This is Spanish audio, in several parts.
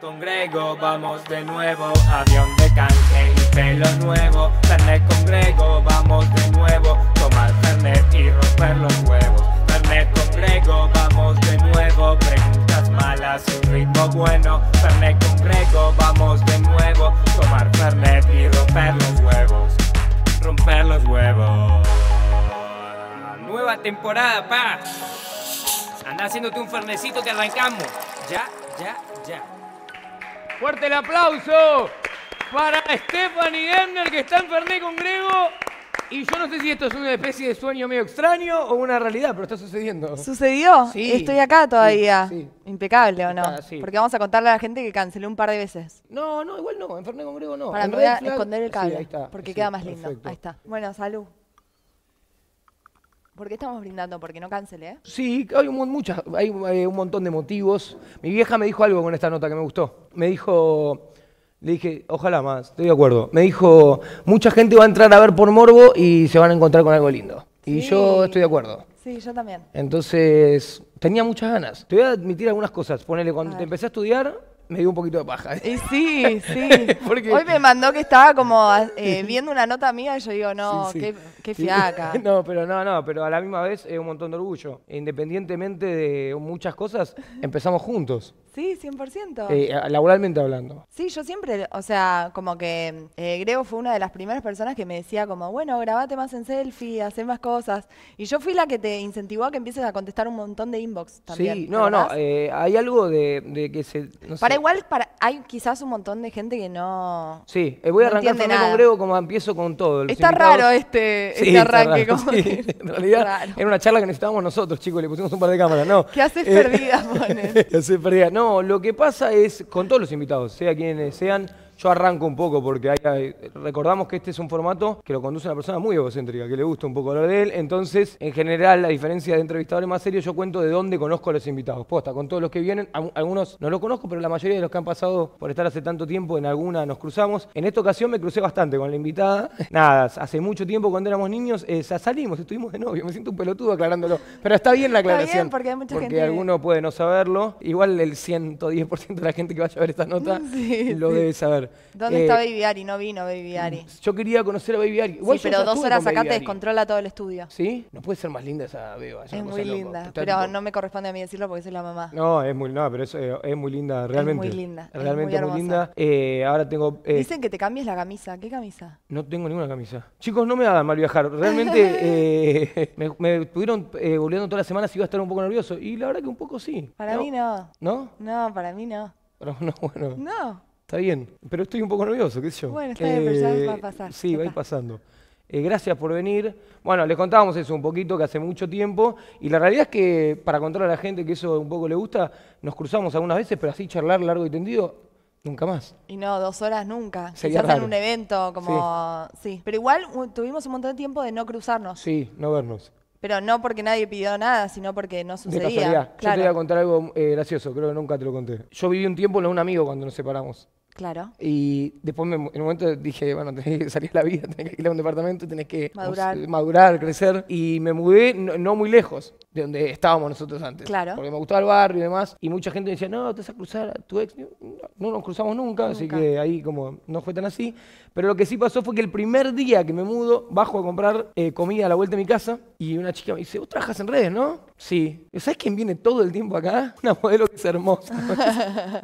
con Grego, vamos de nuevo, avión de canje y pelo nuevo. Fernet Grego, vamos de nuevo, tomar Fernet y romper los huevos. Fernet Grego, vamos de nuevo, preguntas malas, un ritmo bueno. Fernet Grego, vamos de nuevo, tomar Fernet y romper los huevos. Romper los huevos. Nueva temporada, pa. Anda haciéndote un fernecito que arrancamos. Ya, ya, ya. Fuerte el aplauso para Stephanie Emner que está en con Grego. Y yo no sé si esto es una especie de sueño medio extraño o una realidad, pero está sucediendo. ¿Sucedió? Sí. Estoy acá todavía. Impecable o no. Porque vamos a contarle a la gente que cancelé un par de veces. No, no, igual no. En con Grego no. Para no esconder el cable. porque queda más lindo. Ahí está. Bueno, salud. ¿Por qué estamos brindando? Porque no cancelé. ¿eh? Sí, hay, un, muchas, hay eh, un montón de motivos. Mi vieja me dijo algo con esta nota que me gustó. Me dijo, le dije, ojalá más, estoy de acuerdo. Me dijo, mucha gente va a entrar a ver por morbo y se van a encontrar con algo lindo. Y yo estoy de acuerdo. Sí, yo también. Entonces, tenía muchas ganas. Te voy a admitir algunas cosas. Ponele, cuando empecé a estudiar, me dio un poquito de paja. sí, sí. Hoy me mandó que estaba como eh, viendo una nota mía y yo digo, no, qué, fiaca. no, pero no, no, pero a la misma vez es un montón de orgullo. Independientemente de muchas cosas, empezamos juntos. Sí, 100%. Eh, laboralmente hablando. Sí, yo siempre, o sea, como que eh, Grego fue una de las primeras personas que me decía como, bueno, grabate más en selfie, hacé más cosas. Y yo fui la que te incentivó a que empieces a contestar un montón de inbox también. Sí, no, no, eh, hay algo de, que se... para igual, para, hay quizás un montón de gente que no... Sí, voy a arrancar con Grego como empiezo con todo. está raro este, este arranque. sí. en realidad era una charla que necesitábamos nosotros, chicos, le pusimos un par de cámaras, ¿no? Que haces perdida, ¿Qué haces perdida? No, no, lo que pasa es, con todos los invitados, sea quienes sean, yo arranco un poco porque hay, recordamos que este es un formato que lo conduce una persona muy egocéntrica, que le gusta un poco lo de él. Entonces, en general, la diferencia de entrevistadores más serios, yo cuento de dónde conozco a los invitados. Posta, con todos los que vienen, algunos no los conozco, pero la mayoría de los que han pasado por estar hace tanto tiempo en alguna nos cruzamos. En esta ocasión me crucé bastante con la invitada. Nada, hace mucho tiempo cuando éramos niños eh, salimos, estuvimos de novio. Me siento un pelotudo aclarándolo. Pero está bien la aclaración. Está bien, porque hay mucha gente. porque alguno puede no saberlo. Igual el 110% de la gente que vaya a ver esta nota lo debe saber. ¿Dónde eh, está Baby Ari? No vino Baby Ari. Yo quería conocer a Baby Ari. sí, pero dos horas acá te descontrola todo el estudio. ¿Sí? No puede ser más linda esa beba. es muy linda, pero no me corresponde a mí decirlo porque soy la mamá. No, es muy, no, pero es, eh, es muy linda, realmente. Es muy linda. Realmente muy, linda. Eh, ahora tengo... Dicen que te cambies la camisa. ¿Qué camisa? No tengo ninguna camisa. Chicos, no me hagan mal viajar. Realmente me, pudieron estuvieron volviendo todas las semanas si iba a estar un poco nervioso. Y la verdad que un poco sí. Para mí no. ¿No? No, para mí no. No, no, bueno. No. Está bien, pero estoy un poco nervioso, qué sé yo. Bueno, está bien, pero ya va a pasar. Eh, sí, va a ir pasando. Eh, gracias por venir. Bueno, les contábamos eso un poquito, que hace mucho tiempo. Y la realidad es que, para contar a la gente que eso un poco le gusta, nos cruzamos algunas veces, pero así charlar largo y tendido, nunca más. Y no, dos horas nunca. Sería Quizás en un evento, como... Sí. Pero igual tuvimos un montón de tiempo de no cruzarnos. Sí, no vernos. Pero no porque nadie pidió nada, sino porque no sucedía. De Yo te voy a contar algo eh, gracioso, creo que nunca te lo conté. Yo viví un tiempo con un amigo cuando nos separamos. Claro. Y después en un momento dije, bueno, tenés que salir a la vida, tenés que ir a un departamento, tenés que madurar, crecer. Y me mudé no, muy lejos de donde estábamos nosotros antes. Claro. Porque me gustaba el barrio y demás. Y mucha gente decía, no, te vas a cruzar a tu ex. No, nos cruzamos nunca, así que ahí como no fue tan así. Pero lo que sí pasó fue que el primer día que me mudo, bajo a comprar eh, comida a la vuelta de mi casa y una chica me dice, vos trabajas en redes, ¿no? Sí. ¿Sabes quién viene todo el tiempo acá? Una modelo que es hermosa.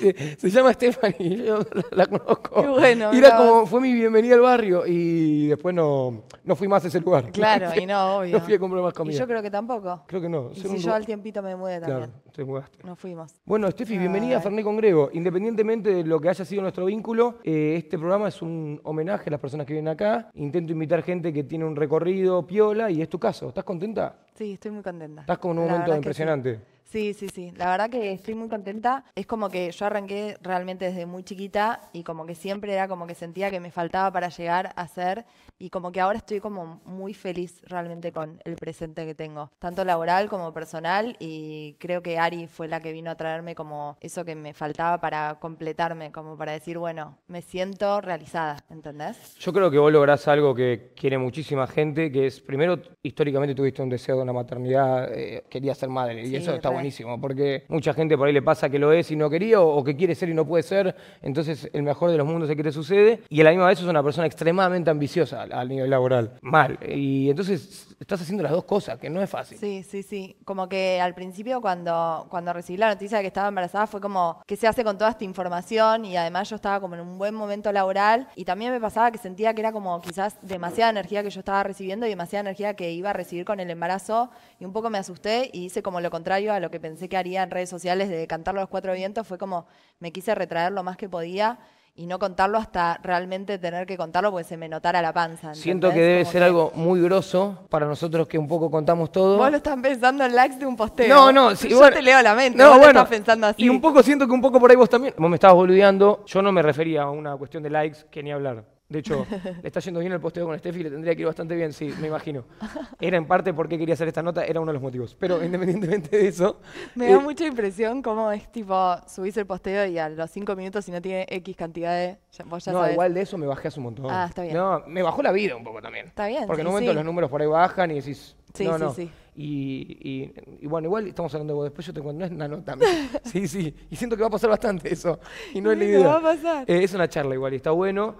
se, se llama Stephanie y yo la, conozco. Qué bueno. Y era como, fue mi bienvenida al barrio y después no, no fui más a ese lugar. Claro, y no, obvio. No fui a comprar más comida. yo creo que tampoco. Creo que no. si yo al tiempito me mudé también. Claro, te mudaste. No fuimos. Bueno, Steffi, bienvenida a Ferné Congrego. Independientemente de lo que haya sido nuestro vínculo, eh, este programa es un homenaje a las personas que vienen acá. Intento invitar gente que tiene un recorrido piola y es tu caso. ¿Estás contenta? Sí, estoy muy contenta. Estás con un momento impresionante. Sí, sí, sí. La verdad que estoy muy contenta. Es como que yo arranqué realmente desde muy chiquita y como que siempre era como que sentía que me faltaba para llegar a ser y como que ahora estoy como muy feliz realmente con el presente que tengo, tanto laboral como personal y creo que Ari fue la que vino a traerme como eso que me faltaba para completarme, como para decir, bueno, me siento realizada, ¿entendés? Yo creo que vos lográs algo que quiere muchísima gente, que es primero históricamente tuviste un deseo de una maternidad, eh, quería ser madre y eso está buenísimo, porque mucha gente por ahí le pasa que lo es y no quería, o, que quiere ser y no puede ser, entonces el mejor de los mundos es que te sucede, y a la misma vez es una persona extremadamente ambiciosa al nivel laboral, mal, y entonces estás haciendo las dos cosas, que no es fácil. Sí, sí, sí, como que al principio cuando, cuando recibí la noticia de que estaba embarazada fue como, ¿qué se hace con toda esta información? Y además yo estaba como en un buen momento laboral, y también me pasaba que sentía que era como quizás demasiada energía que yo estaba recibiendo y demasiada energía que iba a recibir con el embarazo, y un poco me asusté y hice como lo contrario a lo lo que pensé que haría en redes sociales de cantar los cuatro vientos fue como me quise retraer lo más que podía y no contarlo hasta realmente tener que contarlo porque se me notara la panza. Siento que debe ser algo muy groso para nosotros que un poco contamos todo. Vos lo están pensando en likes de un posteo. No, no, si Yo te leo la mente, no, vos bueno, estás pensando así. Y un poco siento que un poco por ahí vos también. Vos me estabas boludeando, yo no me refería a una cuestión de likes que ni hablar. De hecho, está yendo bien el posteo con Estefi, le tendría que ir bastante bien, sí, me imagino. Era en parte porque quería hacer esta nota, era uno de los motivos. Pero independientemente de eso. Me da eh, mucha impresión cómo es tipo, subís el posteo y a los cinco minutos, si no tiene X cantidad de. Ya, no, igual de eso me bajé hace un montón. Ah, está bien. No, me bajó la vida un poco también. Está bien. Porque en un momento los números por ahí bajan y decís. Sí, no, sí, no. sí. Y, y, bueno, igual estamos hablando de vos. Después yo te cuento, no es una nota. sí, sí. Y siento que va a pasar bastante eso. Y no es la idea. va a pasar. Eh, es una charla igual y está bueno.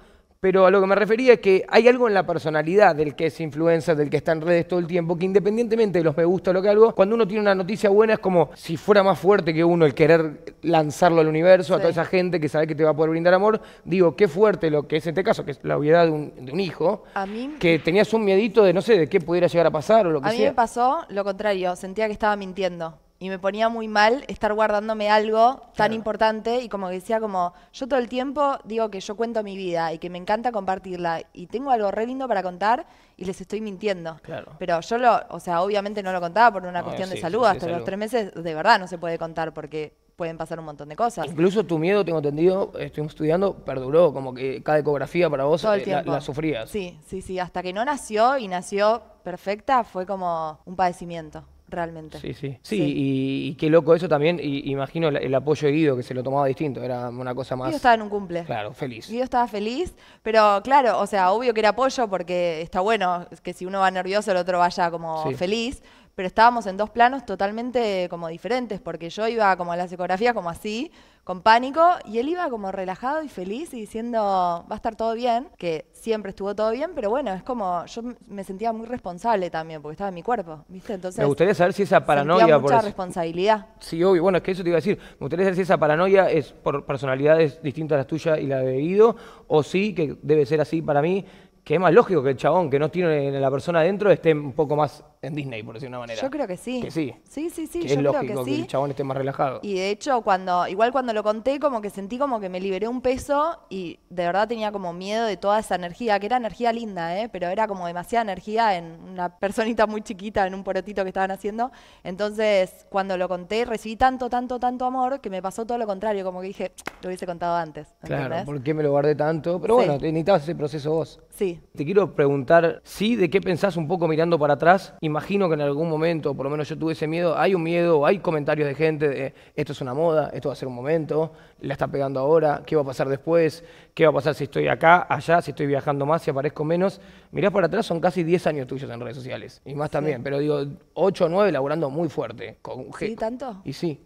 Pero a lo que me refería es que hay algo en la personalidad del que es influencer, del que está en redes todo el tiempo, que independientemente de los me gusta o lo que algo, cuando uno tiene una noticia buena es como si fuera más fuerte que uno el querer lanzarlo al universo, a toda esa gente que sabe que te va a poder brindar amor. Digo, qué fuerte lo que es en este caso, que es la obviedad de un, hijo. A mí. Que tenías un miedito de no sé, de qué pudiera llegar a pasar o lo que sea. A mí me pasó lo contrario, sentía que estaba mintiendo y me ponía muy mal estar guardándome algo tan importante y como decía como yo todo el tiempo digo que yo cuento mi vida y que me encanta compartirla y tengo algo re lindo para contar y les estoy mintiendo. Claro. Pero yo lo, o sea, obviamente no lo contaba por una cuestión de salud, hasta los tres meses de verdad no se puede contar porque pueden pasar un montón de cosas. Incluso tu miedo, tengo entendido, estuvimos estudiando, perduró, como que cada ecografía para vos eh, la, sufrías. Sí, sí, sí, hasta que no nació y nació perfecta fue como un padecimiento realmente. Sí, sí. Sí, Y, qué loco eso también. imagino el, apoyo de Guido, que se lo tomaba distinto, era una cosa más. Guido estaba en un cumple. Claro, feliz. yo estaba feliz, pero claro, o sea, obvio que era apoyo porque está bueno que si uno va nervioso el otro vaya como feliz pero estábamos en dos planos totalmente como diferentes, porque yo iba como a la ecografías como así, con pánico, y él iba como relajado y feliz y diciendo, va a estar todo bien, que siempre estuvo todo bien, pero bueno, es como, yo me sentía muy responsable también, porque estaba en mi cuerpo, ¿viste? Entonces... Me gustaría saber si esa paranoia... mucha responsabilidad. Sí, obvio, bueno, es que eso te iba a decir, me gustaría saber si esa paranoia es por personalidades distintas a las tuyas y la de Ido, o sí, que debe ser así para mí, que es más lógico que el chabón que no tiene la persona adentro esté un poco más en Disney, por decir una manera. Yo creo que sí. Que sí. Sí, sí, sí. es lógico que, el chabón esté más relajado. Y de hecho, cuando, igual cuando lo conté, como que sentí como que me liberé un peso y de verdad tenía como miedo de toda esa energía, que era energía linda, ¿eh? pero era como demasiada energía en una personita muy chiquita, en un porotito que estaban haciendo. Entonces, cuando lo conté, recibí tanto, tanto, tanto amor que me pasó todo lo contrario, como que dije, lo hubiese contado antes. Claro, ¿por qué me lo guardé tanto? Pero bueno, necesitabas ese proceso vos. Sí, te quiero preguntar, sí, de qué pensás un poco mirando para atrás. Imagino que en algún momento, por lo menos yo tuve ese miedo, hay un miedo, hay comentarios de gente de esto es una moda, esto va a ser un momento, la está pegando ahora, qué va a pasar después, qué va a pasar si estoy acá, allá, si estoy viajando más, si aparezco menos. Mirás para atrás, son casi 10 años tuyos en redes sociales, y más también, pero digo, 8 o 9 laburando muy fuerte. Con ¿Sí, tanto? Y sí,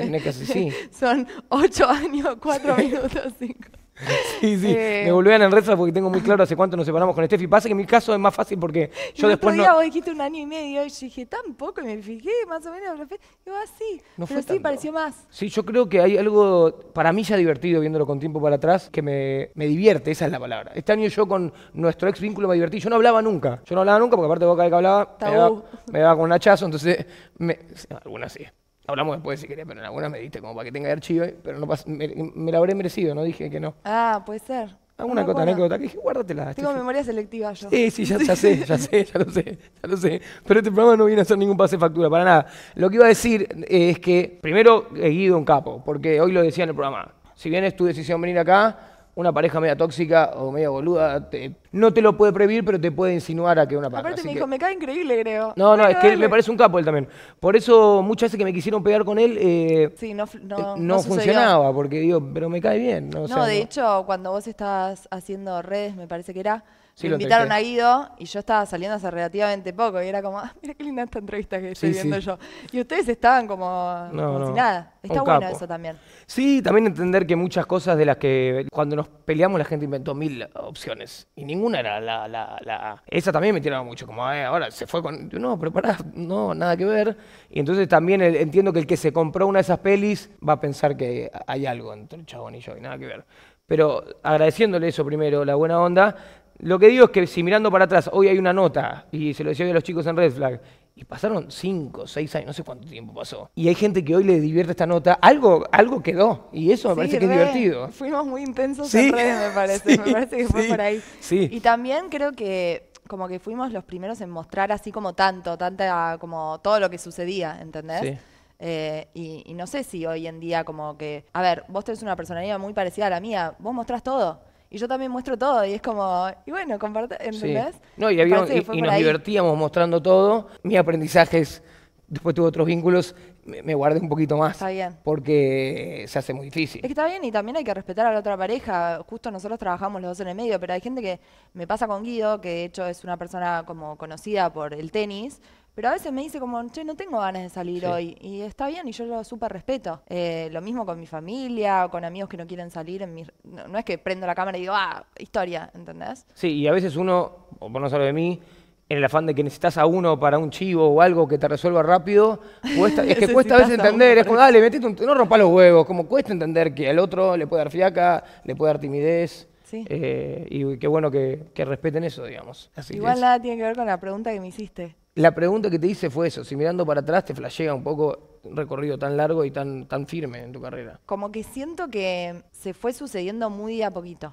en sí. son 8 años, 4 minutos, 5. Sí, sí, me eh, volvían en enredar porque tengo muy claro hace cuánto nos separamos con Steffi. Pasa que mi caso es más fácil porque yo después día vos dijiste un año y medio y yo dije, tampoco, y me fijé más o menos. Digo, así, ah, no pero sí pareció más. Sí, yo creo que hay algo para mí ya divertido viéndolo con tiempo para atrás que me, divierte, esa es la palabra. Este año yo con nuestro ex vínculo me divertí, yo no hablaba nunca, yo no hablaba nunca porque aparte de boca de que hablaba me daba, me con un hachazo, entonces me, alguna sí. Hablamos después si querés, pero en algunas me diste como para que tenga archivo, pero no me, la habré merecido, no dije que no. Ah, puede ser. Alguna cosa, anécdota que dije, guárdatela. Tengo memoria selectiva yo. Sí, sí, ya, sé, ya sé, ya lo sé, ya lo sé. Pero este programa no viene a ser ningún pase factura, para nada. Lo que iba a decir es que, primero, he eh, ido un capo, porque hoy lo decía en el programa. Si bien es tu decisión venir acá, una pareja media tóxica o media boluda no te lo puede prohibir, pero te puede insinuar a que una pareja. Aparte me dijo, me cae increíble, creo. No, no, es que me parece un capo él también. Por eso muchas veces que me quisieron pegar con él, eh, no, eh, funcionaba, porque digo, pero me cae bien. No, de hecho, cuando vos estabas haciendo redes, me parece que era me invitaron a Guido y yo estaba saliendo hace relativamente poco y era como, ah, mira qué linda esta entrevista que estoy viendo yo. Y ustedes estaban como, no, nada. Está bueno eso también. Sí, también entender que muchas cosas de las que cuando nos peleamos la gente inventó mil opciones y ninguna era la... la, la... Esa también me tiraba mucho, como, eh, ahora se fue con... No, pero no, nada que ver. Y entonces también entiendo que el que se compró una de esas pelis va a pensar que hay algo entre el chabón y yo y nada que ver. Pero agradeciéndole eso primero, la buena onda, lo que digo es que si mirando para atrás, hoy hay una nota, y se lo decía a los chicos en Red Flag, y pasaron cinco, seis años, no sé cuánto tiempo pasó. Y hay gente que hoy le divierte esta nota. Algo, algo quedó. Y eso me parece que es divertido. Fuimos muy intensos en redes, me parece. me parece que fue por ahí. Y también creo que como que fuimos los primeros en mostrar así como tanto, tanta, como todo lo que sucedía, ¿entendés? Eh, y, y no sé si hoy en día como que, a ver, vos tenés una personalidad muy parecida a la mía, vos mostrás todo y yo también muestro todo y es como, y bueno, comparte, ¿entendés? No, y, nos divertíamos mostrando todo. Mi aprendizaje después tuve otros vínculos, me, guardé un poquito más. Está bien. Porque se hace muy difícil. Es que está bien y también hay que respetar a la otra pareja. Justo nosotros trabajamos los dos en el medio, pero hay gente que me pasa con Guido, que de hecho es una persona como conocida por el tenis, pero a veces me dice como, che, no tengo ganas de salir hoy. Y está bien, y yo lo súper respeto. Eh, lo mismo con mi familia, con amigos que no quieren salir. En mi... no, es que prendo la cámara y digo, ah, historia, ¿entendés? Sí, y a veces uno, por no saber de mí, en el afán de que necesitas a uno para un chivo o algo que te resuelva rápido, es que cuesta a veces entender, es como, dale, metete un, no rompa los huevos, como cuesta entender que al otro le puede dar fiaca, le puede dar timidez. Eh, y qué bueno que, respeten eso, digamos. Igual nada tiene que ver con la pregunta que me hiciste la pregunta que te hice fue eso, si mirando para atrás te flashea un poco un recorrido tan largo y tan, tan firme en tu carrera. Como que siento que se fue sucediendo muy a poquito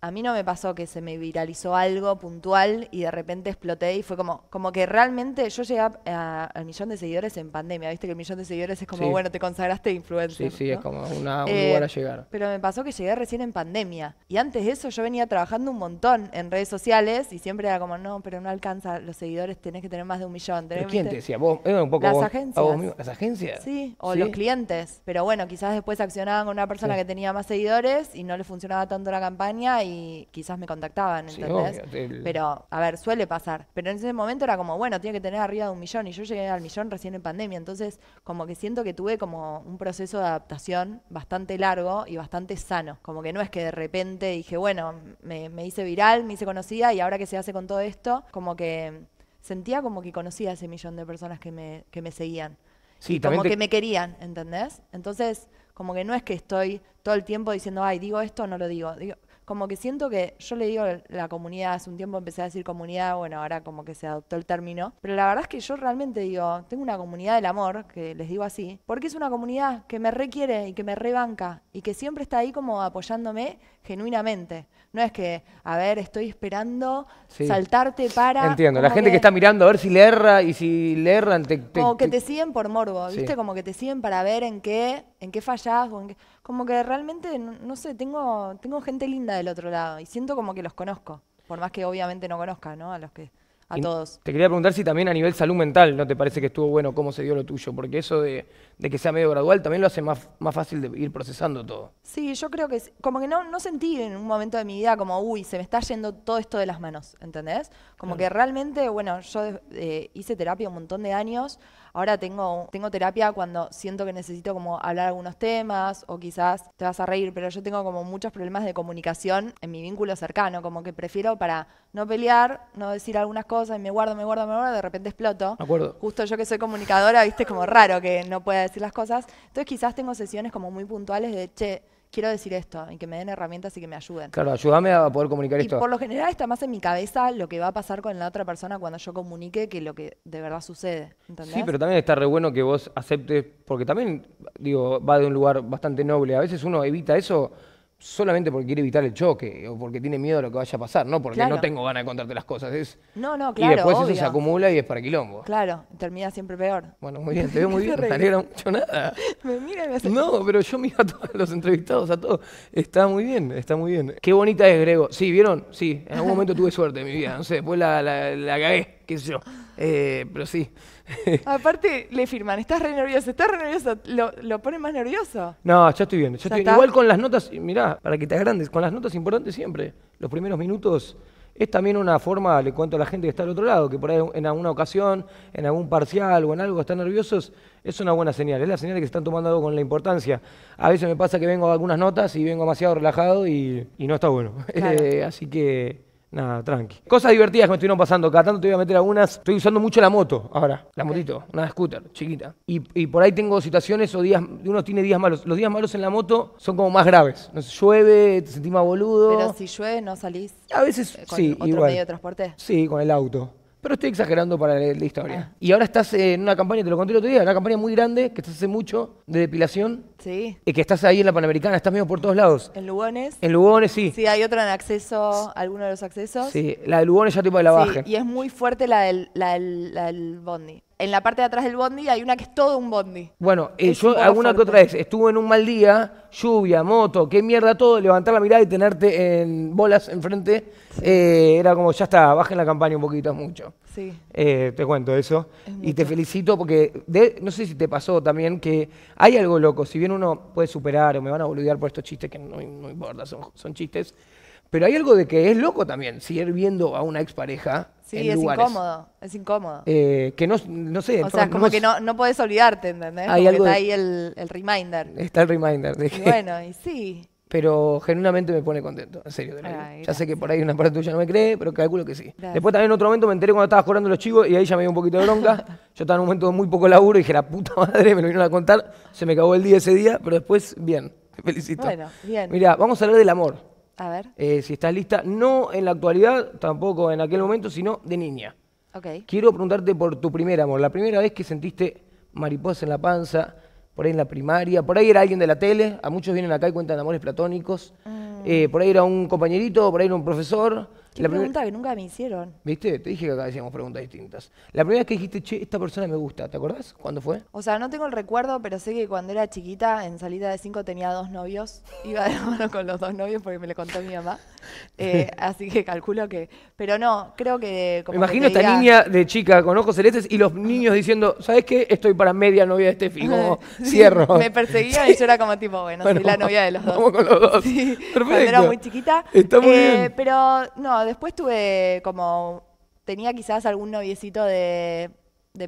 a mí no me pasó que se me viralizó algo puntual y de repente exploté y fue como, como que realmente yo llegué al millón de seguidores en pandemia. Viste que el millón de seguidores es como, bueno, te consagraste influencer. Sí, sí, es como una, un eh, lugar a llegar. Pero me pasó que llegué recién en pandemia. Y antes de eso yo venía trabajando un montón en redes sociales y siempre era como, no, pero no alcanza los seguidores, tenés que tener más de un millón. ¿Pero ¿Quién te decía? ¿Vos? un poco Las agencias. ¿Las agencias? Sí, o los clientes. Pero bueno, quizás después accionaban con una persona que tenía más seguidores y no le funcionaba tanto la campaña y quizás me contactaban, ¿entendés? Pero, a ver, suele pasar. Pero en ese momento era como, bueno, tiene que tener arriba de un millón y yo llegué al millón recién en pandemia, entonces como que siento que tuve como un proceso de adaptación bastante largo y bastante sano, como que no es que de repente dije, bueno, me, hice viral, me hice conocida y ahora que se hace con todo esto, como que sentía como que conocía a ese millón de personas que me, seguían. como que me querían, ¿entendés? Entonces, como que no es que estoy todo el tiempo diciendo, ay, digo esto o no lo digo. digo como que siento que yo le digo la comunidad, hace un tiempo empecé a decir comunidad, bueno, ahora como que se adoptó el término, pero la verdad es que yo realmente digo, tengo una comunidad del amor, que les digo así, porque es una comunidad que me requiere y que me rebanca y que siempre está ahí como apoyándome genuinamente. No es que, a ver, estoy esperando saltarte para... Entiendo, la gente que, está mirando a ver si le erra y si le erran... como que te siguen por morbo, ¿viste? Como que te siguen para ver en qué, en qué fallas o en qué como que realmente, no, sé, tengo, tengo gente linda del otro lado y siento como que los conozco, por más que obviamente no conozca, ¿no? A los que a todos. Te quería preguntar si también a nivel salud mental no te parece que estuvo bueno cómo se dio lo tuyo, porque eso de de que sea medio gradual, también lo hace más, más fácil de ir procesando todo. Sí, yo creo que como que no, no sentí en un momento de mi vida como, uy, se me está yendo todo esto de las manos, ¿entendés? Como que realmente, bueno, yo eh, hice terapia un montón de años, ahora tengo, tengo terapia cuando siento que necesito como hablar algunos temas o quizás te vas a reír, pero yo tengo como muchos problemas de comunicación en mi vínculo cercano, como que prefiero para no pelear, no decir algunas cosas, y me guardo, me guardo, me guardo, de repente exploto. acuerdo. Justo yo que soy comunicadora, viste, es como raro que no pueda decir las cosas. Entonces quizás tengo sesiones como muy puntuales de, che, quiero decir esto, y que me den herramientas y que me ayuden. Claro, ayúdame a poder comunicar y esto. Por lo general está más en mi cabeza lo que va a pasar con la otra persona cuando yo comunique que lo que de verdad sucede. Sí, pero también está re bueno que vos aceptes, porque también, digo, va de un lugar bastante noble. A veces uno evita eso solamente porque quiere evitar el choque o porque tiene miedo a lo que vaya a pasar, no porque no tengo ganas de contarte las cosas. No, no, claro. Y después eso se acumula y es para quilombo. Claro, termina siempre peor. Bueno, muy bien, te veo muy bien, me alegra mucho nada. me mira y me hace... No, pero yo miro a todos los entrevistados, a todos. Está muy bien, está muy bien. Qué bonita es, Grego. Sí, ¿vieron? Sí, en algún momento tuve suerte en mi vida, no sé, después la, la, la cagué, qué sé yo. Eh, pero sí. Aparte, le firman, estás re nervioso, estás re nervioso, lo, lo pone más nervioso. No, ya estoy bien. igual con las notas, mirá, para que te agrandes, con las notas importantes siempre, los primeros minutos es también una forma, le cuento a la gente que está al otro lado, que por ahí en alguna ocasión, en algún parcial o en algo están nerviosos, es una buena señal, es la señal de que se están tomando algo con la importancia. A veces me pasa que vengo a algunas notas y vengo demasiado relajado y, no está bueno. Eh, así que Nada, tranqui. Cosas divertidas que me estuvieron pasando. Cada tanto te voy a meter algunas. Estoy usando mucho la moto ahora. La motito, una scooter, chiquita. Y, y por ahí tengo situaciones o días. Uno tiene días malos. Los días malos en la moto son como más graves. No llueve, te sentís más boludo. Pero si llueve, no salís. A veces, ¿Con sí. ¿Otro medio de transporte? Sí, con el auto. Pero estoy exagerando para la, historia. Ah. Y ahora estás eh, en una campaña, te lo conté el otro día, una campaña muy grande que estás hace mucho de depilación. Sí. Y que estás ahí en la Panamericana, estás medio por todos lados. En Lugones. En Lugones, sí. Sí, hay otra en acceso, alguno de los accesos. Sí, la de Lugones ya tipo de la sí, Y es muy fuerte la del, la del, la del Bondi en la parte de atrás del bondi hay una que es todo un bondi. Bueno, eh, yo alguna que otra vez estuve en un mal día, lluvia, moto, qué mierda todo, levantar la mirada y tenerte en bolas enfrente, eh, era como, ya está, bajen la campaña un poquito, es mucho. Sí. Eh, te cuento eso. y te felicito porque, no sé si te pasó también, que hay algo loco, si bien uno puede superar o me van a boludear por estos chistes que no, importa, son, son chistes, pero hay algo de que es loco también, seguir viendo a una expareja Sí, es incómodo, es incómodo. Eh, que no, sé. O sea, como que no, no podés olvidarte, ¿entendés? Porque está ahí el, reminder. Está el reminder. bueno, y sí. Pero genuinamente me pone contento, en serio. ya sé que por ahí una parte tuya no me cree, pero calculo que sí. Después también en otro momento me enteré cuando estabas jurando los chivos y ahí ya me dio un poquito de bronca. Yo estaba en un momento de muy poco laburo y dije, la puta madre, me lo vinieron a contar. Se me acabó el día ese día, pero después, bien. felicito. Bueno, bien. Mira, vamos a hablar del amor. A ver. Eh, si estás lista, no en la actualidad, tampoco en aquel momento, sino de niña. Ok. Quiero preguntarte por tu primer amor, la primera vez que sentiste mariposas en la panza, por ahí en la primaria, por ahí era alguien de la tele, a muchos vienen acá y cuentan amores platónicos, mm. eh, por ahí era un compañerito, por ahí era un profesor, la pregunta que nunca me hicieron. ¿Viste? Te dije que acá hacíamos preguntas distintas. La primera es que dijiste, che, esta persona me gusta, ¿te acordás? ¿Cuándo fue? O sea, no tengo el recuerdo, pero sé que cuando era chiquita, en salida de cinco tenía dos novios. Iba de mano con los dos novios porque me lo contó mi mamá. Eh, así que calculo que. Pero no, creo que. imagino esta niña de chica con ojos celestes y los niños diciendo, ¿sabes qué? Estoy para media novia de Steffi, como cierro. Me perseguía y yo era como tipo, bueno, la novia de los dos. Vamos con los dos. Sí, Cuando era muy chiquita. Está muy eh, bien. Pero no, después tuve como, tenía quizás algún noviecito de,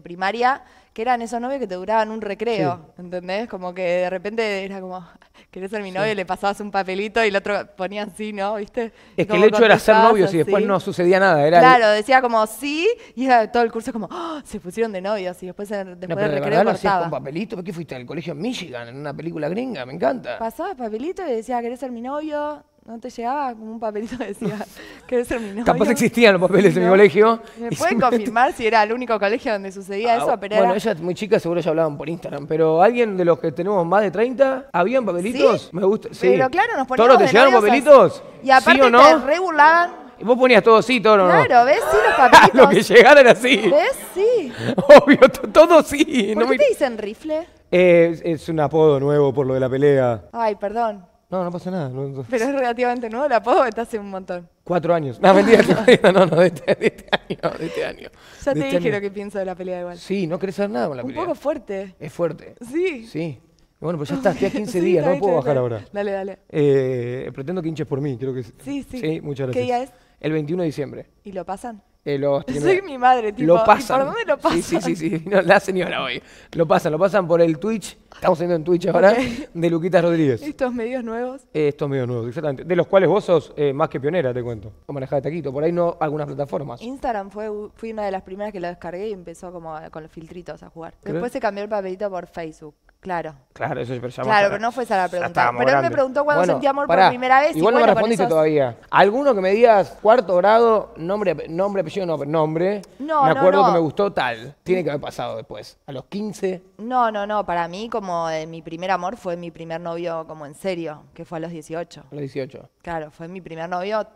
primaria, que eran esos novios que te duraban un recreo, ¿entendés? Como que de repente era como, querés ser mi novio, le pasabas un papelito y el otro ponía sí, ¿no? ¿Viste? Es que el hecho era ser novios y después no sucedía nada. Era claro, decía como sí y todo el curso como, se pusieron de novios y después, después no, pero del recreo con papelito? ¿Por qué fuiste al colegio en Michigan, en una película gringa? Me encanta. Pasabas papelito y decía, ¿querés ser mi novio? no te llegaba como un papelito que decía, que ser mi novio? tampoco existían los papeles en mi colegio. ¿Me pueden confirmar si era el único colegio donde sucedía ah, eso? bueno, ella ellas muy chicas seguro ya hablaban por Instagram, pero alguien de los que tenemos más de 30, ¿habían papelitos? Me gusta, sí. Pero claro, nos poníamos ¿Todos te llegaron papelitos? Y aparte ¿Sí no? te regulaban. Y vos ponías todos sí, todo no. Claro, ¿ves? Sí, los papelitos. lo que llegaran así. ¿Ves? Sí. Obvio, todos sí. ¿Por qué te dicen rifle? Eh, es un apodo nuevo por lo de la pelea. Ay, perdón. No, no pasa nada. Pero es relativamente nuevo el apodo, está hace un montón. Cuatro años. No, ah, mentira, no, no, no este, de, este, año, de este año. Ya te este dije lo que pienso de la pelea igual. Sí, no crees hacer nada con la pelea. Un poco fuerte. Es fuerte. Sí. Sí. Bueno, pues ya está, estoy 15 días, no puedo bajar ahora. Dale, dale. Eh, pretendo que hinches por mí, creo que sí. Sí, sí. Sí, muchas gracias. ¿Qué día es? El 21 de diciembre. ¿Y lo pasan? Soy mi madre, tipo. Lo pasan. lo pasan? Sí, sí, sí, la señora hoy. Lo pasan, lo pasan por el Twitch. Estamos viendo en Twitch ahora. De Luquita Rodríguez. Estos medios nuevos. Eh, estos medios nuevos, exactamente. De los cuales vos sos eh, más que pionera, te cuento. O manejar de taquito. Por ahí no algunas plataformas. Instagram fue fui una de las primeras que lo descargué y empezó como con los filtritos a jugar. Después se cambió el papelito por Facebook. Claro. Claro, eso es pero Claro, pero no fue esa la pregunta. Pero él me preguntó cuándo sentí amor por primera vez. Igual no me respondiste todavía. ¿Alguno que me digas cuarto grado, nombre, nombre apellido, no, nombre? No, Me acuerdo que me gustó tal. Tiene que haber pasado después. ¿A los 15? No, no, no. Para mí, como eh, mi primer amor fue mi primer novio, como en serio, que fue a los 18. A los 18. Claro, fue mi primer novio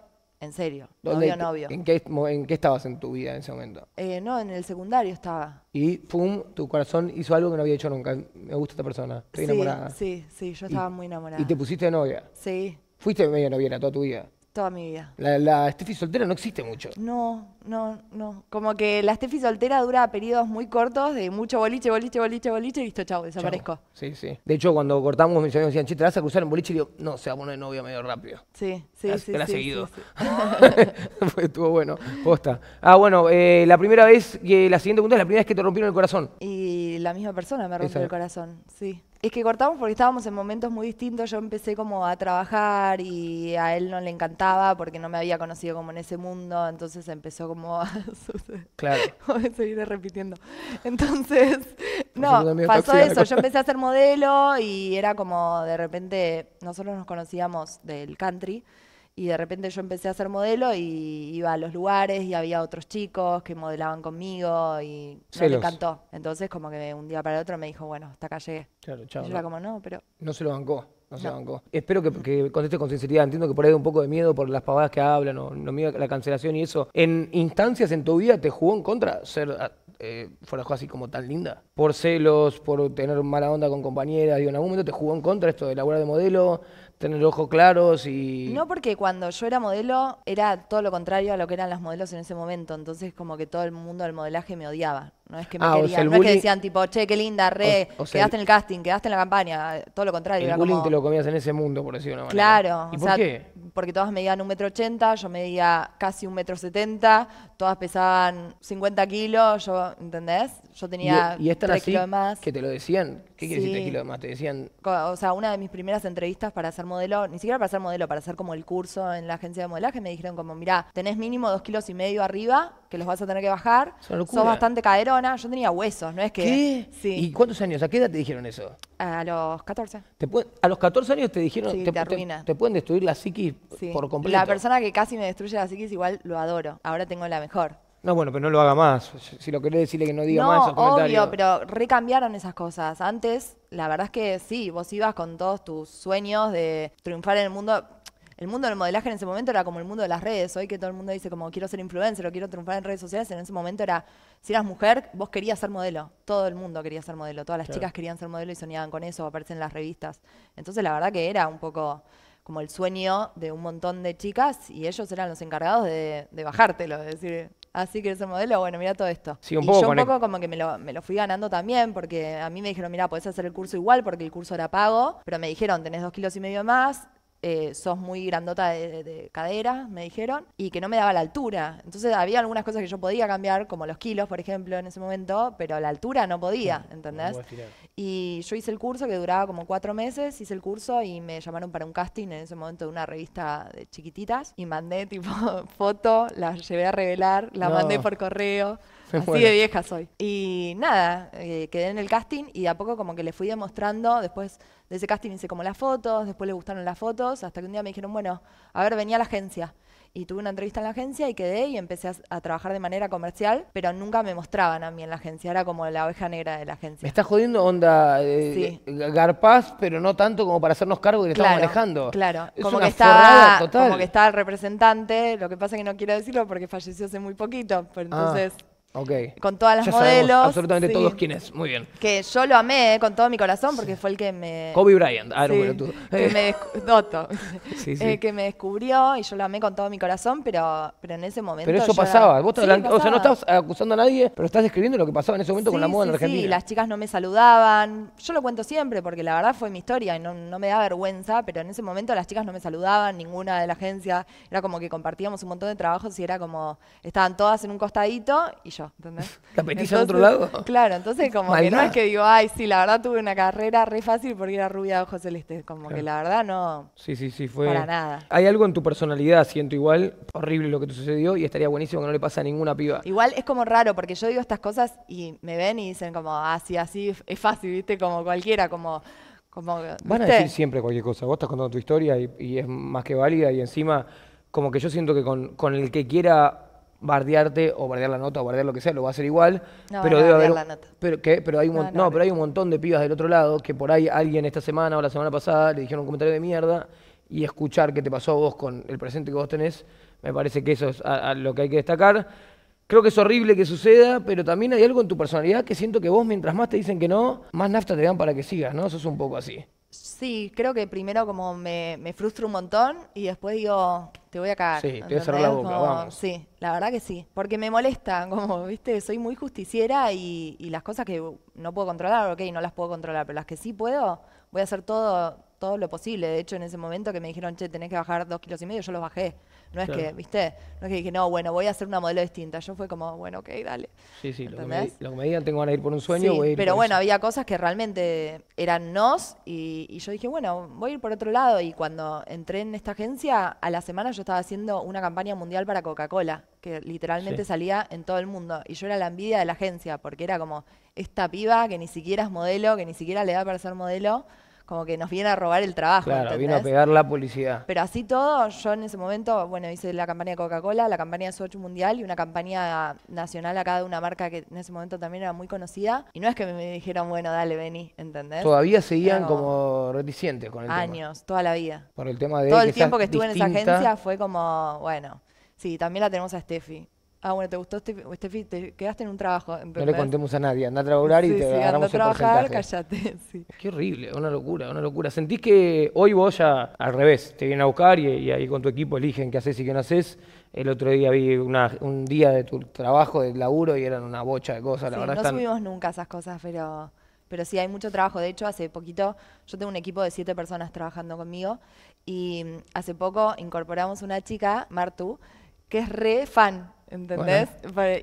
en serio, ¿Dónde, novio, novio. ¿en qué, estabas en tu vida en ese momento? Eh, no, en el secundario estaba. Y pum, tu corazón hizo algo que no había hecho nunca. Me gusta esta persona, estoy enamorada. Sí, sí, yo estaba muy enamorada. ¿Y te pusiste de novia? Sí. ¿Fuiste medio noviera toda tu vida? Toda mi vida. La, la Steffi soltera no existe mucho. No, no, no. Como que la Steffi soltera dura periodos muy cortos de mucho boliche, boliche, boliche, boliche, y listo, chau, desaparezco. Sí, sí. De hecho, cuando cortamos, mis amigos decían, che, te vas a cruzar en boliche, y digo, no, se va a novio medio rápido. Sí, sí, sí. La seguido. estuvo bueno, posta. Ah, bueno, eh, la primera vez, que la siguiente pregunta es la primera vez que te rompieron el corazón. Y la misma persona me rompió el corazón, sí. Es que cortamos porque estábamos en momentos muy distintos. Yo empecé como a trabajar y a él no le encantaba porque no me había conocido como en ese mundo. Entonces empezó como como a Claro. seguir repitiendo. Entonces, no, pasó eso. Yo empecé a ser modelo y era como de repente, nosotros nos conocíamos del country y de repente yo empecé a ser modelo y iba a los lugares y había otros chicos que modelaban conmigo y me le Entonces como que un día para el otro me dijo, bueno, hasta acá llegué. Claro, chao. Y yo era como, no, pero... No se lo bancó. Espero que, que contestes con sinceridad. Entiendo que por ahí hay un poco de miedo por las pavadas que hablan o no miedo la cancelación y eso. ¿En instancias en tu vida te jugó en contra ser ah, eh, fuera así como tan linda? Por celos, por tener mala onda con compañeras. Digo, ¿En algún momento te jugó en contra esto de la laburar de modelo? tener ojos claros y... No, porque cuando yo era modelo era todo lo contrario a lo que eran las modelos en ese momento, entonces como que todo el mundo del modelaje me odiaba. No es que me ah, querían, no es que decían tipo, che, qué linda, re, quedaste en el casting, quedaste en la campaña, todo lo contrario. El era te lo comías en ese mundo, por decirlo una Claro. ¿Y por qué? Porque todas medían un metro ochenta, yo medía casi un metro setenta, todas pesaban 50 kilos, yo, ¿entendés? Yo tenía ¿Y, y tres kilos de más. que te lo decían? ¿Qué quiere decir 3 kilos de más? Te decían... O sea, una de mis primeras entrevistas para ser modelo, ni siquiera para ser modelo, para hacer como el curso en la agencia de modelaje, me dijeron como, mirá, tenés mínimo dos kilos y medio arriba, que los vas a tener que bajar, sos bastante caeros yo tenía huesos, no es que... ¿Qué? ¿Y cuántos años? ¿A qué edad te dijeron eso? A los 14. a los 14 años te dijeron... que te, pueden destruir la psiquis por completo. La persona que casi me destruye la psiquis igual lo adoro. Ahora tengo la mejor. No, bueno, pero no lo haga más. Si lo querés decirle que no diga más esos No, obvio, pero recambiaron esas cosas. Antes, la verdad es que sí, vos ibas con todos tus sueños de triunfar en el mundo el mundo del modelaje en ese momento era como el mundo de las redes. Hoy que todo el mundo dice como quiero ser influencer o quiero triunfar en redes sociales, en ese momento era, si eras mujer, vos querías ser modelo. Todo el mundo quería ser modelo. Todas las chicas querían ser modelo y soñaban con eso, aparecen en las revistas. Entonces la verdad que era un poco como el sueño de un montón de chicas y ellos eran los encargados de, bajártelo, de decir, así quieres ser modelo, bueno, mira todo esto. y yo un poco como que me lo, me lo, fui ganando también, porque a mí me dijeron, mira, podés hacer el curso igual, porque el curso era pago, pero me dijeron, tenés dos kilos y medio más, eh, sos muy grandota de, cadera, me dijeron, y que no me daba la altura. Entonces había algunas cosas que yo podía cambiar, como los kilos, por ejemplo, en ese momento, pero la altura no podía, ¿entendés? Y yo hice el curso que duraba como cuatro meses, hice el curso y me llamaron para un casting en ese momento de una revista de chiquititas y mandé tipo foto, la llevé a revelar, la mandé por correo. Así de vieja soy. Y nada, eh, quedé en el casting y de a poco como que le fui demostrando, después de ese casting hice como las fotos, después le gustaron las fotos, hasta que un día me dijeron, bueno, a ver, venía a la agencia. Y tuve una entrevista en la agencia y quedé y empecé a, trabajar de manera comercial, pero nunca me mostraban a mí en la agencia, era como la oveja negra de la agencia. Me está jodiendo onda eh, eh garpaz, pero no tanto como para hacernos cargo de que claro, estamos manejando. Claro, como, que está total. como que estaba el representante, lo que pasa es que no quiero decirlo porque falleció hace muy poquito, pero ah. entonces... Ok. Con todas las modelos. absolutamente todos quienes. Muy bien. Que yo lo amé eh, con todo mi corazón porque fue el que me. Kobe Bryant. Ah, Que me descubrió y yo lo amé con todo mi corazón, pero, pero en ese momento. Pero eso pasaba. O sea, no estás acusando a nadie, pero estás describiendo lo que pasaba en ese momento con la moda en Argentina. Sí, las chicas no me saludaban. Yo lo cuento siempre porque la verdad fue mi historia y no, me da vergüenza, pero en ese momento las chicas no me saludaban, ninguna de la agencia. Era como que compartíamos un montón de trabajos y era como. Estaban todas en un costadito y yo yo, ¿entendés? al otro lado. Claro, entonces como que no es que digo, ay, sí, la verdad tuve una carrera re fácil porque era rubia de ojos celestes, como que la verdad no. Sí, sí, sí, fue. Para nada. Hay algo en tu personalidad, siento igual, horrible lo que te sucedió y estaría buenísimo que no le pase a ninguna piba. Igual es como raro porque yo digo estas cosas y me ven y dicen como, ah, así es fácil, ¿viste? Como cualquiera, como como, Van a decir siempre cualquier cosa. Vos estás contando tu historia y, es más que válida y encima como que yo siento que con el que quiera bardearte o bardear la nota o bardear lo que sea, lo va a hacer igual. No, pero Pero, que pero hay un pero hay un montón de pibas del otro lado que por ahí alguien esta semana o la semana pasada le dijeron un comentario de mierda y escuchar qué te pasó a vos con el presente que vos tenés, me parece que eso es lo que hay que destacar. Creo que es horrible que suceda, pero también hay algo en tu personalidad que siento que vos, mientras más te dicen que no, más nafta te dan para que sigas, ¿no? Eso es un poco así. Sí, creo que primero como me, frustro un montón y después digo, te voy a cagar. Sí, te voy a cerrar la boca, vamos. Sí, la verdad que sí. Porque me molesta, como, viste, soy muy justiciera y, las cosas que no puedo controlar, ok, no las puedo controlar, pero las que sí puedo, voy a hacer todo, todo lo posible. De hecho, en ese momento que me dijeron, che, tenés que bajar dos kilos y medio, yo los bajé. No es que, viste, no es que dije, no, bueno, voy a hacer una modelo distinta. Yo fue como, bueno, ok, dale. Sí, sí, lo que, me, lo tengo que ir por un sueño. voy a ir pero bueno, había cosas que realmente eran nos y, yo dije, bueno, voy a ir por otro lado. Y cuando entré en esta agencia, a la semana yo estaba haciendo una campaña mundial para Coca-Cola, que literalmente salía en todo el mundo. Y yo era la envidia de la agencia, porque era como, esta piba que ni siquiera es modelo, que ni siquiera le da para ser modelo como que nos viene a robar el trabajo. Claro, viene a pegar la publicidad. Pero así todo, yo en ese momento, bueno, hice la campaña de Coca-Cola, la campaña de Soch Mundial y una campaña nacional acá de una marca que en ese momento también era muy conocida. Y no es que me dijeron, bueno, dale, vení, ¿entendés? Todavía seguían como, reticentes con el Años, toda la vida. Por el tema de. Todo el tiempo que estuve en esa agencia fue como, bueno. Sí, también la tenemos a Steffi ah, bueno, te gustó este, este te quedaste en un trabajo. no le contemos a nadie, anda a trabajar y te sí, agarramos a trabajar, cállate. callate. Qué horrible, una locura, una locura. Sentís que hoy vos ya al revés, te vienen a buscar y, ahí con tu equipo eligen qué haces y qué no haces. El otro día vi un día de tu trabajo, de laburo, y eran una bocha de cosas, la verdad. No subimos nunca esas cosas, pero pero sí hay mucho trabajo. De hecho, hace poquito yo tengo un equipo de siete personas trabajando conmigo y mm, hace poco incorporamos una chica, Martu, que es re fan ¿entendés?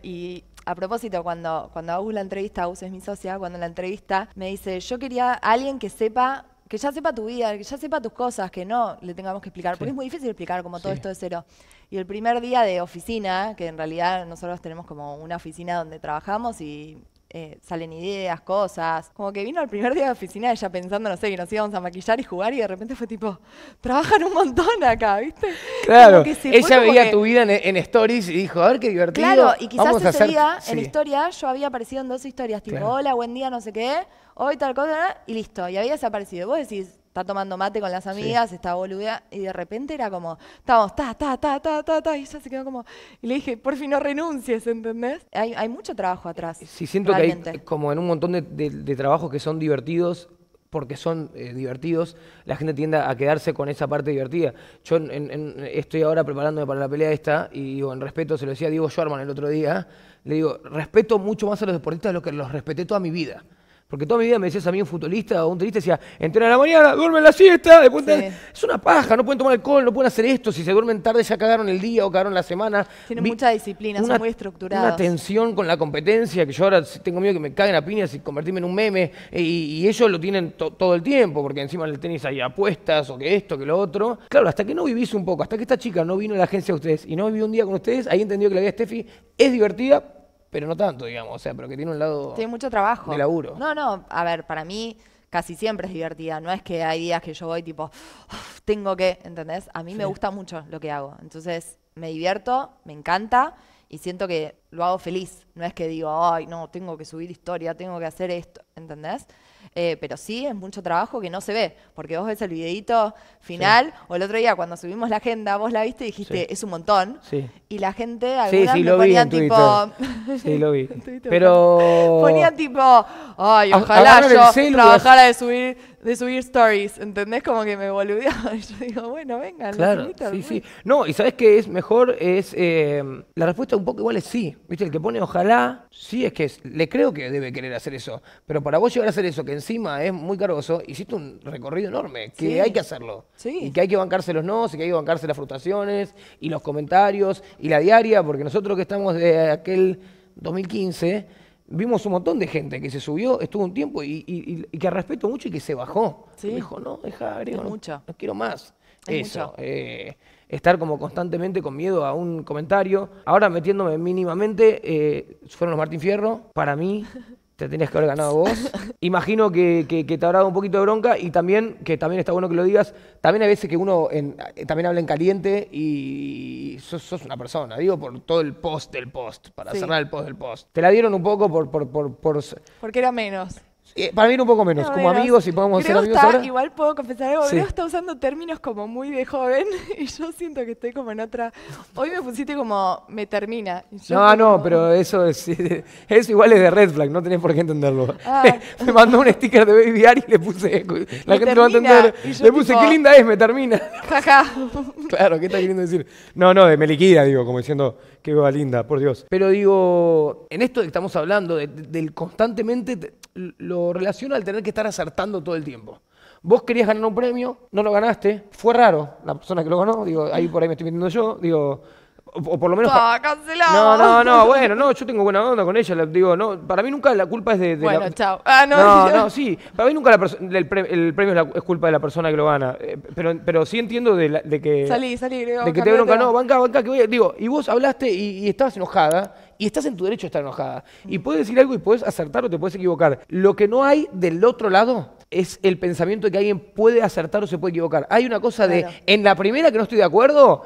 Y a propósito, cuando, cuando hago la entrevista, Agus es mi socia, cuando la entrevista me dice, yo quería alguien que sepa que ya sepa tu vida, que ya sepa tus cosas, que no le tengamos que explicar, porque es muy difícil explicar como todo esto de cero. Y el primer día de oficina, que en realidad nosotros tenemos como una oficina donde trabajamos y eh, salen ideas, cosas. Como que vino el primer día de oficina ella pensando, no sé, que nos íbamos a maquillar y jugar y de repente fue tipo, trabajan un montón acá, ¿viste? Claro, ella veía tu vida en, stories y dijo, a ver qué divertido. Claro, y quizás en historia yo había aparecido en dos historias, tipo, hola, buen día, no sé qué, hoy tal cosa, y listo, y había desaparecido. Vos decís, está tomando mate con las amigas, está boluda, y de repente era como, estamos, ta, ta, ta, ta, ta, y ya se quedó como, y le dije, por fin no renuncies, ¿entendés? Hay, mucho trabajo atrás. Sí, siento que hay como en un montón de, trabajos que son divertidos, porque son eh, divertidos, la gente tiende a quedarse con esa parte divertida. Yo estoy ahora preparándome para la pelea esta y digo, en respeto, se lo decía a Diego Schwarman el otro día, le digo, respeto mucho más a los deportistas de lo que los respeté toda mi vida. Porque toda mi vida me decías a mí un futbolista o un tenista, decía, entrena a la mañana, duermen la siesta, después es una paja, no pueden tomar alcohol, no pueden hacer esto, si se duermen tarde ya cagaron el día o cagaron la semana. Tienen mucha disciplina, son muy estructurados. Una tensión con la competencia, que yo ahora tengo miedo que me caguen a piñas y convertirme en un meme, e, y, ellos lo tienen todo el tiempo, porque encima en el tenis hay apuestas o que esto, que lo otro. Claro, hasta que no vivís un poco, hasta que esta chica no vino a la agencia de ustedes y no vivió un día con ustedes, ahí entendió que la vida de Steffi es divertida, pero no tanto, digamos, o sea, pero que tiene un lado... Tiene mucho trabajo. De laburo. No, no, a ver, para mí casi siempre es divertida, no es que hay días que yo voy tipo, tengo que, ¿entendés? A mí me gusta mucho lo que hago, entonces me divierto, me encanta y siento que lo hago feliz, no es que digo, ay, no, tengo que subir historia, tengo que hacer esto, ¿entendés? Eh, pero sí es mucho trabajo que no se ve, porque vos ves el videito final, o el otro día cuando subimos la agenda, vos la viste y dijiste, es un montón. Y la gente, alguna me ponían tipo. sí, lo vi. pero. Ponían tipo, ay, ojalá yo trabajara de subir de subir stories, ¿entendés? Como que me boludeaba. yo digo, bueno, venga, claro, sí, sí. No, y sabes que es mejor, es eh, la respuesta un poco igual es sí. Viste, el que pone ojalá, sí es que le creo que debe querer hacer eso. Pero para vos llegar a hacer eso, que encima es muy cargoso, hiciste un recorrido enorme, que hay que hacerlo. Sí. Y que hay que bancarse los no, y que hay que bancarse las frustraciones, y los comentarios, y la diaria, porque nosotros que estamos de aquel 2015 vimos un montón de gente que se subió, estuvo un tiempo y, y, y que respeto mucho y que se bajó. dijo, no, deja, agregar. no, quiero más. Eso. Eh, estar como constantemente con miedo a un comentario. Ahora metiéndome mínimamente, eh, fueron los Martín Fierro, para mí te tenías que haber ganado vos. Imagino que, te habrá dado un poquito de bronca y también, que también está bueno que lo digas, también hay veces que uno eh, también habla en caliente y sos, sos una persona, digo, por todo el post del post, para cerrar el post del post. Te la dieron un poco por... por, por, por- Porque era menos. Eh, para mí un poco menos, como amigos, y podemos ser amigos está, ahora. Igual puedo confesar algo, está usando términos como muy de joven y yo siento que estoy como en otra... Hoy me pusiste como, me termina. no, no, pero eso es, eso igual es de red flag, no tenés por qué entenderlo. Ah. me mandó un sticker de Baby Ari y le puse, la gente lo va a entender, le puse, qué linda es, me termina. Jaja. claro, ¿qué está queriendo decir? No, no, de me liquida, digo, como diciendo qué valinda, linda, por Dios. Pero digo, en esto que estamos hablando, del constantemente, lo relaciona al tener que estar acertando todo el tiempo. Vos querías ganar un premio, no lo ganaste, fue raro la persona que lo ganó, digo, ahí por ahí me estoy metiendo yo, digo, o por lo menos. Ah, cancelado. No, no, no, bueno, no, yo tengo buena onda con ella, digo, no, para mí nunca la culpa es de. bueno, chao. Ah, no, no, no, sí, para mí nunca el, premio es, culpa de la persona que lo gana, eh, pero, pero sí entiendo de, que. Salí, salí, De que te bronca, no, banca, banca, que voy. Digo, y vos hablaste y, estabas enojada, y estás en tu derecho de estar enojada. Y puedes decir algo y puedes acertar o te puedes equivocar. Lo que no hay del otro lado es el pensamiento de que alguien puede acertar o se puede equivocar. Hay una cosa de, en la primera que no estoy de acuerdo,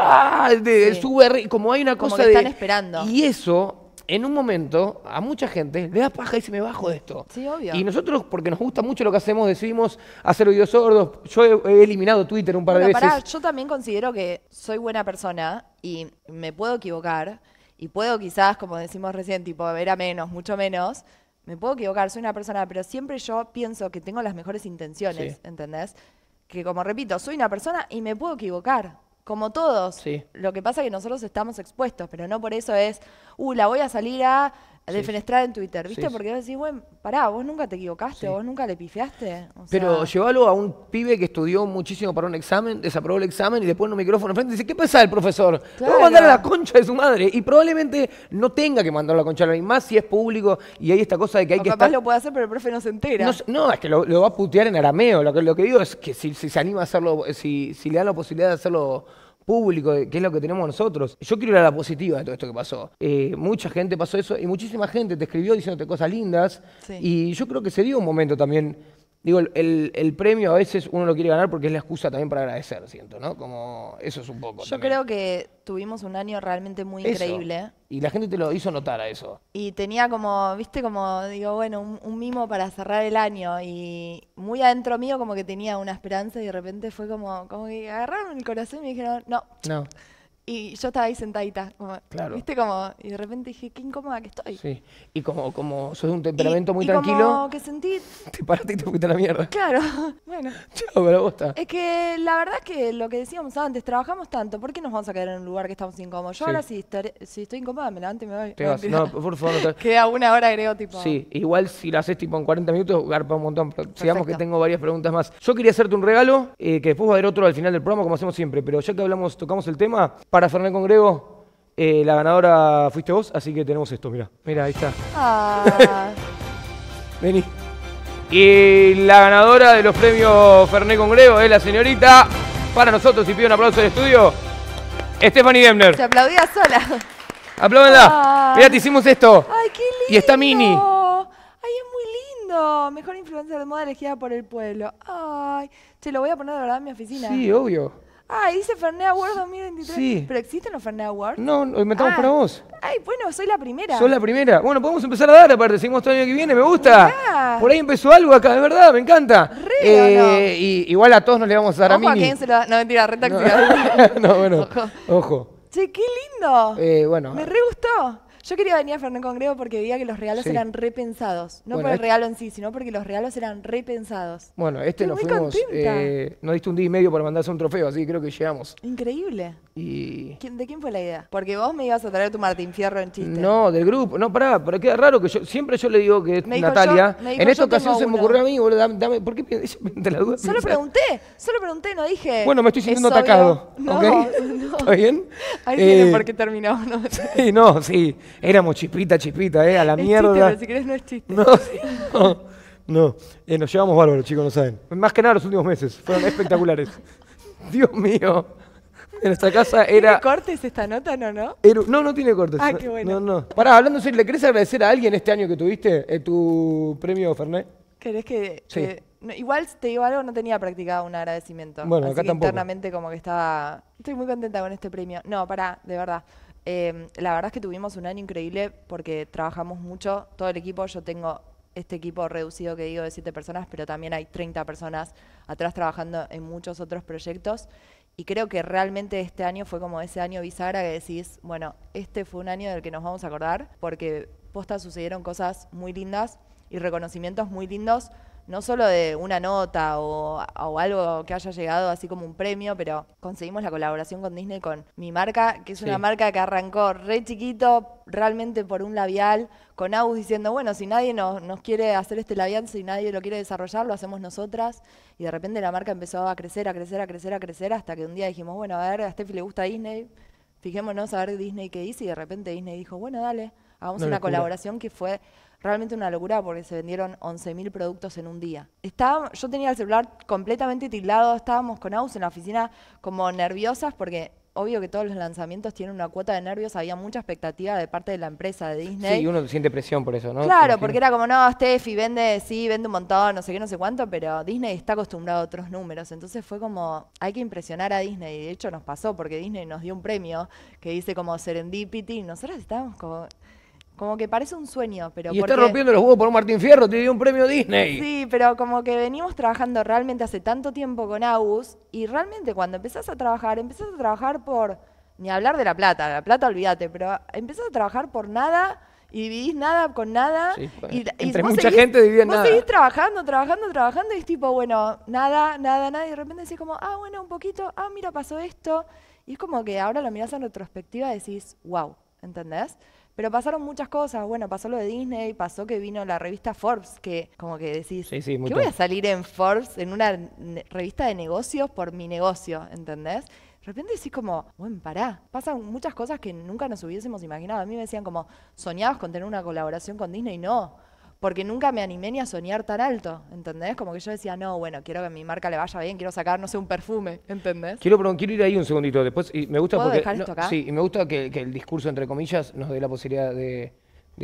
¡Ah! De, como hay una cosa que están esperando. Y eso en un momento a mucha gente le da paja y se me bajo de esto. Sí, obvio. Y nosotros, porque nos gusta mucho lo que hacemos, decidimos hacer oídos sordos. Yo he, eliminado Twitter un par de veces. yo también considero que soy buena persona y me puedo equivocar. Y puedo quizás, como decimos recién, tipo, ver a menos, mucho menos. Me puedo equivocar, soy una persona, pero siempre yo pienso que tengo las mejores intenciones, ¿entendés? Que como repito, soy una persona y me puedo equivocar. Como todos. Lo que pasa es que nosotros estamos expuestos, pero no por eso es, uh, la voy a salir a defenestrar en Twitter, ¿viste? Porque vos decís, bueno, pará, vos nunca te equivocaste, vos nunca le pifiaste. pero llévalo a un pibe que estudió muchísimo para un examen, desaprobó el examen y después pone un micrófono enfrente y dice, ¿qué pasa el profesor? Claro. a mandar a la concha de su madre. Y probablemente no tenga que mandar a la concha de la más si es público y hay esta cosa de que hay que capaz lo puede hacer, pero el profe no se entera. No, es que lo, va a putear en arameo. Lo que, digo es que si, se anima a hacerlo, si, le da la posibilidad de hacerlo público, eh, que es lo que tenemos nosotros. Yo quiero ir a la positiva de todo esto que pasó. Eh, mucha gente pasó eso y muchísima gente te escribió diciéndote cosas lindas. Y yo creo que se dio un momento también Digo, el, premio a veces uno lo quiere ganar porque es la excusa también para agradecer, siento, ¿no? Como eso es un poco. Yo creo que tuvimos un año realmente muy increíble. Y la gente te lo hizo notar a eso. Y tenía como, viste, como, digo, bueno, un, mimo para cerrar el año. Y muy adentro mío como que tenía una esperanza y de repente fue como, como que agarraron el corazón y me dijeron, no. No y yo estaba ahí sentadita, claro. ¿viste? Como, y de repente dije, qué incómoda que estoy. Sí, y como, como sos de un temperamento muy y tranquilo. Como que sentí. Te paraste y te fuiste la mierda. Claro, bueno. Chao, pero vos está Es que la verdad es que lo que decíamos antes, trabajamos tanto, ¿por qué nos vamos a quedar en un lugar que estamos incómodos? Yo ahora si, estaré, si estoy incómoda, me levante y me voy. Te vas. No, por favor, no te... Queda una hora creo tipo. Sí, igual si lo haces tipo en 40 minutos, garpa un montón. sigamos que tengo varias preguntas más. Yo quería hacerte un regalo, eh, que después va a haber otro al final del programa, como hacemos siempre, pero ya que hablamos, tocamos el tema, para Fernández Congrego, eh, la ganadora fuiste vos, así que tenemos esto, Mira, mira, ahí está. Ah. Vení. Y la ganadora de los premios Ferné Congrego es la señorita, para nosotros, y pido un aplauso del estudio, Stephanie Demner. Se aplaudía sola. Apláudanla. Ah. Mirá, te hicimos esto. ¡Ay, qué lindo! Y está Mini. ¡Ay, es muy lindo! Mejor influencer de moda elegida por el pueblo. ¡Ay! te lo voy a poner de verdad en mi oficina. Sí, obvio. Ah, dice Fernet Award 2023. Sí. ¿Pero existen los Fernet Awards? No, lo inventamos ah. para vos. Ay, bueno, soy la primera. Soy la primera. Bueno, podemos empezar a dar aparte, seguimos todo este el año que viene, me gusta. Por ahí empezó algo acá, de verdad, me encanta. Re, eh, no? y, igual a todos nos le vamos a dar ojo a mí. A se lo No, mentira, re no. no, bueno. Ojo. ojo. Che, qué lindo. Eh, bueno. Me re gustó. Yo quería venir a Fernández Congrego porque veía que los regalos eran repensados. No por el regalo en sí, sino porque los regalos eran repensados. Bueno, este lo nos fuimos. Eh, nos diste un día y medio para mandarse un trofeo, así que creo que llegamos. Increíble. ¿De quién fue la idea? Porque vos me ibas a traer tu Martín Fierro en chiste. No, del grupo. No, pará, pero queda raro que yo. Siempre yo le digo que es Natalia. en esta ocasión se me ocurrió a mí, boludo. Dame, ¿Por qué te la duda? Solo pregunté, solo pregunté, no dije. Bueno, me estoy sintiendo atacado. No, ¿okay? no. ¿Está bien? Ahí eh, por qué terminó. No. Sí, no, sí. Éramos chipita, chipita, ¿eh? A la mierda. Chiste, si querés no es chiste. No, no. Eh, nos llevamos bárbaro, chicos, no saben. Más que nada los últimos meses. Fueron espectaculares. Dios mío. En nuestra casa era. ¿Tiene cortes esta nota, no, no? no, no tiene cortes. Ah, qué bueno. Pará, hablando serio, ¿le querés agradecer a alguien este año que tuviste eh, tu premio, Fernet? ¿Querés que.? Sí. igual te digo algo, no tenía practicado un agradecimiento. Bueno, así acá internamente como que estaba. Estoy muy contenta con este premio. No, pará, de verdad. Em, la verdad es que tuvimos un año increíble porque trabajamos mucho, todo el equipo, yo tengo este equipo reducido que digo de siete personas, pero también hay 30 personas atrás trabajando en muchos otros proyectos. Y creo que realmente este año fue como ese año bisagra que decís, bueno, este fue un año del que nos vamos a acordar porque posta sucedieron cosas muy lindas y reconocimientos muy lindos no solo de una nota o, algo que haya llegado así como un premio, pero conseguimos la colaboración con Disney con mi marca, que es una marca que arrancó re chiquito, realmente por un labial, con AUS diciendo, bueno, si nadie nos, nos quiere hacer este labial, si nadie lo quiere desarrollar, lo hacemos nosotras. Y de repente la marca empezó a crecer, a crecer, a crecer, a crecer, hasta que un día dijimos, bueno, a ver, a Steffi le gusta Disney, fijémonos a ver Disney qué dice, y de repente Disney dijo, bueno, dale, hagamos una colaboración que fue realmente una locura porque se vendieron 11.000 productos en un día. Estaba, yo tenía el celular completamente tildado, estábamos con Aus en la oficina como nerviosas porque obvio que todos los lanzamientos tienen una cuota de nervios, había mucha expectativa de parte de la empresa de Disney. Sí, uno siente presión por eso, ¿no? Claro, porque era como, no, Steffi vende, sí, vende un montón, no sé qué, no sé cuánto, pero Disney está acostumbrado a otros números, entonces fue como, hay que impresionar a Disney, y de hecho nos pasó, porque Disney nos dio un premio que dice como Serendipity, y nosotros estábamos como... Como que parece un sueño, pero. Y estás rompiendo los huevos por un Martín Fierro, te dio un premio Disney. Sí, pero como que venimos trabajando realmente hace tanto tiempo con Agus, y realmente cuando empezás a trabajar, empezás a trabajar por. Ni hablar de la plata, la plata olvídate, pero empezás a trabajar por nada y vivís nada con nada. y, entre mucha gente vivía nada. Vos seguís trabajando, trabajando, trabajando y es tipo, bueno, nada, nada, nada. Y de repente decís como, ah, bueno, un poquito, ah, mira, pasó esto. Y es como que ahora lo mirás en retrospectiva y decís, wow, ¿entendés? Pero pasaron muchas cosas. Bueno, pasó lo de Disney, pasó que vino la revista Forbes, que como que decís, voy a salir en Forbes, en una revista de negocios por mi negocio? ¿Entendés? De repente decís como, bueno, pará, pasan muchas cosas que nunca nos hubiésemos imaginado. A mí me decían como, soñabas con tener una colaboración con Disney, no porque nunca me animé ni a soñar tan alto, ¿entendés? Como que yo decía, no, bueno, quiero que mi marca le vaya bien, quiero sacar, no sé, un perfume, ¿entendés? Quiero, quiero ir ahí un segundito después. Y me gusta porque, Sí, y me gusta que, el discurso, entre comillas, nos dé la posibilidad de,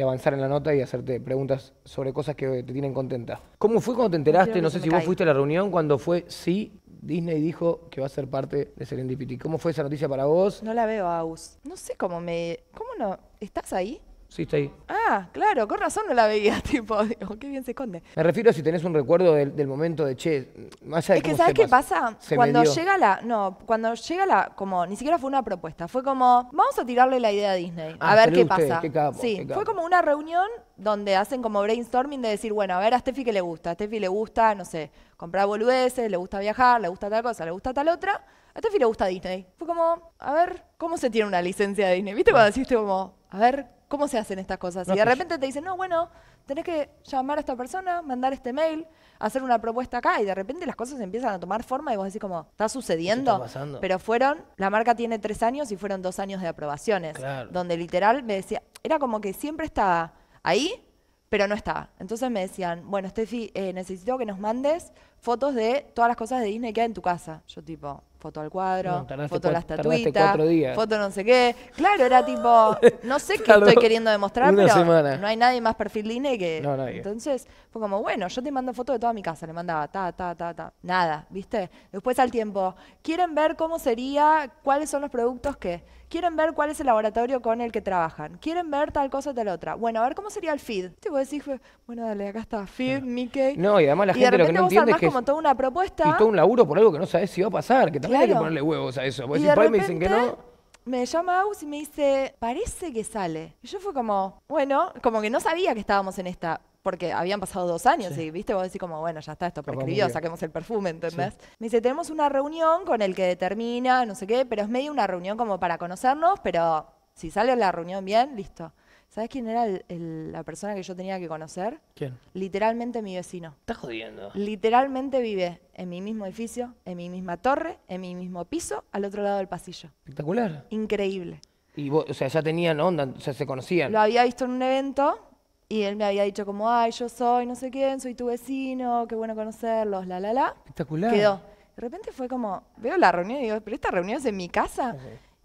avanzar en la nota y hacerte preguntas sobre cosas que te tienen contenta. ¿Cómo fue cuando te enteraste? No sé si vos fuiste a la reunión cuando fue sí Disney dijo que va a ser parte de Serendipity. ¿Cómo fue esa noticia para vos? No la veo, Aus. No sé cómo me... ¿Cómo no? ¿Estás ahí? Sí, está ahí. Ah, claro, con razón no la veía, tipo, qué bien se esconde. Me refiero a si tenés un recuerdo del, momento de, che, más allá de Es que, ¿sabes qué pasa? cuando llega la, no, cuando llega la, como, ni siquiera fue una propuesta, fue como, vamos a tirarle la idea a Disney, a ah, ver qué pasa. sí, fue como una reunión donde hacen como brainstorming de decir, bueno, a ver a Steffi qué le gusta, a Steffi le gusta, no sé, comprar boludeces, le gusta viajar, le gusta tal cosa, le gusta tal otra. A Steffi le gusta Disney. Fue como, a ver, ¿cómo se tiene una licencia de Disney? ¿Viste cuando deciste como, a ver, ¿Cómo se hacen estas cosas? y de pues, repente te dicen, no, bueno, tenés que llamar a esta persona, mandar este mail, hacer una propuesta acá, y de repente las cosas empiezan a tomar forma y vos decís como, está sucediendo, pero fueron, la marca tiene tres años y fueron dos años de aprobaciones, donde literal me decía, era como que siempre estaba ahí, pero no estaba. Entonces me decían, bueno, Steffi, eh, necesito que nos mandes fotos de todas las cosas de Disney que hay en tu casa. Yo tipo, foto al cuadro, foto a la estatuita, foto no sé qué. Claro, era tipo, no sé qué estoy queriendo demostrar, pero no hay nadie más perfil line que... Entonces fue como, bueno, yo te mando foto de toda mi casa, le mandaba ta, ta, ta, ta, nada, ¿viste? Después al tiempo, ¿quieren ver cómo sería, cuáles son los productos que quieren ver cuál es el laboratorio con el que trabajan, quieren ver tal cosa, tal otra. Bueno, a ver cómo sería el feed. Te este, a decir, bueno, dale, acá está, feed, no. Mickey. No, y además la gente lo que no entiende es que. como toda una propuesta. Y todo un laburo por algo que no sabes si va a pasar, que también hay que ponerle huevos a eso. repente... me dicen que no me llama Aus y me dice, parece que sale. Y yo fue como, bueno, como que no sabía que estábamos en esta porque habían pasado dos años y, viste, vos decís como, bueno, ya está, esto prescribió, saquemos el perfume, ¿entendés? Me dice, tenemos una reunión con el que determina, no sé qué, pero es medio una reunión como para conocernos, pero si sale la reunión bien, listo. ¿Sabes quién era la persona que yo tenía que conocer? ¿Quién? Literalmente mi vecino. Estás jodiendo. Literalmente vive en mi mismo edificio, en mi misma torre, en mi mismo piso, al otro lado del pasillo. Espectacular. Increíble. Y vos, o sea, ya tenían onda, o sea, se conocían. Lo había visto en un evento y él me había dicho como, ay, yo soy no sé quién, soy tu vecino, qué bueno conocerlos, la, la, la. Espectacular. Quedó. De repente fue como, veo la reunión y digo, pero esta reunión es en mi casa.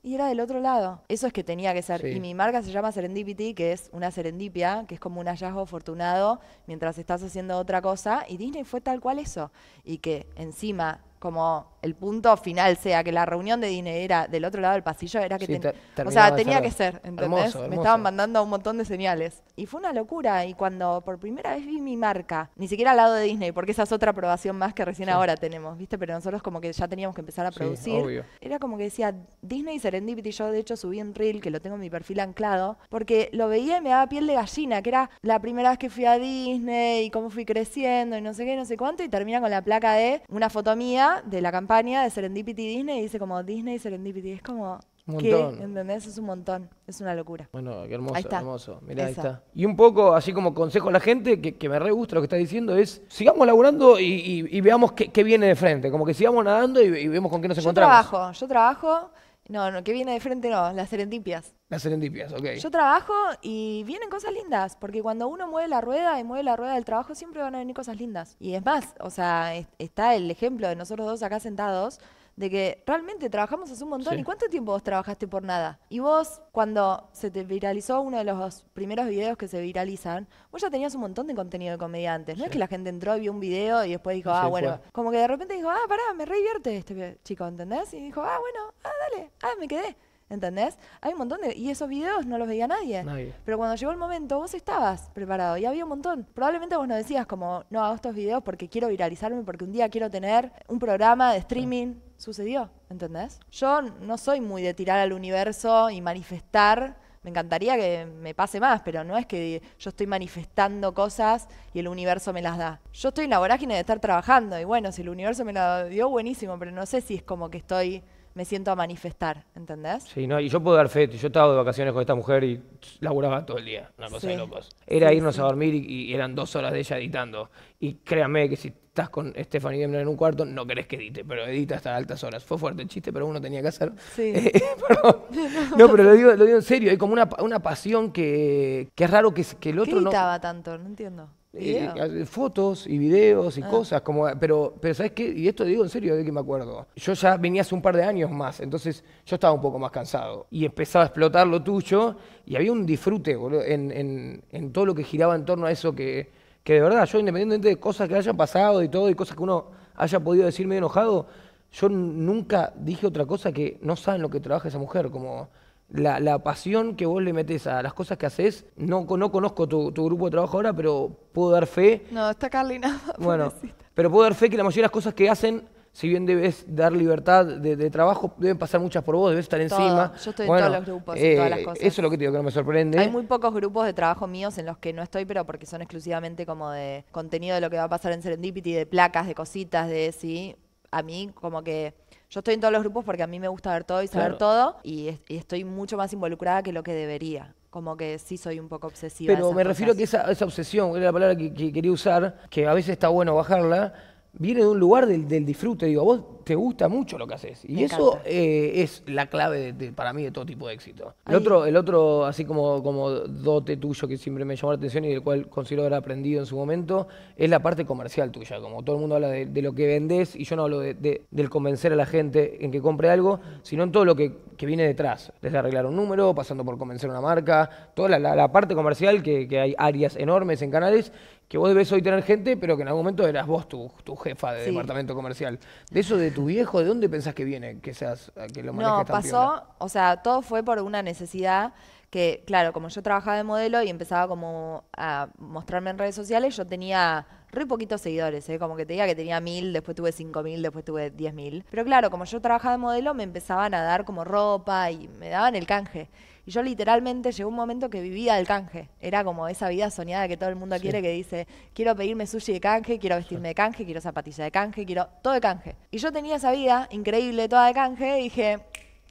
Y era del otro lado. Eso es que tenía que ser. Y mi marca se llama Serendipity, que es una serendipia, que es como un hallazgo afortunado mientras estás haciendo otra cosa. Y Disney fue tal cual eso. Y que encima, como el punto final sea que la reunión de Disney era del otro lado del pasillo era que que o sea, tenía que ser, ¿entendés? Me estaban mandando un montón de señales. Y fue una locura. Y cuando por primera vez vi mi marca, ni siquiera al lado de Disney, porque esa es otra aprobación más que recién ahora tenemos, ¿viste? Pero nosotros como que ya teníamos que empezar a producir. era como que decía Disney Serendipity, yo de hecho subí en Reel, que lo tengo en mi perfil anclado, porque lo veía y me daba piel de gallina, que era la primera vez que fui a Disney y cómo fui creciendo y no sé qué, no sé cuánto, y termina con la placa de una foto mía de la campaña campaña de Serendipity Disney y dice como Disney Serendipity. Es como. montón. ¿Entendés? Es un montón. Es una locura. Bueno, qué hermoso, ahí está. hermoso. Mirá, ahí está. Y un poco, así como consejo a la gente, que, me re gusta lo que está diciendo, es sigamos laburando y, veamos qué, viene de frente. Como que sigamos nadando y, vemos con qué nos encontramos. Yo trabajo, yo trabajo no, no, que viene de frente no, las serendipias. Las serendipias, ok. Yo trabajo y vienen cosas lindas, porque cuando uno mueve la rueda y mueve la rueda del trabajo siempre van a venir cosas lindas. Y es más, o sea, está el ejemplo de nosotros dos acá sentados, de que realmente trabajamos hace un montón. ¿Y cuánto tiempo vos trabajaste por nada? Y vos, cuando se te viralizó uno de los primeros videos que se viralizan, vos ya tenías un montón de contenido de comediantes. No es que la gente entró y vio un video y después dijo, ah, bueno. Como que de repente dijo, ah, pará, me re este chico, ¿entendés? Y dijo, ah, bueno, ah, dale, ah, me quedé. ¿Entendés? Hay un montón de. Y esos videos no los veía nadie. Pero cuando llegó el momento, vos estabas preparado y había un montón. Probablemente vos no decías, como, no hago estos videos porque quiero viralizarme, porque un día quiero tener un programa de streaming. Sucedió, ¿entendés? Yo no soy muy de tirar al universo y manifestar. Me encantaría que me pase más, pero no es que yo estoy manifestando cosas y el universo me las da. Yo estoy en la vorágine de estar trabajando y bueno, si el universo me la dio, buenísimo, pero no sé si es como que estoy me siento a manifestar, ¿entendés? Sí, no, y yo puedo dar fe, yo estaba de vacaciones con esta mujer y laburaba todo el día, una cosa de locos. Era irnos a dormir y, eran dos horas de ella editando. Y créame que si estás con Stephanie Demner en un cuarto, no querés que edite, pero edita hasta altas horas. Fue fuerte el chiste, pero uno tenía que hacer. Sí. Eh, no, pero lo digo, en serio, hay como una, una pasión que, que es raro que, que el otro ¿Qué editaba tanto? No entiendo. Eh, eh, fotos y videos y ah. cosas, como, pero, pero ¿sabes qué? Y esto te digo en serio, de que me acuerdo. Yo ya venía hace un par de años más, entonces yo estaba un poco más cansado. Y empezaba a explotar lo tuyo y había un disfrute, boludo, en, todo lo que giraba en torno a eso que, que de verdad, yo independientemente de cosas que hayan pasado y todo, y cosas que uno haya podido decir medio enojado, yo nunca dije otra cosa que no saben lo que trabaja esa mujer, como la, pasión que vos le metes a las cosas que haces. No, no conozco tu, tu, grupo de trabajo ahora, pero puedo dar fe. No, está Carlina. Bueno, pero puedo dar fe que la mayoría de las cosas que hacen, si bien debes dar libertad de, trabajo, deben pasar muchas por vos, debes estar encima. Yo estoy en todos los grupos, en eh, todas las cosas. Eso es lo que te digo, que no me sorprende. Hay muy pocos grupos de trabajo míos en los que no estoy, pero porque son exclusivamente como de contenido de lo que va a pasar en Serendipity, de placas, de cositas, de sí. A mí, como que yo estoy en todos los grupos porque a mí me gusta ver todo y saber todo y, estoy mucho más involucrada que lo que debería. Como que sí soy un poco obsesiva. Pero me refiero a que esa, obsesión, era la palabra que quería usar, que a veces está bueno bajarla, viene de un lugar del, disfrute. Digo, a vos te gusta mucho lo que haces. Y eso eh, es la clave para mí de todo tipo de éxito. El otro, el otro, así como, como dote tuyo que siempre me llamó la atención y del cual considero haber aprendido en su momento, es la parte comercial tuya. Como todo el mundo habla de, lo que vendés, y yo no hablo de, del convencer a la gente en que compre algo, sino en todo lo que, viene detrás. Desde arreglar un número, pasando por convencer una marca, toda la, parte comercial, que, que hay áreas enormes en canales, que vos debes hoy tener gente, pero que en algún momento eras vos tu, jefa de departamento comercial. De eso de tu viejo, ¿de dónde pensás que viene que seas que lo manejes No, pasó, o sea, todo fue por una necesidad que, claro, como yo trabajaba de modelo y empezaba como a mostrarme en redes sociales, yo tenía re poquitos seguidores, ¿eh? como que te diga que tenía mil, después tuve cinco mil, después tuve diez mil. Pero claro, como yo trabajaba de modelo, me empezaban a dar como ropa y me daban el canje. Y yo literalmente llegó un momento que vivía del canje. Era como esa vida soñada que todo el mundo quiere, que dice, quiero pedirme sushi de canje, quiero vestirme de canje, quiero zapatillas de canje, quiero todo de canje. Y yo tenía esa vida increíble, toda de canje, y dije,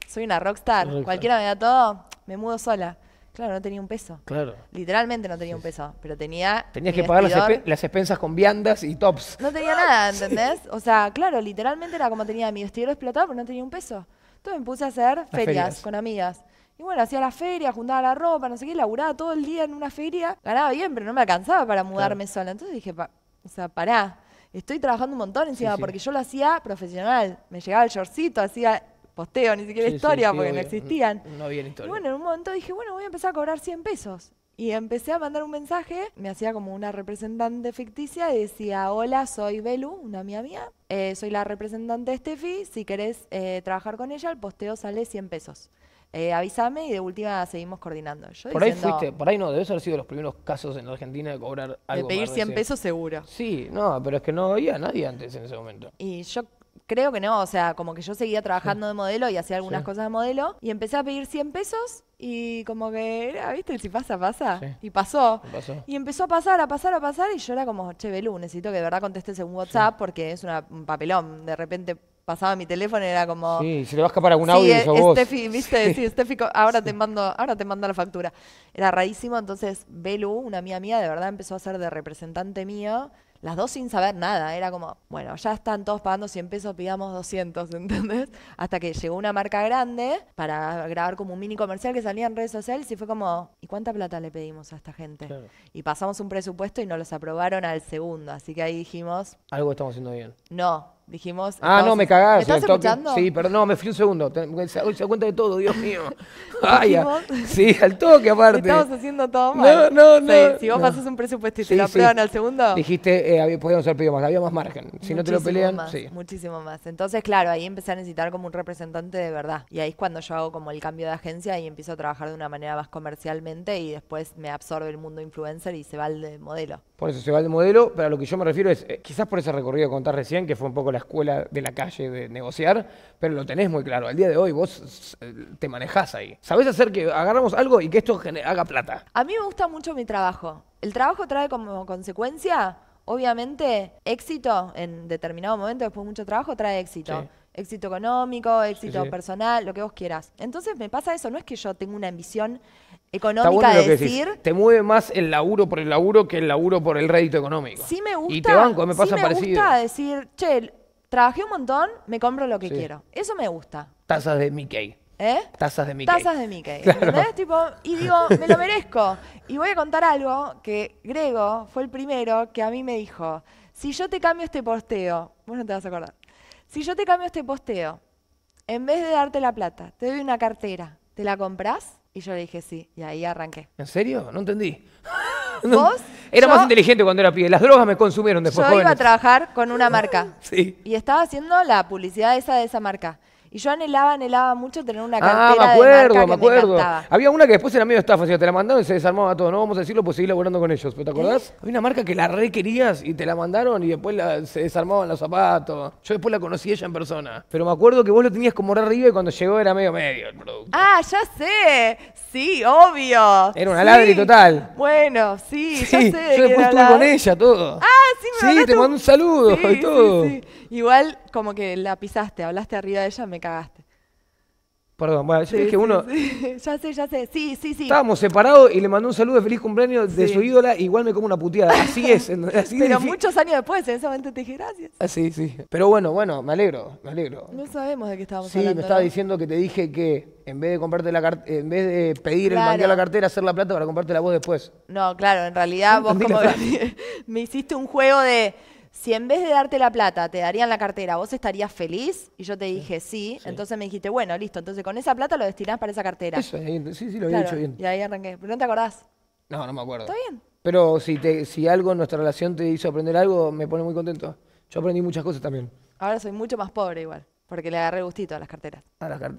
soy una rockstar, cualquiera me da todo, me mudo sola. Claro, no tenía un peso. Claro. Literalmente no tenía un peso, pero tenía. Tenías que pagar las, las, expensas con viandas y tops. No tenía nada, ¿entendés? O sea, claro, literalmente era como tenía mi estilo explotado, pero no tenía un peso. Entonces me puse a hacer ferias, ferias, con amigas. Y bueno, hacía la feria, juntaba la ropa, no sé qué, laburaba todo el día en una feria. Ganaba bien, pero no me alcanzaba para mudarme sola. Entonces dije, o sea, pará, estoy trabajando un montón encima, porque yo lo hacía profesional. Me llegaba el shortcito, hacía posteo, ni siquiera historia, porque no existían. No, había historia. bueno, en un momento dije, bueno, voy a empezar a cobrar 100 pesos. Y empecé a mandar un mensaje, me hacía como una representante ficticia y decía, hola, soy Belu, una mía mía, eh, soy la representante de Steffi, si querés eh, trabajar con ella, el posteo sale 100 pesos eh, avísame y de última seguimos coordinando. por ahí fuiste, por ahí no, debes haber sido los primeros casos en Argentina de cobrar algo. De pedir 100 pesos seguro. Sí, no, pero es que no había nadie antes en ese momento. Y yo creo que no, o sea, como que yo seguía trabajando de modelo y hacía algunas cosas de modelo y empecé a pedir 100 pesos y como que era, viste, si pasa, pasa. Y pasó. Y empezó a pasar, a pasar, a pasar y yo era como, che, Belú, necesito que de verdad contestes según WhatsApp porque es una, un papelón. De repente pasaba mi teléfono y era como. Sí, se le va a escapar algún audio, viste, sí, ahora, Te mando, ahora te mando la factura. Era rarísimo, entonces Belu, una mía mía, de verdad empezó a ser de representante mío, las dos sin saber nada. Era como, bueno, ya están todos pagando 100 pesos, pidamos 200, ¿entendés? Hasta que llegó una marca grande para grabar como un mini comercial que salía en redes sociales y fue como, ¿y cuánta plata le pedimos a esta gente? Y pasamos un presupuesto y nos los aprobaron al segundo, así que ahí dijimos. Algo estamos haciendo bien. No, Dijimos. Ah, no, me cagás. ¿Me ¿Estás escuchando? Sí, pero no, me fui un segundo. Se, da cuenta de todo, Dios mío. Ay, Sí, al toque aparte. Estamos haciendo todo mal. No, no, no. si vos pasás un presupuesto y te lo aprueban al segundo. Dijiste, eh, podíamos haber pedido más, había más margen. Si no te lo pelean, sí. Muchísimo más. Entonces, claro, ahí empecé a necesitar como un representante de verdad. Y ahí es cuando yo hago como el cambio de agencia y empiezo a trabajar de una manera más comercialmente y después me absorbe el mundo influencer y se va el de modelo. Por eso se va el de modelo, pero a lo que yo me refiero es, eh, quizás por ese recorrido que contás recién, que fue un poco la escuela de la calle de negociar, pero lo tenés muy claro. Al día de hoy vos eh, te manejás ahí. Sabés hacer que agarramos algo y que esto haga plata. A mí me gusta mucho mi trabajo. El trabajo trae como consecuencia, obviamente, éxito en determinado momento, después de mucho trabajo, trae éxito. éxito económico, éxito personal, lo que vos quieras. Entonces me pasa eso, no es que yo tenga una ambición económica de decir. Te mueve más el laburo por el laburo que el laburo por el rédito económico. Sí me gusta. Y te banco, me pasa sí me parecido. gusta decir, che, trabajé un montón, me compro lo que quiero. Eso me gusta. Tazas de Mickey. ¿Eh? Tazas de Mickey. Tazas de Mickey. Claro. y digo, me lo merezco. Y voy a contar algo que Grego fue el primero que a mí me dijo, si yo te cambio este posteo, vos no te vas a acordar, si yo te cambio este posteo, en vez de darte la plata, te doy una cartera, ¿te la compras? Y yo le dije sí, y ahí arranqué. ¿En serio? No entendí. ¿Vos? Era más inteligente cuando era pibe. Las drogas me consumieron después. Yo iba a trabajar con una marca. Y estaba haciendo la publicidad esa de esa marca. Y yo anhelaba, anhelaba mucho tener una cartera ah, me acuerdo, de marca me acuerdo. Había una que después era medio estafa, te la mandaron y se desarmaba todo. No vamos a decirlo, pues seguí laburando con ellos. ¿Pero te acordás? Había una marca que la requerías y te la mandaron y después se desarmaban los zapatos. Yo después la conocí ella en persona. Pero me acuerdo que vos lo tenías como arriba y cuando llegó era medio medio el producto. Ah, ya sé. Sí, obvio. Era una ladri total. Bueno, sí, ya sé. Yo después estuve con ella, todo. Ah, sí, me Sí, te mando un saludo y todo. Igual, como que la pisaste, hablaste arriba de ella, me cagaste. Perdón, bueno, yo que uno. Ya sé, ya sé. Sí, sí, sí. Estábamos separados y le mandó un saludo de feliz cumpleaños de su ídola, igual me como una puteada. Así es. Pero muchos años después, en ese momento te dije gracias. así ah, sí, Pero bueno, bueno, me alegro, me alegro. No sabemos de qué estábamos hablando. Sí, me estaba diciendo que te dije que en vez de comprarte la en vez de pedir el el a la cartera, hacer la plata para comprarte la voz después. No, claro, en realidad vos como me hiciste un juego de si en vez de darte la plata te darían la cartera, ¿vos estarías feliz? Y yo te dije sí. Entonces me dijiste, bueno, listo, entonces con esa plata lo destinás para esa cartera. Eso, sí, sí, lo había hecho bien. Y ahí arranqué. Pero no te acordás. No, no me acuerdo. Está bien. Pero si, te, si algo en nuestra relación te hizo aprender algo, me pone muy contento. Yo aprendí muchas cosas también. Ahora soy mucho más pobre igual. Porque le agarré gustito a las carteras.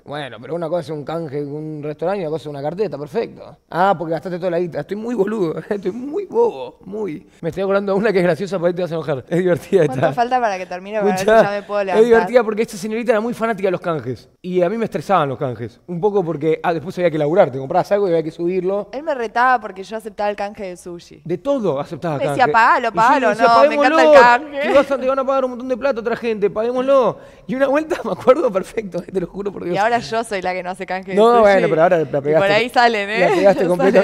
bueno, pero una cosa es un canje en un restaurante y otra cosa es una carteta, perfecto. Ah, porque gastaste toda la guita. Estoy muy boludo, estoy muy bobo, muy. Me estoy acordando de una que es graciosa, para ahí te vas a enojar. Es divertida esta. ¿Cuánto falta para que termine? Para ver ya me puedo Es divertida porque esta señorita era muy fanática de los canjes. Y a mí me estresaban los canjes. Un poco porque ah, después había que laburar. Te comprabas algo y había que subirlo. Él me retaba porque yo aceptaba el canje de sushi. De todo aceptaba el canje. decía, "Pagalo, no, me encanta el canje. ¿Y te van a pagar un montón de plata otra gente, paguémoslo. Y una vuelta me acuerdo perfecto, eh, te lo juro por Dios. Y ahora yo soy la que no hace canje. No, bueno, pero ahora la pegaste. Y por ahí salen, ¿eh? La pegaste completo.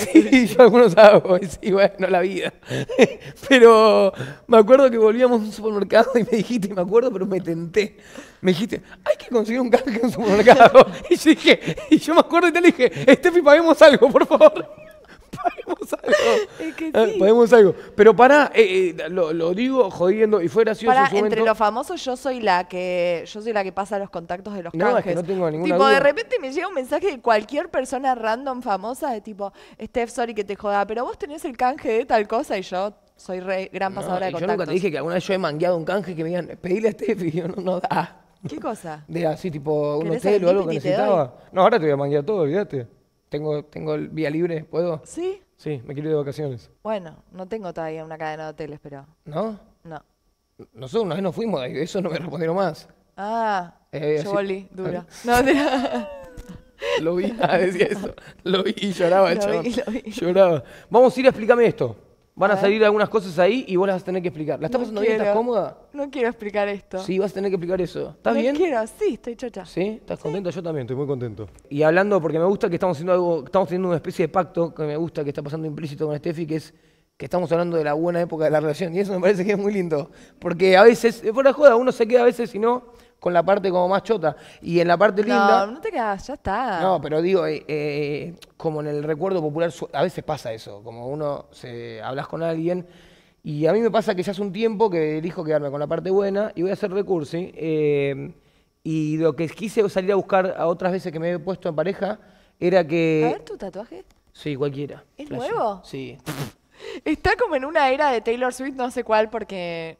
sí, yo algunos hago, sí, bueno, la vida. pero me acuerdo que volvíamos a un supermercado y me dijiste, me acuerdo, pero me tenté. Me dijiste, hay que conseguir un canje en un supermercado. y yo dije, y yo me acuerdo y te dije, Estefi, paguemos algo, por favor. Podemos algo. Eh, algo. Pero para eh, eh, lo, lo, digo jodiendo y fue gracioso. entre los famosos yo soy la que yo soy la que pasa los contactos de los no, canjes. Es que no tengo ninguna Tipo, de repente me llega un mensaje de cualquier persona random famosa de tipo, Steph, sorry que te joda, pero vos tenés el canje de tal cosa y yo soy re, gran pasadora de contactos. Yo nunca te dije que alguna vez yo he mangueado un canje que me digan, pedíle a Steph y yo no, da. ¿Qué cosa? De así, tipo, un hotel o algo que necesitaba. No, ahora te voy a manguear todo, olvídate. Tengo, tengo el vía libre, ¿puedo? Sí. Sí, me quiero ir de vacaciones. Bueno, no tengo todavía una cadena de hoteles, pero. ¿No? No. Nosotros una vez nos fuimos de ahí, eso no me respondieron más. Ah, eh, yo ah. dura. No, Lo vi, ah, decía eso. Lo vi y lloraba el Lo vi, lo vi. Lloraba. Vamos a ir a explícame esto. Van a, salir algunas cosas ahí y vos las vas a tener que explicar. ¿La estás pasando bien? ¿Estás cómoda? No quiero explicar esto. Sí, vas a tener que explicar eso. ¿Estás no bien? quiero, sí, estoy chocha. ¿Sí? ¿Estás contento. Yo también, estoy muy contento. Y hablando, porque me gusta que estamos haciendo algo, estamos teniendo una especie de pacto que me gusta que está pasando implícito con Steffi, que es que estamos hablando de la buena época de la relación. Y eso me parece que es muy lindo. Porque a veces, fuera de joda, uno se queda a veces y no con la parte como más chota. Y en la parte linda. No, no te quedas, ya está. No, pero digo, eh, eh, como en el recuerdo popular, a veces pasa eso. Como uno se hablas con alguien. Y a mí me pasa que ya hace un tiempo que elijo quedarme con la parte buena y voy a hacer recursi. Eh, y lo que quise salir a buscar a otras veces que me he puesto en pareja era que. A ver tu tatuaje. Sí, cualquiera. ¿Es nuevo? Sí. Está como en una era de Taylor Swift, no sé cuál, porque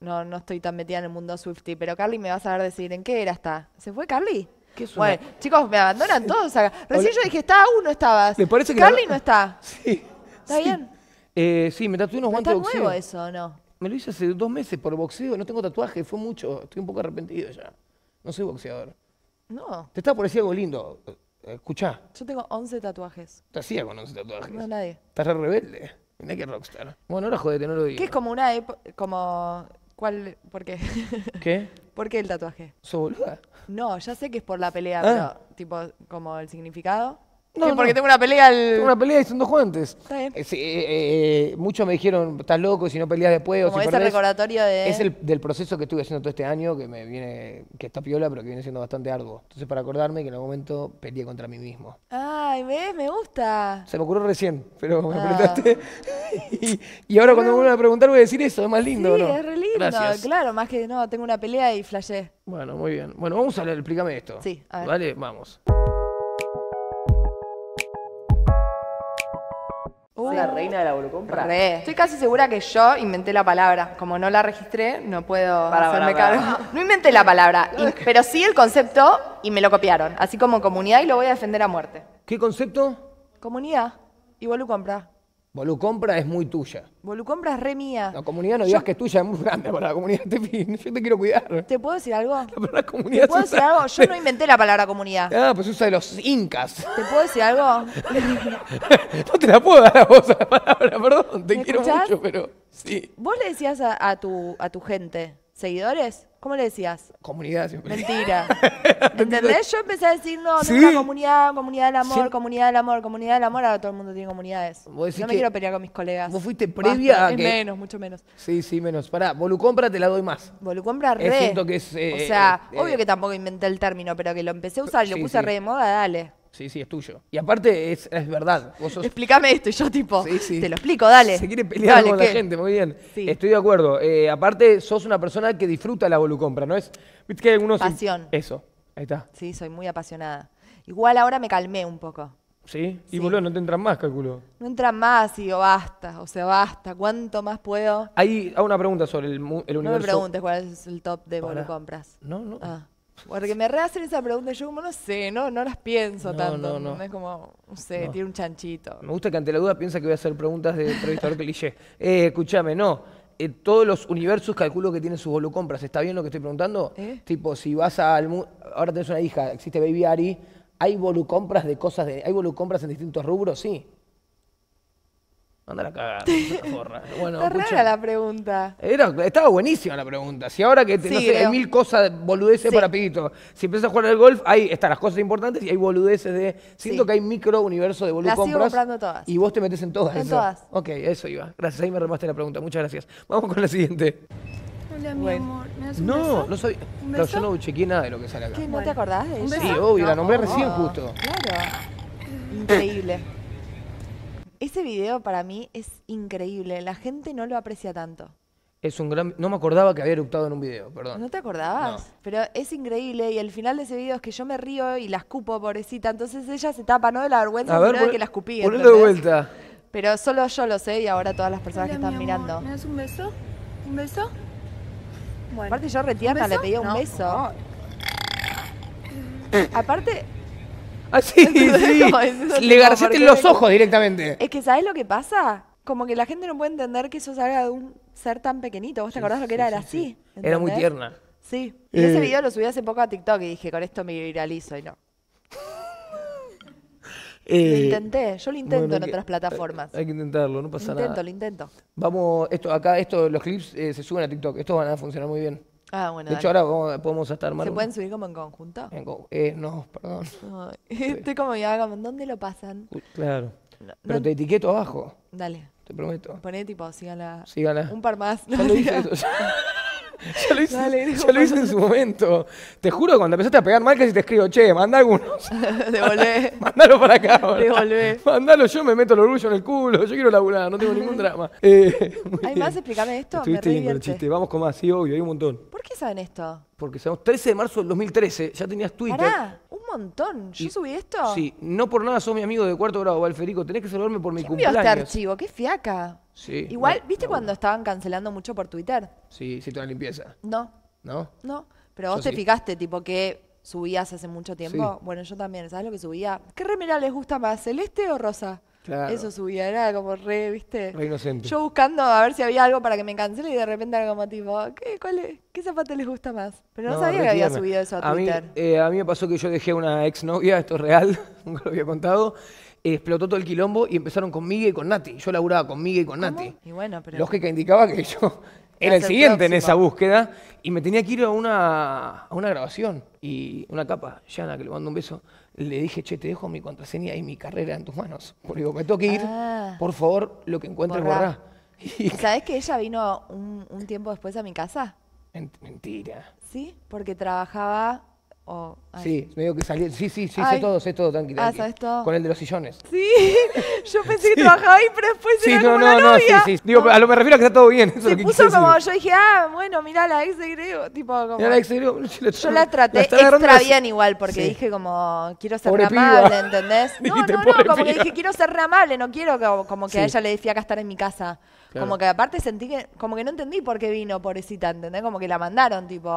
no, no estoy tan metida en el mundo Swifty, pero Carly me vas a saber decir en qué era hasta. ¿Se fue Carly? ¿Qué Bueno, chicos, me abandonan todos acá. Recién yo dije, estaba uno, uh, estabas. que Carly no está. Sí. ¿Está bien? Eh, sí, me tatué unos guantes de boxeo. nuevo eso o no? Me lo hice hace dos meses por boxeo, no tengo tatuaje, fue mucho, estoy un poco arrepentido ya. No soy boxeador. No. Te estaba por decir algo lindo. Eh, escuchá, Yo tengo 11 tatuajes. te hacía con 11 tatuajes. No nadie. Estás re rebelde. Mirá que rockstar. Bueno, ahora jodete, no lo digo. Que es como una época, como ¿Cuál? ¿Por qué? ¿Qué? ¿Por qué el tatuaje? ¿Su boluda? No, ya sé que es por la pelea, ah. pero tipo como el significado. No, porque tengo una pelea Tengo una pelea y son dos guantes. Está bien. Eh, eh, eh, muchos me dijeron, estás loco si no peleas después Como o ese recordatorio de... Es el, del proceso que estuve haciendo todo este año, que me viene, que está piola, pero que viene siendo bastante arduo. Entonces, para acordarme que en algún momento peleé contra mí mismo. Ay, Me gusta. Se me ocurrió recién, pero me ah. preguntaste. y, ahora cuando me vuelvan a preguntar voy a decir eso, es más lindo, sí, es re lindo. Claro, más que, no, tengo una pelea y flashé. Bueno, muy bien. Bueno, vamos a hablar, explícame esto. Sí, a ver. Vale, vamos. Es la reina de la Volucompra? Estoy casi segura que yo inventé la palabra. Como no la registré, no puedo hacerme cargo. No inventé la palabra, pero sí el concepto y me lo copiaron. Así como comunidad y lo voy a defender a muerte. ¿Qué concepto? Comunidad y compra Volucompra es muy tuya. Volucompra es re mía. La comunidad no digas que es tuya, es muy grande para la comunidad. yo te quiero cuidar. ¿Te puedo decir algo? La comunidad ¿Te puedo decir algo? Yo no inventé la palabra comunidad. Ah, pues usa de los incas. ¿Te puedo decir algo? no te la puedo dar a vos la palabra, perdón. Te quiero mucho, pero sí. Vos le decías a, tu, a tu gente, ¿Seguidores? ¿Cómo le decías? Comunidad siempre. Mentira. ¿Entendés? Yo empecé a decir, no, no, comunidad, comunidad del amor, comunidad del amor, comunidad del amor. Ahora todo el mundo tiene comunidades. No me quiero pelear con mis colegas. ¿Vos fuiste previa a menos, mucho menos. Sí, sí, menos. Pará, Volucompra te la doy más. Volucompra re. Es, siento que es, o eh, sea, eh, obvio eh, que tampoco inventé el término, pero que lo empecé a usar y lo puse re de moda, dale. Sí, sí, es tuyo. Y aparte es, verdad. Explicame Explícame esto y yo tipo, te lo explico, dale. Se quiere pelear con la gente, muy bien. Estoy de acuerdo. Eh, aparte, sos una persona que disfruta la volucompra, ¿no es? que algunos... Eso, ahí está. Sí, soy muy apasionada. Igual ahora me calmé un poco. ¿Sí? Y boludo, no te entran más, calculo. No entran más y digo, basta, o sea, basta, ¿cuánto más puedo? Ahí hago una pregunta sobre el, el universo. No me preguntes cuál es el top de volucompras. No, no. Ah. Porque me rehacen esa pregunta yo como, no sé, no, no las pienso tanto. No, Es como, no sé, tiene un chanchito. Me gusta que ante la duda piensa que voy a hacer preguntas de entrevistador cliché. Eh, escúchame, no. Eh, todos los universos calculo que tienen sus compras. ¿Está bien lo que estoy preguntando? ¿Eh? Tipo, si vas al... Ahora tenés una hija, existe Baby Ari. ¿Hay compras de cosas de... ¿Hay volucompras en distintos rubros? Sí. Anda la cagada, porra. Bueno, Está rara la pregunta. Era, estaba buenísima la pregunta. Si ahora que te- no sé, hay mil cosas boludeces para pibito. Si empiezas a jugar al golf, ahí están las cosas importantes y hay boludeces de. Siento que hay micro universo de boludo Las sigo comprando todas. Y vos te metes en todas. En todas. Ok, eso iba. Gracias. Ahí me remaste la pregunta. Muchas gracias. Vamos con la siguiente. Hola, mi amor. ¿Me das un No, no soy. No, yo no chequeé nada de lo que sale acá. ¿Qué, ¿No te acordás de eso? Sí, obvio, la nombré recién justo. Claro. Increíble. Ese video para mí es increíble. La gente no lo aprecia tanto. Es un gran. No me acordaba que había eruptado en un video, perdón. ¿No te acordabas? Pero es increíble y el final de ese video es que yo me río y la escupo, pobrecita. Entonces ella se tapa, no de la vergüenza, sino de que la escupí. Ponelo de vuelta. Pero solo yo lo sé y ahora todas las personas que están mirando. ¿Me das un beso? ¿Un beso? Bueno. Aparte, yo retierna le pedí un beso. Aparte, Ah, Le garcete los ojos directamente. Es que, ¿sabes lo que pasa? Como que la gente no puede entender que eso salga de un ser tan pequeñito. ¿Vos te acordás lo que era? Era así. Era muy tierna. Sí. Eh. Y ese video lo subí hace poco a TikTok y dije, con esto me viralizo y no. Eh, lo intenté, yo lo intento en otras plataformas. Hay, que intentarlo, no pasa nada. Lo intento, lo intento. Vamos, esto, acá, esto, los clips eh, se suben a TikTok. Estos van a funcionar muy bien. Ah, De hecho, ahora podemos estar armar. ¿Se pueden subir como en conjunto? eh, no, perdón. este Estoy como ya, ¿dónde lo pasan? Claro. Pero te etiqueto abajo, Dale, te prometo. poné tipo, síganla. Síganla. Un par más. eso. ya lo hice, en su momento. Te juro cuando empezaste a pegar mal casi te escribo, che, manda algunos. Devolvé. mándalo para acá. boludo. Devolvé. mándalo yo me meto el orgullo en el culo. Yo quiero laburar, no tengo ningún drama. Eh, ¿Hay más? Explícame esto. Vamos con más, sí, obvio, hay un montón. ¿Por qué saben esto? Porque sabemos, 13 de marzo del 2013, ya tenías Twitter. un montón. ¿Yo subí esto? Sí, no por nada sos mi amigo de cuarto grado, Valferico. Tenés que saludarme por mi ¿Quién vio este archivo? ¡Qué fiaca! Igual, ¿viste cuando estaban cancelando mucho por Twitter? Sí, sí, una limpieza. No. ¿No? No. Pero vos te fijaste, tipo, que subías hace mucho tiempo. Bueno, yo también, ¿sabes lo que subía? ¿Qué remera les gusta más, celeste o rosa? Claro. Eso subía, era como re, ¿viste? Re inocente. Yo buscando a ver si había algo para que me cancele y de repente era como tipo, ¿qué, cuál ¿Qué zapato les gusta más? Pero no, sabía que había subido eso a, Twitter. Mí, eh, a mí me pasó que yo dejé una ex novia esto es real, nunca lo había contado explotó todo el quilombo y empezaron con Miguel y con Nati. Yo laburaba con Miguel y con Nati. Y Lógica indicaba que yo era el siguiente en esa búsqueda y me tenía que ir a una, a una grabación y una capa, Yana, que le mando un beso, le dije, che, te dejo mi contraseña y mi carrera en tus manos. Porque digo, me tengo que ir, ah. por favor, lo que encuentres borrá. ¿Sabés que ella vino un tiempo después a mi casa? Mentira. Sí, porque trabajaba sí sí, digo que salí Sí, sí, sí, sé todo, sé todo, tranquila. Ah, Con el de los sillones. Sí, yo pensé que trabajaba ahí, pero después sí, era no, como no, no, novia. sí, sí. Digo, a lo que me refiero es que está todo bien. Se lo que puso como, yo dije, ah, bueno, mira la ex de Grego. Tipo, mirá la ex de Yo, la traté extra bien igual, porque dije como, quiero ser amable, ¿entendés? No, no, no, como que dije, quiero ser amable, no quiero como, como que a ella le decía que estar en mi casa. Como que aparte sentí que, como que no entendí por qué vino, pobrecita, ¿entendés? Como que la mandaron, tipo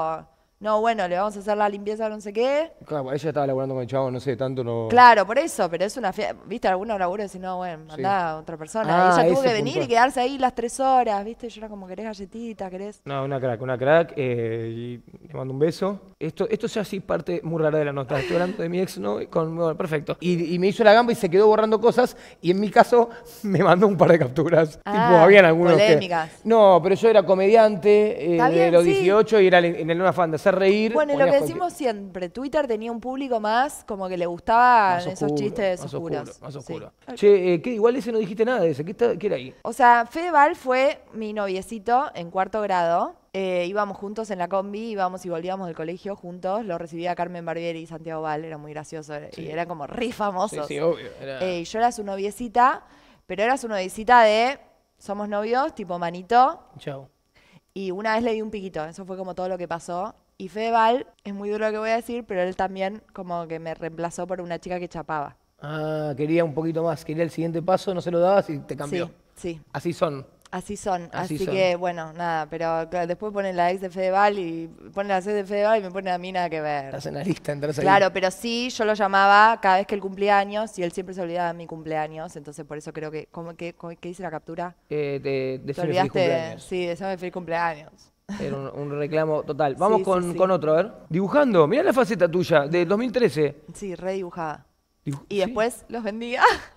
no, bueno, le vamos a hacer la limpieza, no sé qué. Claro, ella estaba laburando con el chavo, no sé, tanto no. Claro, por eso, pero es una fiesta. Viste, algunos laburos si no, bueno, mandá a otra persona. Ah, ella tuvo que venir y quedarse ahí las tres horas, ¿viste? Yo era como, querés galletita querés. No, una crack, una crack. Eh, y le mando un beso. Esto, esto así así parte muy rara de la nota. Estoy hablando de mi ex, ¿no? Con, perfecto. Y, me hizo la gamba y se quedó borrando cosas. Y en mi caso, me mandó un par de capturas. Ah, tipo, habían algunos. Polémicas. No, pero yo era comediante eh, de los 18 y era en el Nueva reír. Bueno, lo que decimos siempre, Twitter tenía un público más como que le gustaban esos chistes más oscuros. Che, eh, igual ese no dijiste nada de ese. ¿Qué, era ahí? O sea, Val fue mi noviecito en cuarto grado. Eh, íbamos juntos en la combi, íbamos y volvíamos del colegio juntos. Lo recibía Carmen Barbieri y Santiago Val, era muy gracioso. Eh, y eran como re famosos. Sí, sí obvio. yo era su noviecita, pero era su noviecita de somos novios, tipo manito. Chau. Y una vez le di un piquito, eso fue como todo lo que pasó. Y Fedeval, es muy duro lo que voy a decir, pero él también como que me reemplazó por una chica que chapaba. Ah, quería un poquito más, quería el siguiente paso, no se lo dabas y te cambió. Sí, sí. Así son. Así son, así, que bueno, nada, pero después ponen la ex de Fedeval y pone la ex de Fedeval y me pone a mí nada que ver. Estás en la lista, entras Claro, pero sí, yo lo llamaba cada vez que él cumplía años y él siempre se olvidaba de mi cumpleaños, entonces por eso creo que, ¿cómo, qué, qué hice la captura? Eh, de, de ¿Te olvidaste? cumpleaños. Sí, de feliz cumpleaños. Era un, reclamo total. Vamos con, otro, a ver. Dibujando, mirá la faceta tuya, de 2013. Sí, redibujada. y después los vendía.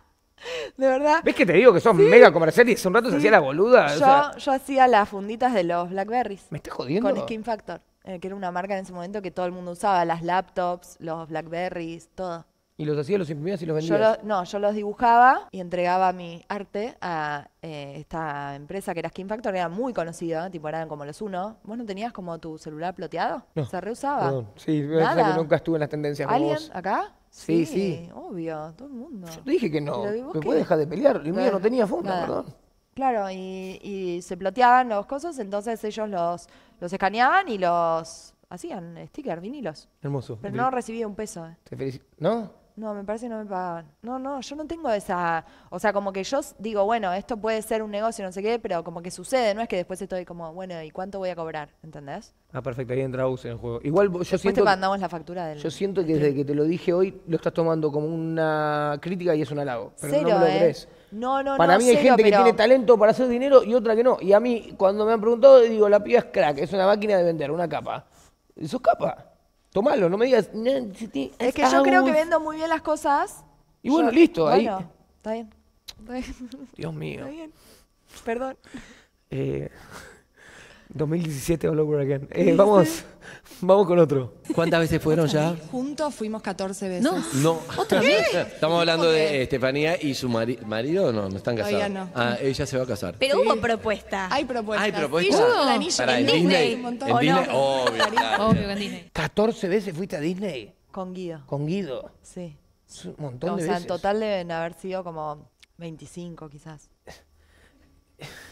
De verdad. ¿Ves que te digo que sos mega comercial y hace un rato se hacía la boluda? Yo, yo, hacía las funditas de los Blackberries. ¿Me estás jodiendo? Con Skin Factor, eh, que era una marca en ese momento que todo el mundo usaba. Las laptops, los Blackberries, todo. ¿Y los hacías, los imprimías y los vendías? no, yo los dibujaba y entregaba mi arte a eh, esta empresa que era Skin Factor, era muy conocida, tipo eran como los uno. ¿Vos no tenías como tu celular ploteado? No. Se reusaba. Sí, que nunca estuve en las tendencias ¿Alguien acá? Sí, sí. Obvio, todo el mundo. Yo te dije que no. ¿Me dejar de pelear? El mío no tenía funda, Claro, y, se ploteaban los cosas, entonces ellos los, los escaneaban y los hacían stickers, vinilos. Hermoso. Pero no recibía un peso. Eh. ¿No? no, me parece que no me pagaban. No, no, yo no tengo esa, o sea, como que yo digo, bueno, esto puede ser un negocio, no sé qué, pero como que sucede, no es que después estoy como, bueno, ¿y cuánto voy a cobrar? ¿Entendés? Ah, perfecto, ahí entra en el juego. Igual yo después siento te mandamos la factura del Yo siento que desde que te lo dije hoy lo estás tomando como una crítica y es un halago, pero no me lo ¿eh? crees. No, no, para no, mí hay gente que tiene talento para hacer dinero y otra que no. Y a mí, cuando me han preguntado, digo, la piba es crack, es una máquina de vender, una capa. Eso es capa. Tomalo, no me digas. Es que yo creo que vendo muy bien las cosas. Y bueno, listo, bueno, ahí. Está bien. Dios mío. Está bien. Perdón. Eh. 2017 All Over Again. Eh, vamos, vamos con otro. ¿Cuántas veces fueron ya? Juntos fuimos 14 veces. No. ¿Otra vez? Estamos hablando de eh, Estefanía y su marido, no, no están casados. Ah, ella se va a casar. Pero hubo propuesta. Hay propuesta Hay propuesta en Disney. obvio. 14 veces fuiste a Disney Con Guido, con Guido. sí. un montón de sea, en total deben haber sido como 25 quizás.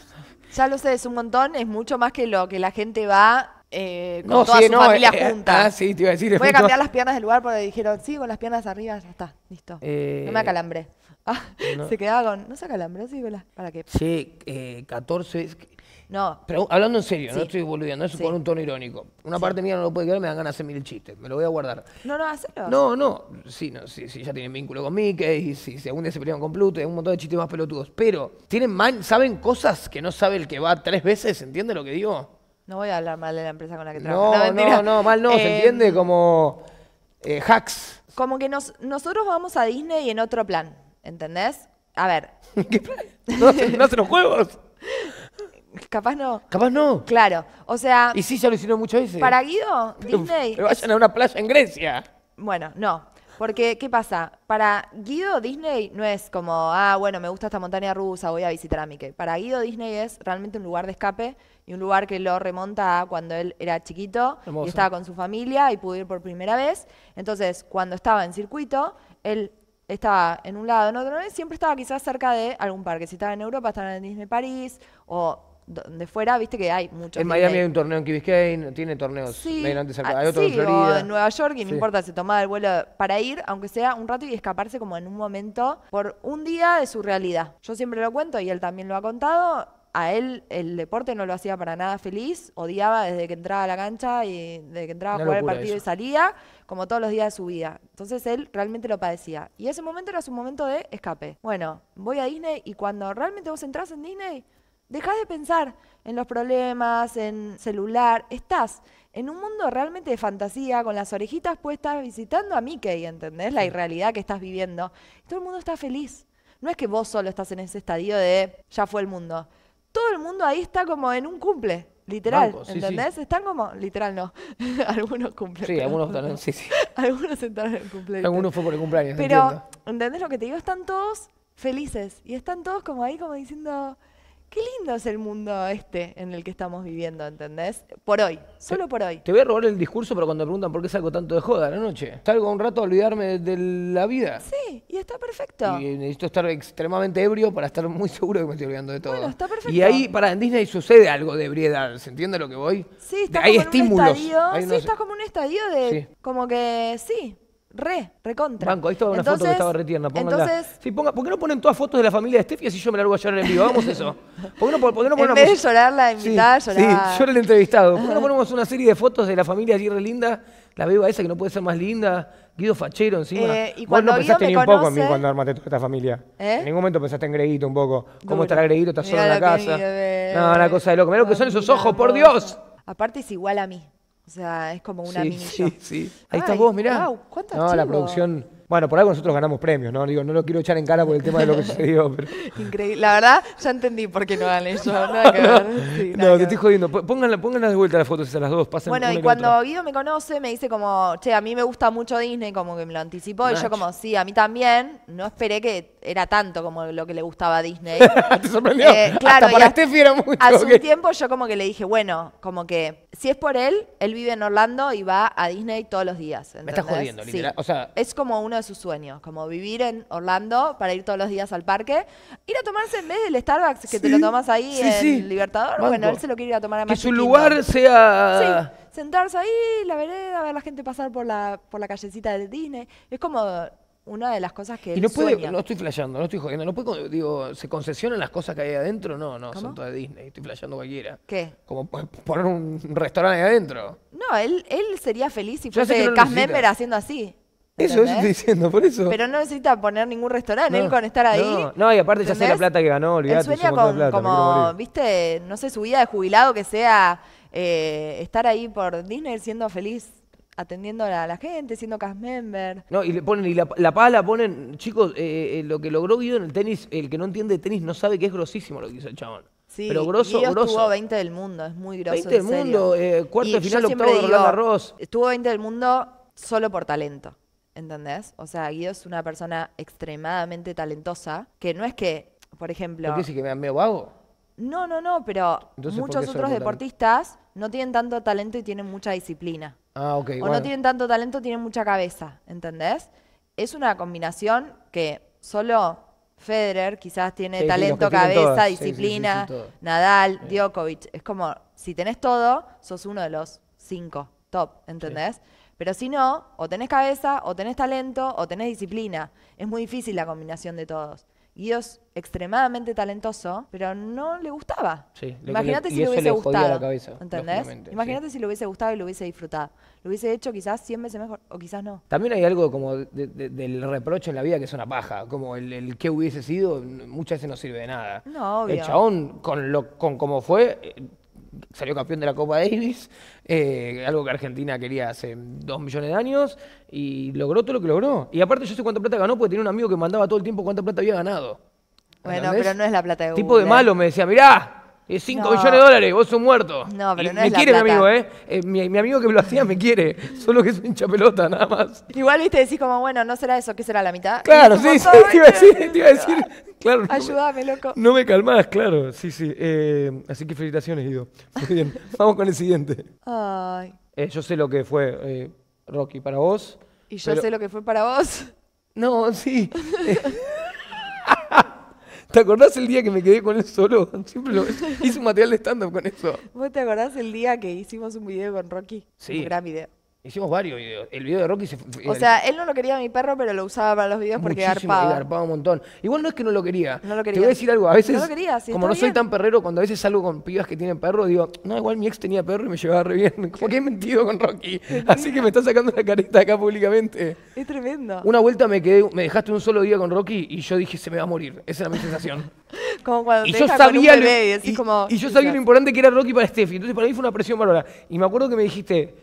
Ya lo sé, es un montón, es mucho más que lo que la gente va eh, con toda su familia eh, junta. ah, sí, te iba a decir. Voy a cambiar las piernas del lugar porque dijeron, sí, con las piernas arriba, ya está, listo. Eh, no me acalambré. Se quedaba con, no se acalambró, sí, ¿verdad? ¿Para qué? Sí, 14, eh, no. Pero hablando en serio, no estoy boludeando, eso con un tono irónico. Una parte mía no lo puede creer, me dan ganas de hacer mil chistes, me lo voy a guardar. No, no, hacerlo. No, no, sí, no, sí, ya tienen vínculo con Mickey, si según se pelean con Pluto, hay un montón de chistes más pelotudos. Pero, ¿tienen ¿saben cosas que no sabe el que va tres veces? ¿Entiende lo que digo? No voy a hablar mal de la empresa con la que trabajo. No, no, no, mal no, se eh, entiende como eh, hacks. Como que nos, nosotros vamos a Disney y en otro plan, ¿entendés? A ver. ¿Qué plan? ¿No no hacen los juegos? Capaz no. Capaz no. Claro. O sea. Y sí, se hicieron muchas veces. Para Guido, Disney. Pero vayan a una playa en Grecia. Bueno, no. Porque, ¿qué pasa? Para Guido Disney no es como, ah, bueno, me gusta esta montaña rusa, voy a visitar a Mickey. Para Guido Disney es realmente un lugar de escape y un lugar que lo remonta a cuando él era chiquito y estaba con su familia y pudo ir por primera vez. Entonces, cuando estaba en circuito, él estaba en un lado, en otro, siempre estaba quizás cerca de algún parque. Si estaba en Europa, estaba en Disney París o donde fuera, viste que hay muchos. En Miami hay un torneo en Key Biscayne, tiene torneos. Sí, ah, en Nueva York, y no importa, se tomaba el vuelo para ir, aunque sea un rato y escaparse como en un momento por un día de su realidad. Yo siempre lo cuento y él también lo ha contado. A él el deporte no lo hacía para nada feliz, odiaba desde que entraba a la cancha y desde que entraba a jugar el partido y salía, como todos los días de su vida. Entonces él realmente lo padecía. Y ese momento era su momento de escape. Bueno, voy a Disney y cuando realmente vos entras en Disney, Dejás de pensar en los problemas, en celular. Estás en un mundo realmente de fantasía, con las orejitas puestas, visitando a Mickey, ¿entendés? La irrealidad que estás viviendo. Todo el mundo está feliz. No es que vos solo estás en ese estadio de ya fue el mundo. Todo el mundo ahí está como en un cumple, literal, ¿entendés? Están como, literal no, algunos cumple. Sí, algunos están, sí, sí. algunos están en el cumple. Algunos fue por el cumpleaños, Pero, ¿entendés lo que te digo? Están todos felices y están todos como ahí como diciendo, Qué lindo es el mundo este en el que estamos viviendo, ¿entendés? Por hoy, solo por hoy. Te voy a robar el discurso, pero cuando preguntan por qué salgo tanto de joda la noche, salgo un rato a olvidarme de la vida. Sí, y está perfecto. Y necesito estar extremadamente ebrio para estar muy seguro de que me estoy olvidando de todo. está perfecto. Y ahí, para, en Disney sucede algo de ebriedad, ¿se entiende lo que voy? Sí, está como en Un estadio, Sí, está como un estadio de... Como que sí, Re, recontra. Banco, ahí estaba una foto que estaba retierna. Entonces, ¿Por qué no ponen todas fotos de la familia de Steffi así yo me largo a llorar en vivo? vamos eso. ¿Por qué no, ponemos.? En vez de llorar la invitada, llorar. Sí, el entrevistado. ¿Por qué no ponemos una serie de fotos de la familia así re linda? La beba esa que no puede ser más linda. Guido Fachero encima. Eh, y Vos no pensaste ni un poco en mí cuando armaste esta familia. ¿Eh? En ningún momento pensaste en Greguito un poco. ¿Cómo estará Greguito? Estás solo en la casa? no, la cosa de loco. Mira lo que son esos ojos, por Dios. Aparte es igual a mí. O sea, es como una sí, mini. Sí, sí. Ahí está estás vos, mirá. Wow, no, la producción bueno, por algo nosotros ganamos premios, ¿no? Digo, no lo quiero echar en cara por el tema de lo que sucedió. Pero... Increíble. La verdad, ya entendí por qué no dan eso. no, que te estoy jodiendo. Pónganla, de vuelta las fotos esas, las dos. Pasen bueno, y cuando Guido me conoce, me dice como, che, a mí me gusta mucho Disney, como que me lo anticipó. Y yo como, sí, a mí también. No esperé que era tanto como lo que le gustaba a Disney. ¿Te sorprendió? Eh, claro, Hasta para Steffi era mucho. Hace un tiempo yo como que le dije, bueno, como que si es por él, él vive en Orlando y va a Disney todos los días. Me estás jodiendo, literal. O sea, es como uno sus sueños, como vivir en Orlando para ir todos los días al parque, ir a tomarse en vez del Starbucks que te lo tomas ahí en Libertador, bueno, él se lo quiere ir a tomar a Que su lugar sea... sentarse ahí, la vereda, ver a la gente pasar por la, por la callecita de Disney, es como una de las cosas que y él puede sueña. no estoy flasheando no estoy jodiendo no puede digo se concesionan las cosas que hay adentro no no son todas de Disney estoy flasheando cualquiera qué como poner un restaurante ahí adentro no él él sería feliz si fuese no haciendo así eso, eso estoy diciendo, por eso. Pero no necesita poner ningún restaurante, él con estar ahí. No, y aparte ya sé la plata que ganó, olvidate. sueña con, como, viste, no sé, su vida de jubilado que sea eh, estar ahí por Disney siendo feliz atendiendo a la gente, siendo cast member. No, y le ponen, la, pala ponen, chicos, eh, eh, lo que logró Guido en el tenis, el que no entiende tenis no sabe que es grosísimo lo que hizo el chabón. Sí, pero grosso, Guido estuvo 20 del mundo, es muy grosso. 20 del mundo, cuarto final, octavo de Roland Garros. Estuvo 20 del mundo solo por talento. ¿entendés? O sea, Guido es una persona extremadamente talentosa, que no es que, por ejemplo... ¿Por qué que me No, no, no, pero muchos otros deportistas no tienen tanto talento y tienen mucha disciplina. Ah, ok. O no tienen tanto talento, tienen mucha cabeza, ¿entendés? Es una combinación que solo Federer quizás tiene talento, cabeza, disciplina, Nadal, Djokovic. Es como, si tenés todo, sos uno de los cinco top, ¿entendés? Pero si no, o tenés cabeza, o tenés talento, o tenés disciplina. Es muy difícil la combinación de todos. Guido es extremadamente talentoso, pero no le gustaba. Sí, Imagínate si le hubiese gustado. ¿Entendés? Imagínate si le hubiese gustado y lo hubiese disfrutado. Lo hubiese hecho quizás 100 veces mejor, o quizás no. También hay algo como del reproche en la vida que es una paja. Como el, el, que hubiese sido, muchas veces no sirve de nada. No, obvio. El chabón, con, lo, con como fue, eh, salió campeón de la Copa Davis, eh, algo que Argentina quería hace dos millones de años, y logró todo lo que logró. Y aparte yo sé cuánta plata ganó porque tenía un amigo que mandaba todo el tiempo cuánta plata había ganado. Bueno, pero no es la plata de Google. Tipo de malo, me decía, mirá, es 5 millones de dólares, vos sos muerto. No, pero no me es quiere mi amigo, ¿eh? eh mi, amigo que me lo hacía me quiere, solo que es un pelota, nada más. Igual, viste, decís como, bueno, no será eso, ¿qué será la mitad? Claro, sí, sí, te iba a decir, Claro, Ayúdame, loco. No me calmás, claro, sí, sí. Eh, así que felicitaciones, Ido. Muy bien, vamos con el siguiente. Ay. Eh, yo sé lo que fue Rocky para vos. Y yo sé lo que fue para vos. No, sí. ¿Te acordás el día que me quedé con él solo? Siempre hice un material de stand-up con eso. ¿Vos te acordás el día que hicimos un video con Rocky? Sí. Un gran video. Hicimos varios videos. El video de Rocky se fue, O sea, él no lo quería a mi perro, pero lo usaba para los videos porque muchísimo, Sí, y un montón. Igual no es que no lo quería. No lo quería. Te voy a decir algo. A veces, como no soy tan perrero, cuando a veces salgo con pibas que tienen perro, digo, no, igual mi ex tenía perro y me llevaba re bien. Como que he mentido con Rocky. Así que me está sacando la careta acá públicamente. Es tremendo. Una vuelta me quedé, me dejaste un solo día con Rocky y yo dije, se me va a morir. Esa era mi sensación. Como cuando te yo sabía, y yo sabía lo importante que era Rocky para Steffi. Entonces para mí fue una presión valora Y me acuerdo que me dijiste,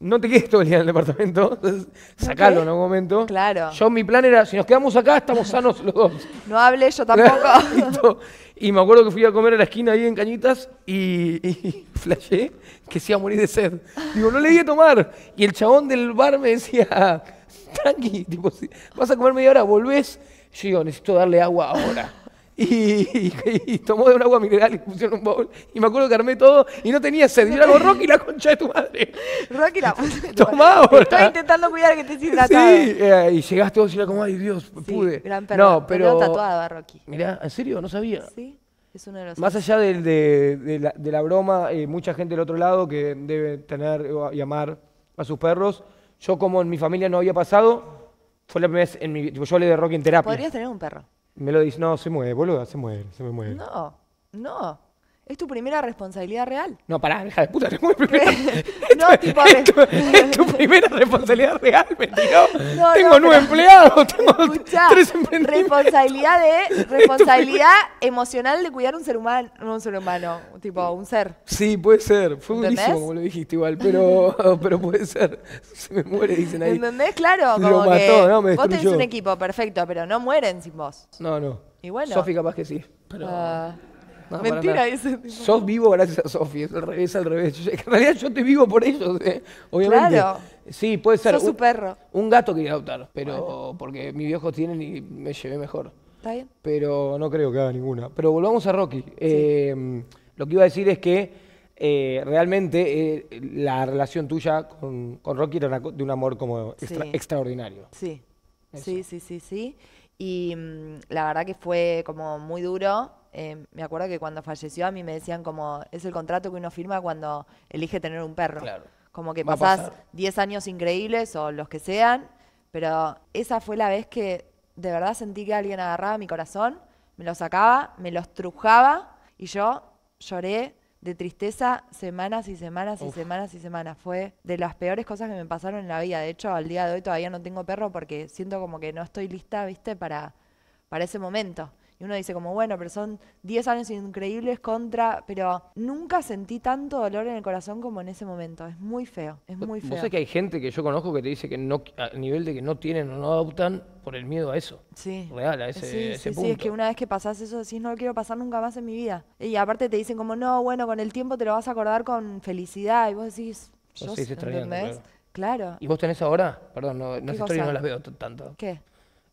no te quedes todo el día en el departamento, sacalo en algún momento. Claro. Yo, mi plan era, si nos quedamos acá, estamos sanos los dos. No hable, yo tampoco. y me acuerdo que fui a comer a la esquina ahí en Cañitas y, flashé que se iba a morir de sed. Digo, no le di a tomar. Y el chabón del bar me decía, tranqui, tipo, vas a comer media hora, volvés. Yo digo, necesito darle agua ahora. y, tomó de un agua mineral y pusieron un bowl. Y me acuerdo que armé todo y no tenía sed. Y era como Rocky la concha de tu madre. Rocky la concha tu madre. intentando cuidar que te hidratado. Sí, eh, y llegaste vos y era como, ay Dios, pude. Gran perro. No, pero. tatuada, Rocky. Mirá, ¿en serio? No sabía. Sí. Es uno de los Más allá de, de, la, de la, broma, eh, mucha gente del otro lado que debe tener y amar a sus perros. Yo, como en mi familia no había pasado, fue la primera vez en mi. Yo le de Rocky en terapia. Podrías tener un perro. Me lo dice, no, se mueve, boludo, se mueve, se me mueve, No, no. Es tu primera responsabilidad real. No, pará, hija de puta, tengo mi primera. no, es, tipo, tu, primera responsabilidad real, mentira. tengo no, nueve empleados, tengo tres Responsabilidad de responsabilidad emocional de cuidar un ser humano, no un ser humano, tipo un ser. Sí, puede ser. Fue un buenísimo como lo dijiste igual, pero pero puede ser. Se me muere dicen ahí. ¿Entendés? Claro, como que no, me vos tenés un equipo perfecto, pero no mueren sin vos. No, no. Y bueno. capaz que sí, pero ah. Mentira ese. Tipo. Sos vivo gracias a Sofi, es al revés, al revés. en realidad yo estoy vivo por ellos, ¿eh? obviamente. Claro. Sí, puede ser. Sos su perro. Un gato quería adoptar, pero porque mis viejos tienen y me llevé mejor. Está bien. Pero no creo que haga ninguna. Pero volvamos a Rocky. Em, lo que iba a decir es que eh, realmente eh, la relación tuya con, con Rocky era de un amor como extraordinario. Sí. Sí, sí, sí, sí. Y mm, la verdad que fue como muy duro Em, me acuerdo que cuando falleció a mí me decían como, es el contrato que uno firma cuando elige tener un perro. Como que pasás 10 años increíbles o los que sean, pero esa fue la vez que de verdad sentí que alguien agarraba mi corazón, me lo sacaba, me lo estrujaba y yo lloré de tristeza semanas y semanas y semanas y semanas. Fue de las peores cosas que me pasaron en la vida. De hecho, al día de hoy todavía no tengo perro porque siento como que no estoy lista, viste, para, para ese momento. Y uno dice como, bueno, pero son 10 años increíbles contra, pero nunca sentí tanto dolor en el corazón como en ese momento. Es muy feo, es muy feo. Yo sé que hay gente que yo conozco que te dice que no, a nivel de que no tienen o no adoptan por el miedo a eso. Sí. Real, a ese, punto. Sí, es que una vez que pasás eso decís, no lo quiero pasar nunca más en mi vida. Y aparte te dicen como, no, bueno, con el tiempo te lo vas a acordar con felicidad. Y vos decís, yo, ¿entendés? Claro. ¿Y vos tenés ahora? Perdón, no, no no las veo tanto. ¿Qué?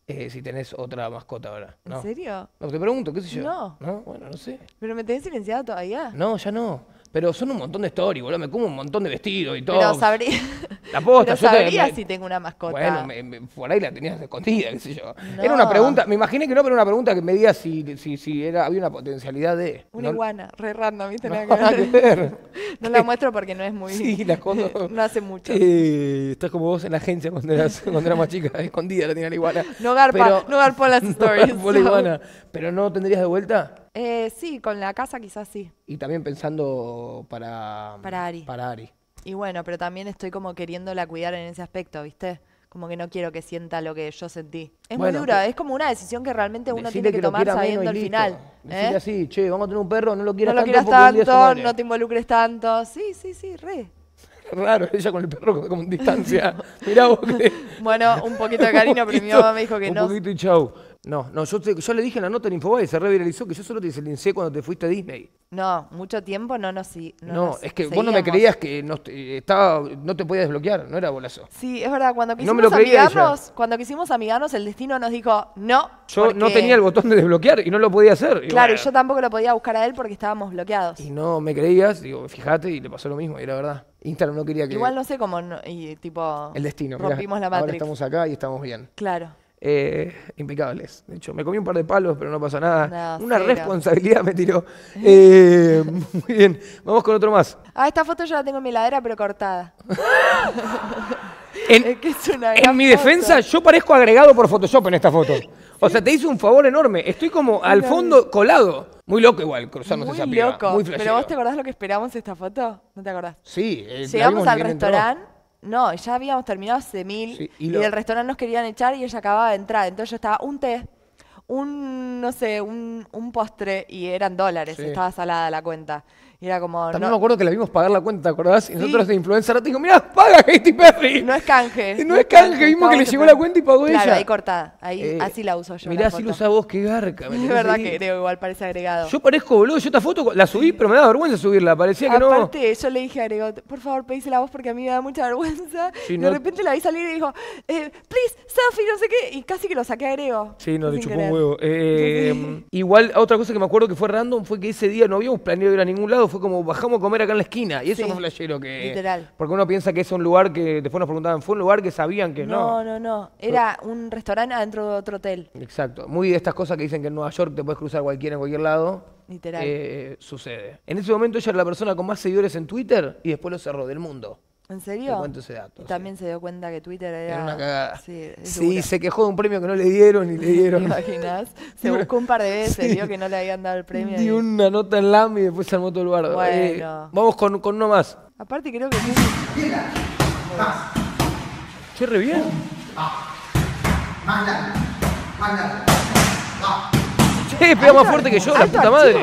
eh, si tenés otra mascota ahora. No. ¿En serio? No, te pregunto, qué sé yo. No. no. Bueno, no sé. ¿Pero me tenés silenciado todavía? No, ya no. Pero son un montón de stories, boludo. Me como un montón de vestidos y todo. Pero sabría. La posta, No yo sabría si tengo una mascota. Bueno, me, por ahí la tenías escondida, qué sé yo. Era una pregunta, me imaginé que no, pero era una pregunta que me diga si, si, si era, había una potencialidad de. Una iguana, re random, ¿viste? No, que no la muestro porque no es muy. Sí, la escondo. no hace mucho. estás como vos en la agencia cuando eras, cuando eras más chica, escondida la tenía la iguana. No garpa, no garpó las stories. No iguana. Pero no tendrías de vuelta. Eh, sí, con la casa quizás sí. Y también pensando para, Para Ari. para Ari. Y bueno, pero también estoy como queriéndola cuidar en ese aspecto, ¿viste? Como que no quiero que sienta lo que yo sentí. Es muy dura, es como una decisión que realmente uno tiene que, tomar sabiendo el final. Me ¿eh? así, che, vamos a tener un perro, no lo quieras tanto No lo quieras tanto, no te involucres tanto. Sí, sí, sí, re. Raro, ella con el perro como en distancia. Mirá vos que... Bueno, un poquito de cariño, pero mi mamá me dijo que Un no. poquito y chau. No, no, yo, le dije en la nota en Infobae, se reviralizó, que yo solo te silencié cuando te fuiste a Disney. No, mucho tiempo no nos sí. No, es que vos no me creías que no, estaba, no te podía desbloquear, no era bolazo. Sí, es verdad, cuando quisimos, amigarnos, cuando quisimos amigarnos, el destino nos dijo no. Yo no tenía el botón de desbloquear y no lo podía hacer. claro, yo tampoco lo podía buscar a él porque estábamos bloqueados. Y no me creías, digo, fíjate, y le pasó lo mismo, y era verdad. Instagram no quería que... Igual no sé cómo, y tipo... El destino, rompimos la matriz, Ahora estamos acá y estamos bien. Claro. Eh, impecables. De hecho, me comí un par de palos, pero no pasa nada. Una responsabilidad me tiró. Eh, muy bien, vamos con otro más. Ah, esta foto yo la tengo en mi ladera pero cortada. en, mi defensa, yo parezco agregado por Photoshop en esta foto. O sea, te hice un favor enorme. Estoy como al fondo colado. Muy loco igual cruzarnos esa Muy loco. ¿Pero vos te acordás lo que de esta foto? ¿No te acordás? Sí. Eh, Llegamos al restaurante no, ya habíamos terminado hace mil y, el restaurante nos querían echar y ella acababa de entrar. Entonces yo estaba un té, un, no sé, un, postre y eran dólares, estaba salada la cuenta era como. También no... me acuerdo que la vimos pagar la cuenta, ¿te acordás? Y nosotros de influencer te digo, mirá, paga Katy Perry. No es canje. No, es canje, vimos que le llegó la cuenta y pagó claro, ahí cortada. Ahí, eh, así la uso yo. mira así lo usa vos, qué garca. Es verdad que creo, igual parece agregado. Yo parezco boludo, yo esta foto la subí, pero me da vergüenza subirla. Parecía que no. Aparte, yo le dije a Grego, por favor, la voz porque a mí me da mucha vergüenza. de repente la vi salir y dijo, eh, please, Safi, no sé qué. Y casi que lo saqué a Grego. Sí, no, le chupó un huevo. Em, igual, otra cosa que me acuerdo que fue random fue que ese día no habíamos planeado ir a ningún lado fue como bajamos a comer acá en la esquina. Y eso es un flashero que. Literal. Porque uno piensa que es un lugar que. Después nos preguntaban, ¿fue un lugar que sabían que no? No, no, no. Era un restaurante adentro de otro hotel. Exacto. Muy de estas cosas que dicen que en Nueva York te puedes cruzar cualquiera en cualquier lado. Literal. Eh, sucede. En ese momento ella era la persona con más seguidores en Twitter y después lo cerró del mundo. ¿En serio? Te cuento ese dato. Y también se dio cuenta que Twitter era. Era una cagada. Sí, se quejó de un premio que no le dieron y le dieron. ¿Te imaginas? Se buscó un par de veces, vio que no le habían dado el premio. Di una nota en LAM y después se armó todo el eh, Bueno. vamos con, con más. Aparte, creo que. Más. Che, re bien. Más largo. Más Che, pega más fuerte que yo, la puta madre.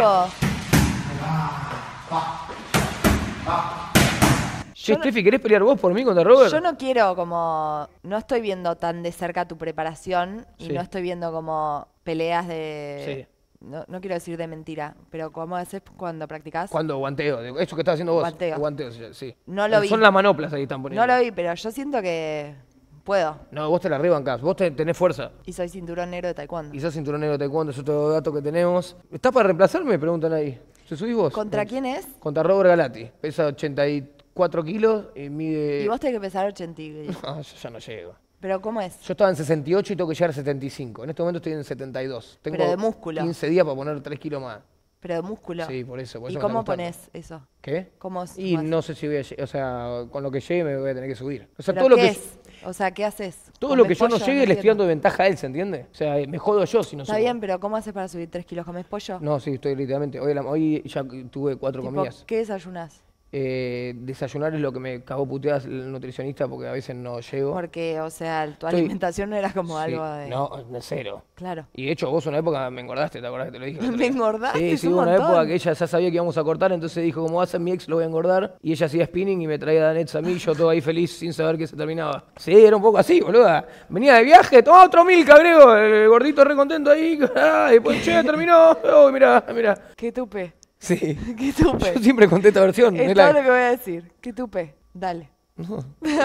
Che, Steffi, ¿querés pelear vos por mí contra Robert? Yo no quiero como... No estoy viendo tan de cerca tu preparación y no estoy viendo como peleas de... Sí. No, quiero decir de mentira, pero ¿cómo haces cuando practicás? Cuando guanteo, eso que estás haciendo vos. Guanteo. guanteo sí. No lo eh, vi. Son las manoplas ahí están poniendo. No lo vi, pero yo siento que puedo. No, vos te la casa. vos tenés fuerza. Y soy cinturón negro de taekwondo. Y sos cinturón negro de taekwondo, es otro dato que tenemos. ¿Estás para reemplazarme? Preguntan ahí. ¿Se subís vos? ¿Contra quién es? Contra Robert Galati. Pesa 83 4 kilos, y eh, mide... Y vos tenés que pesar 80 No, yo ya no llego. ¿Pero cómo es? Yo estaba en 68 y tengo que llegar a 75. En este momento estoy en 72. Tengo Pero de músculo. 15 días para poner 3 kilos más. Pero de músculo. Sí, por eso. ¿Y cómo pones eso? ¿Qué? ¿Cómo Y no sé si voy a llegar, o sea, con lo que llegue me voy a tener que subir. O sea, todo lo que... Es? O sea, ¿qué haces? Todo lo que yo no llegue le estoy dando ventaja a él, ¿se entiende? O sea, me jodo yo si no Está bien, pero ¿cómo haces para subir 3 kilos? ¿Comes pollo? No, sí, estoy literalmente. Hoy, hoy ya tuve cuatro comidas. ¿Qué desayunas? Eh, desayunar es lo que me cagó puteadas el nutricionista porque a veces no llego. Porque, o sea, tu alimentación no era como algo de. No, de cero. Claro. Y de hecho, vos una época me engordaste, ¿te acordás que te lo dije? ¿Me engordaste? Sí, sí, una época que ella ya sabía que íbamos a cortar, entonces dijo, como hace mi ex, lo voy a engordar. Y ella hacía spinning y me traía Danets a mí, yo todo ahí feliz sin saber que se terminaba. Sí, era un poco así, boluda. Venía de viaje, toma otro mil, cabrego. El gordito re contento ahí. Y pues che, terminó. Oh, mira, mira! Qué tupe. Sí. Qué tupe. Yo siempre conté esta versión. Es, todo lo que voy a decir. Qué tupe. Dale.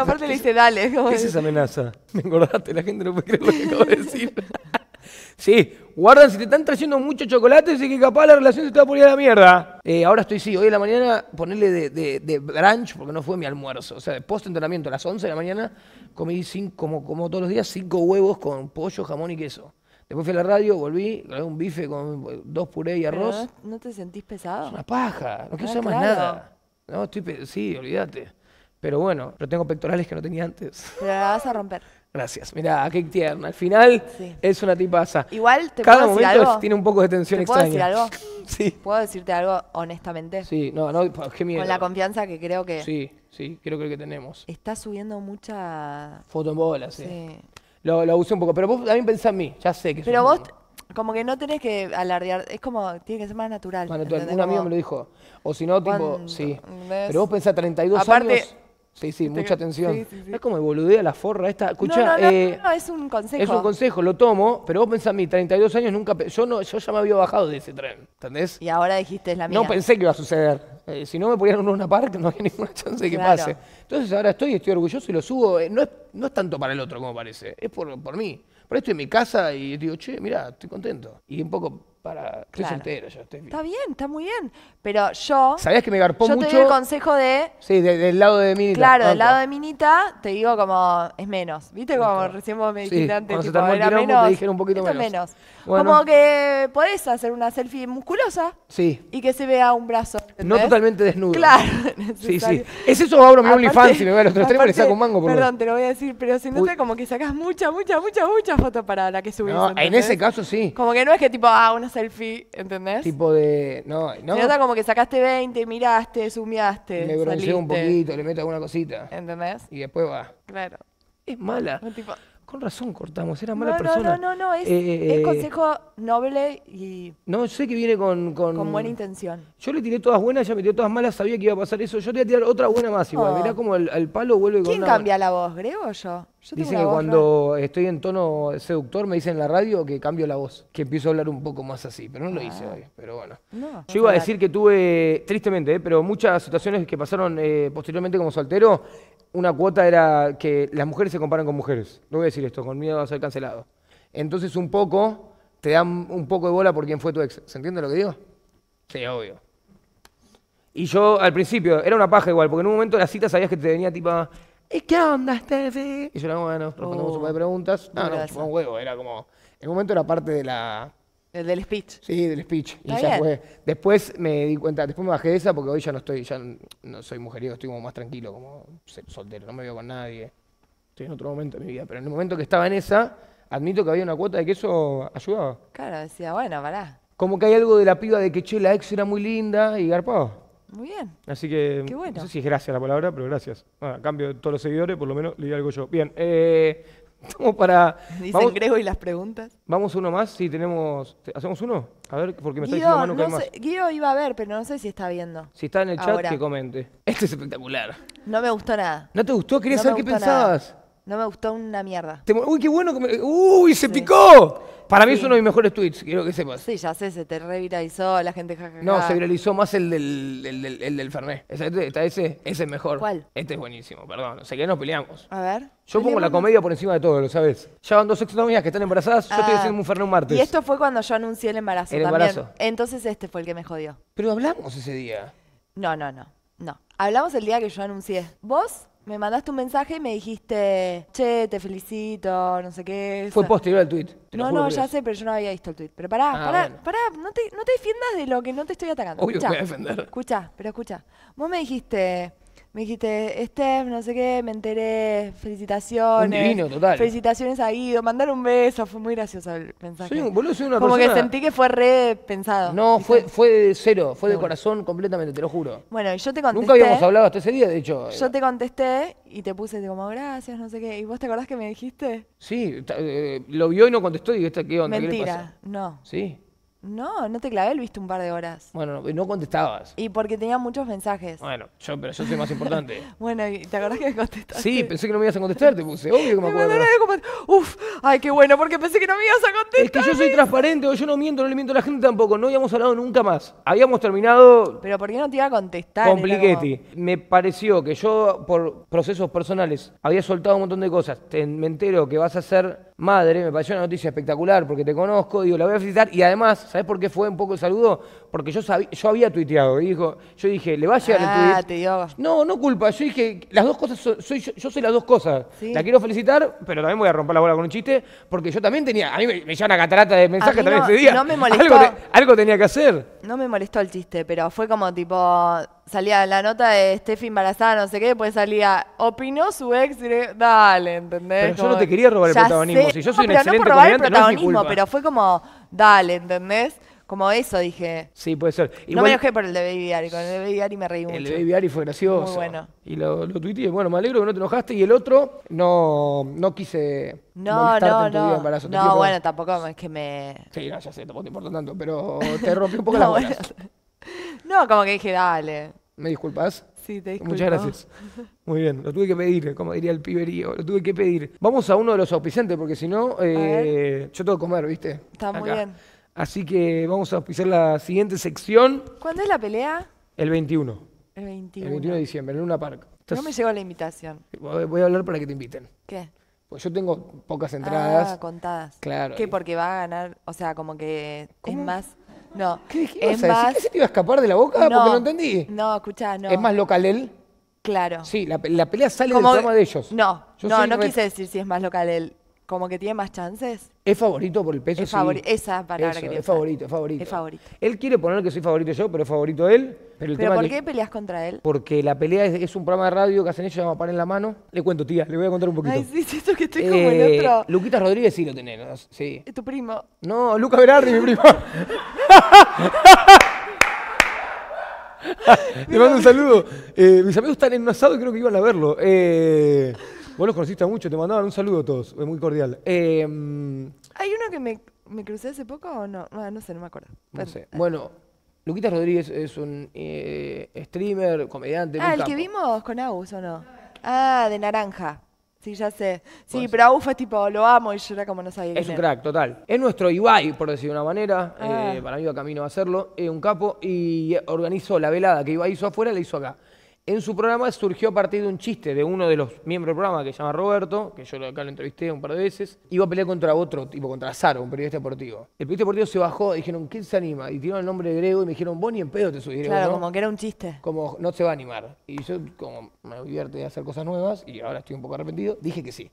Aparte le dice, dale. ¿Qué es esa amenaza? Me engordaste, la gente no puede creer lo que acabo de decir. sí, guardan si te están trayendo mucho chocolate, así que capaz la relación se te poniendo a a la mierda. Eh, ahora estoy, sí, hoy en la mañana ponerle de, de, brunch, porque no fue mi almuerzo. O sea, post entrenamiento a las 11 de la mañana comí cinco, como, como todos los días cinco huevos con pollo, jamón y queso. Después fui a la radio, volví, grabé un bife con dos puré y arroz. No, te sentís pesado? Es una paja, no quiero ah, más nada. No, estoy sí, olvídate. Pero bueno, pero tengo pectorales que no tenía antes. Pero la vas a romper. Gracias. Mira, qué tierna. Al final es una tipaza. Igual te Cada puedo momento decir algo? tiene un poco de tensión ¿Te extraña. ¿Puedo decir algo? sí. ¿Puedo decirte algo honestamente? Sí, no, no, pues, qué miedo. Con la confianza que creo que. Sí, sí, creo, que tenemos. Está subiendo mucha. Foto en bola, sí. sí lo, lo abusé un poco. Pero vos también pensás en mí, ya sé que Pero vos, como que no tenés que alardear, es como, tiene que ser más natural. Más natural. Un amigo me lo dijo. O si no, tipo, sí. Pero vos pensás 32 años. Sí, sí, mucha atención. Es como boludea la forra esta. Escucha, eh, no, es un consejo. Es un consejo, lo tomo, pero vos pensás a mí, 32 años nunca. Yo, no, yo ya me había bajado de ese tren, ¿entendés? Y ahora dijiste es la mía. No pensé que iba a suceder. Eh, si no me ponían en una parque, no había ninguna chance de que pase. Entonces ahora estoy, estoy orgulloso y lo subo. Eh, no, es, no es tanto para el otro como parece, es por, por mí. Por estoy en mi casa y digo, che, mira, estoy contento. Y un poco para. Estoy estoy Está bien, está muy bien. Pero yo. ¿Sabías que me garpó mucho? Yo te doy el consejo de. Sí, del lado de Minita. Claro, del lado de Minita, te digo como es menos. ¿Viste? Como recién vos me dijiste antes, tipo, era menos. Te dijeron un poquito menos. menos. Como que podés hacer una selfie musculosa. Sí. Y que se vea un brazo. No totalmente desnudo. Claro. sí, sí. Es eso, abro mi OnlyFans y me voy a los tres y le saco un mango. perdón, te lo voy a decir, pero no te como que sacás muchas, muchas, muchas muchas fotos para la que subís. No, en ese caso sí. Como que no es que tipo, ah, una selfie, ¿entendés? Tipo de. No, no. nota como que sacaste 20, miraste, sumiaste. Me bronceo un poquito, le meto alguna cosita. ¿Entendés? Y después va. Claro. Es mala. Con razón cortamos, era mala persona. no, No, no, no, es, eh, eh, eh, consejo noble y. No, sé que viene con, con, buena intención. Yo le tiré todas buenas, ya metió todas malas, sabía que iba a pasar eso. Yo le voy a tirar otra buena más igual. Oh. Mirá como el palo vuelve ¿Quién con. ¿Quién cambia la voz, Grego o yo? Dicen que cuando estoy en tono seductor me dicen en la radio que cambio la voz, que empiezo a hablar un poco más así, pero no lo hice ah. hoy, pero bueno. Yo iba a decir que tuve, tristemente, eh, pero muchas situaciones que pasaron eh, posteriormente como soltero, una cuota era que las mujeres se comparan con mujeres. No voy a decir esto, con miedo a ser cancelado. Entonces un poco, te dan un poco de bola por quién fue tu ex. ¿Se entiende lo que digo? Sí, obvio. Y yo al principio, era una paja igual, porque en un momento las citas sabías que te venía tipo, ¿Y qué onda, Steffi? Y yo era bueno, respondemos un par oh, de preguntas. No, no, fue un huevo, era como. En momento era parte de la. del speech. Sí, del speech. Y ya fue. Después me di cuenta, después me bajé de esa porque hoy ya no estoy, ya no soy mujeriego, estoy como más tranquilo, como soltero, no me veo con nadie. Estoy en otro momento de mi vida. Pero en el momento que estaba en esa, admito que había una cuota de que eso ayudaba. Claro, decía, bueno, pará. Como que hay algo de la piba de que che, la ex era muy linda y garpado. Muy bien. Así que, no sé si es gracias la palabra, pero gracias. Bueno, ah, a cambio de todos los seguidores, por lo menos le algo yo. Bien, eh, estamos para... Dicen vamos, Grego y las preguntas. ¿Vamos uno más? si tenemos... ¿Hacemos uno? A ver, porque me Guido, está diciendo Guido iba a ver, pero no sé si está viendo. Si está en el chat, que comente. Este es espectacular. No me gustó nada. ¿No te gustó? Quería saber qué pensabas. No me gustó una mierda. uy, qué bueno ¡Uy, se picó! Para mí es uno de mis mejores tweets, quiero que sepas. Sí, ya sé, se te reviralizó la gente jajaja. No, se viralizó más el del, el del, Fernet. Ese, este, está ese, es mejor. ¿Cuál? Este es buenísimo, perdón. O sea, que nos peleamos. A ver. Yo pongo la comedia por encima de todo, ¿lo sabes? Ya van dos exnovias que están embarazadas, yo estoy ah. haciendo un Fernet un martes. Y esto fue cuando yo anuncié el embarazo el Embarazo. Entonces este fue el que me jodió. Pero hablamos ese día. No, no, no. No. Hablamos el día que yo anuncié. ¿Vos? me mandaste un mensaje y me dijiste, che, te felicito, no sé qué. Fue posterior al tweet. No, no, ya sé, pero yo no había visto el tweet. Pero pará, ah, pará, pará, no te, no te defiendas de lo que no te estoy atacando. Obvio escuchá, voy a defender. Escucha, pero escucha. Vos me dijiste, me dijiste, este, no sé qué, me enteré, felicitaciones. total. Felicitaciones a Guido, mandar un beso, fue muy gracioso el mensaje. una Como que sentí que fue re pensado. No, fue, fue de cero, fue de corazón completamente, te lo juro. Bueno, y yo te contesté. Nunca habíamos hablado hasta ese día, de hecho. Yo eh. te contesté y te puse como gracias, no sé qué. ¿Y vos te acordás que me dijiste? Sí, eh, lo vio y no contestó y dije, ¿qué onda? Mentira, ¿Qué le no. ¿Sí? No, no te clavé el viste un par de horas. Bueno, no contestabas. Y porque tenía muchos mensajes. Bueno, yo, pero yo soy más importante. bueno, ¿te acordás que contestaste? Sí, pensé que no me ibas a contestar, te puse. Obvio que me acuerdo. Uf, ay, qué bueno, porque pensé que no me ibas a contestar. Es que yo soy transparente, yo no miento, no le miento a la gente tampoco. No habíamos hablado nunca más. Habíamos terminado. Pero ¿por qué no te iba a contestar? Compliquetti. Me pareció que yo, por procesos personales, había soltado un montón de cosas. me entero que vas a ser madre, me pareció una noticia espectacular porque te conozco, digo, la voy a felicitar y además, ¿sabes por qué fue un poco el saludo? Porque yo sabía, yo había tuiteado y dijo, yo dije, le va a llegar el ah, tuit. No, no culpa, yo dije, las dos cosas soy yo, soy las dos cosas. La quiero felicitar, pero también voy a romper la bola con un chiste porque yo también tenía, a mí me, una catarata de mensajes también ese día. me molestó. algo tenía que hacer. No me molestó el chiste, pero fue como tipo salía la nota de Steffi embarazada, no sé qué, pues salía, opinó su ex, y dale, ¿entendés? Pero yo no te quería robar el protagonismo, si yo soy un excelente no es robar el protagonismo, pero fue como, dale, ¿entendés? Como eso dije. Sí, puede ser. no me enojé por el de Baby Ari, con el de Baby Ari me reí mucho. El de Baby Ari fue gracioso. Muy bueno. Y lo, lo tuiteé, bueno, me alegro que no te enojaste. Y el otro, no, no quise no, no, en tu no. Vida No, bueno, tampoco es que me... Sí, no, ya sé, tampoco te importa tanto, pero te rompió un poco la las Bueno. No, como que dije, dale. ¿Me disculpas? Sí, te disculpo. Muchas gracias. Muy bien, lo tuve que pedir, como diría el piberío, lo tuve que pedir. Vamos a uno de los auspiciantes, porque si no, eh, yo tengo que comer, ¿viste? Está muy bien. Así que vamos a auspiciar la siguiente sección. ¿Cuándo es la pelea? El 21. El 21. de diciembre, en una Park. no me llegó la invitación. Voy a hablar para que te inviten. ¿Qué? Pues yo tengo pocas entradas. Ah, contadas. Claro. ¿Qué? Porque va a ganar, o sea, como que es más no. ¿Qué, dijiste? es se te iba a escapar de la boca? Porque no entendí. No, escuchá, no. ¿Es más local él? Claro. Sí, la, la pelea sale del drama de ellos. No, no, no quise decir si es más local él como que tiene más chances. Es favorito por el peso. Es sí. Esa palabra que Es favorito, es favorito. Es favorito. Él quiere poner que soy favorito yo, pero es favorito él. ¿Pero, por qué peleas contra él? Porque la pelea es, un programa de radio que hacen ellos, se llama en la Mano. Le cuento, tía, le voy a contar un poquito. Ay, sí, esto que estoy como el eh, otro. Luquita Rodríguez sí lo tenés, ¿no? sí. ¿Es eh, tu primo? No, Luca Berardi, mi primo. Le mando un saludo. Eh, mis amigos están en un asado y creo que iban a verlo. Eh... Vos los conociste mucho, te mandaban un saludo a todos, muy cordial. Em, ¿Hay uno que me, me, crucé hace poco o no? Ah, no sé, no me acuerdo. No sé. Bueno, Luquita Rodríguez es un eh, streamer, comediante. Ah, el que vimos con Agus o no. Ah, de naranja. Sí, ya sé. Sí, pero Agus fue tipo, lo amo y yo era como no sabía. Es un crack, total. Es nuestro Ibai, por decir de una manera. Ah. Eh, para mí va camino a hacerlo. Es un capo y organizó la velada que Ibai hizo afuera, la hizo acá en su programa surgió a partir de un chiste de uno de los miembros del programa que se llama Roberto, que yo acá lo entrevisté un par de veces, iba a pelear contra otro tipo, contra Saro, un periodista deportivo. El periodista deportivo se bajó, y dijeron, ¿quién se anima? Y tiraron el nombre de Grego y me dijeron, vos ni en pedo te subís, Claro, como que era un chiste. Como, no se va a animar. Y yo, como me divierte de hacer cosas nuevas, y ahora estoy un poco arrepentido, dije que sí.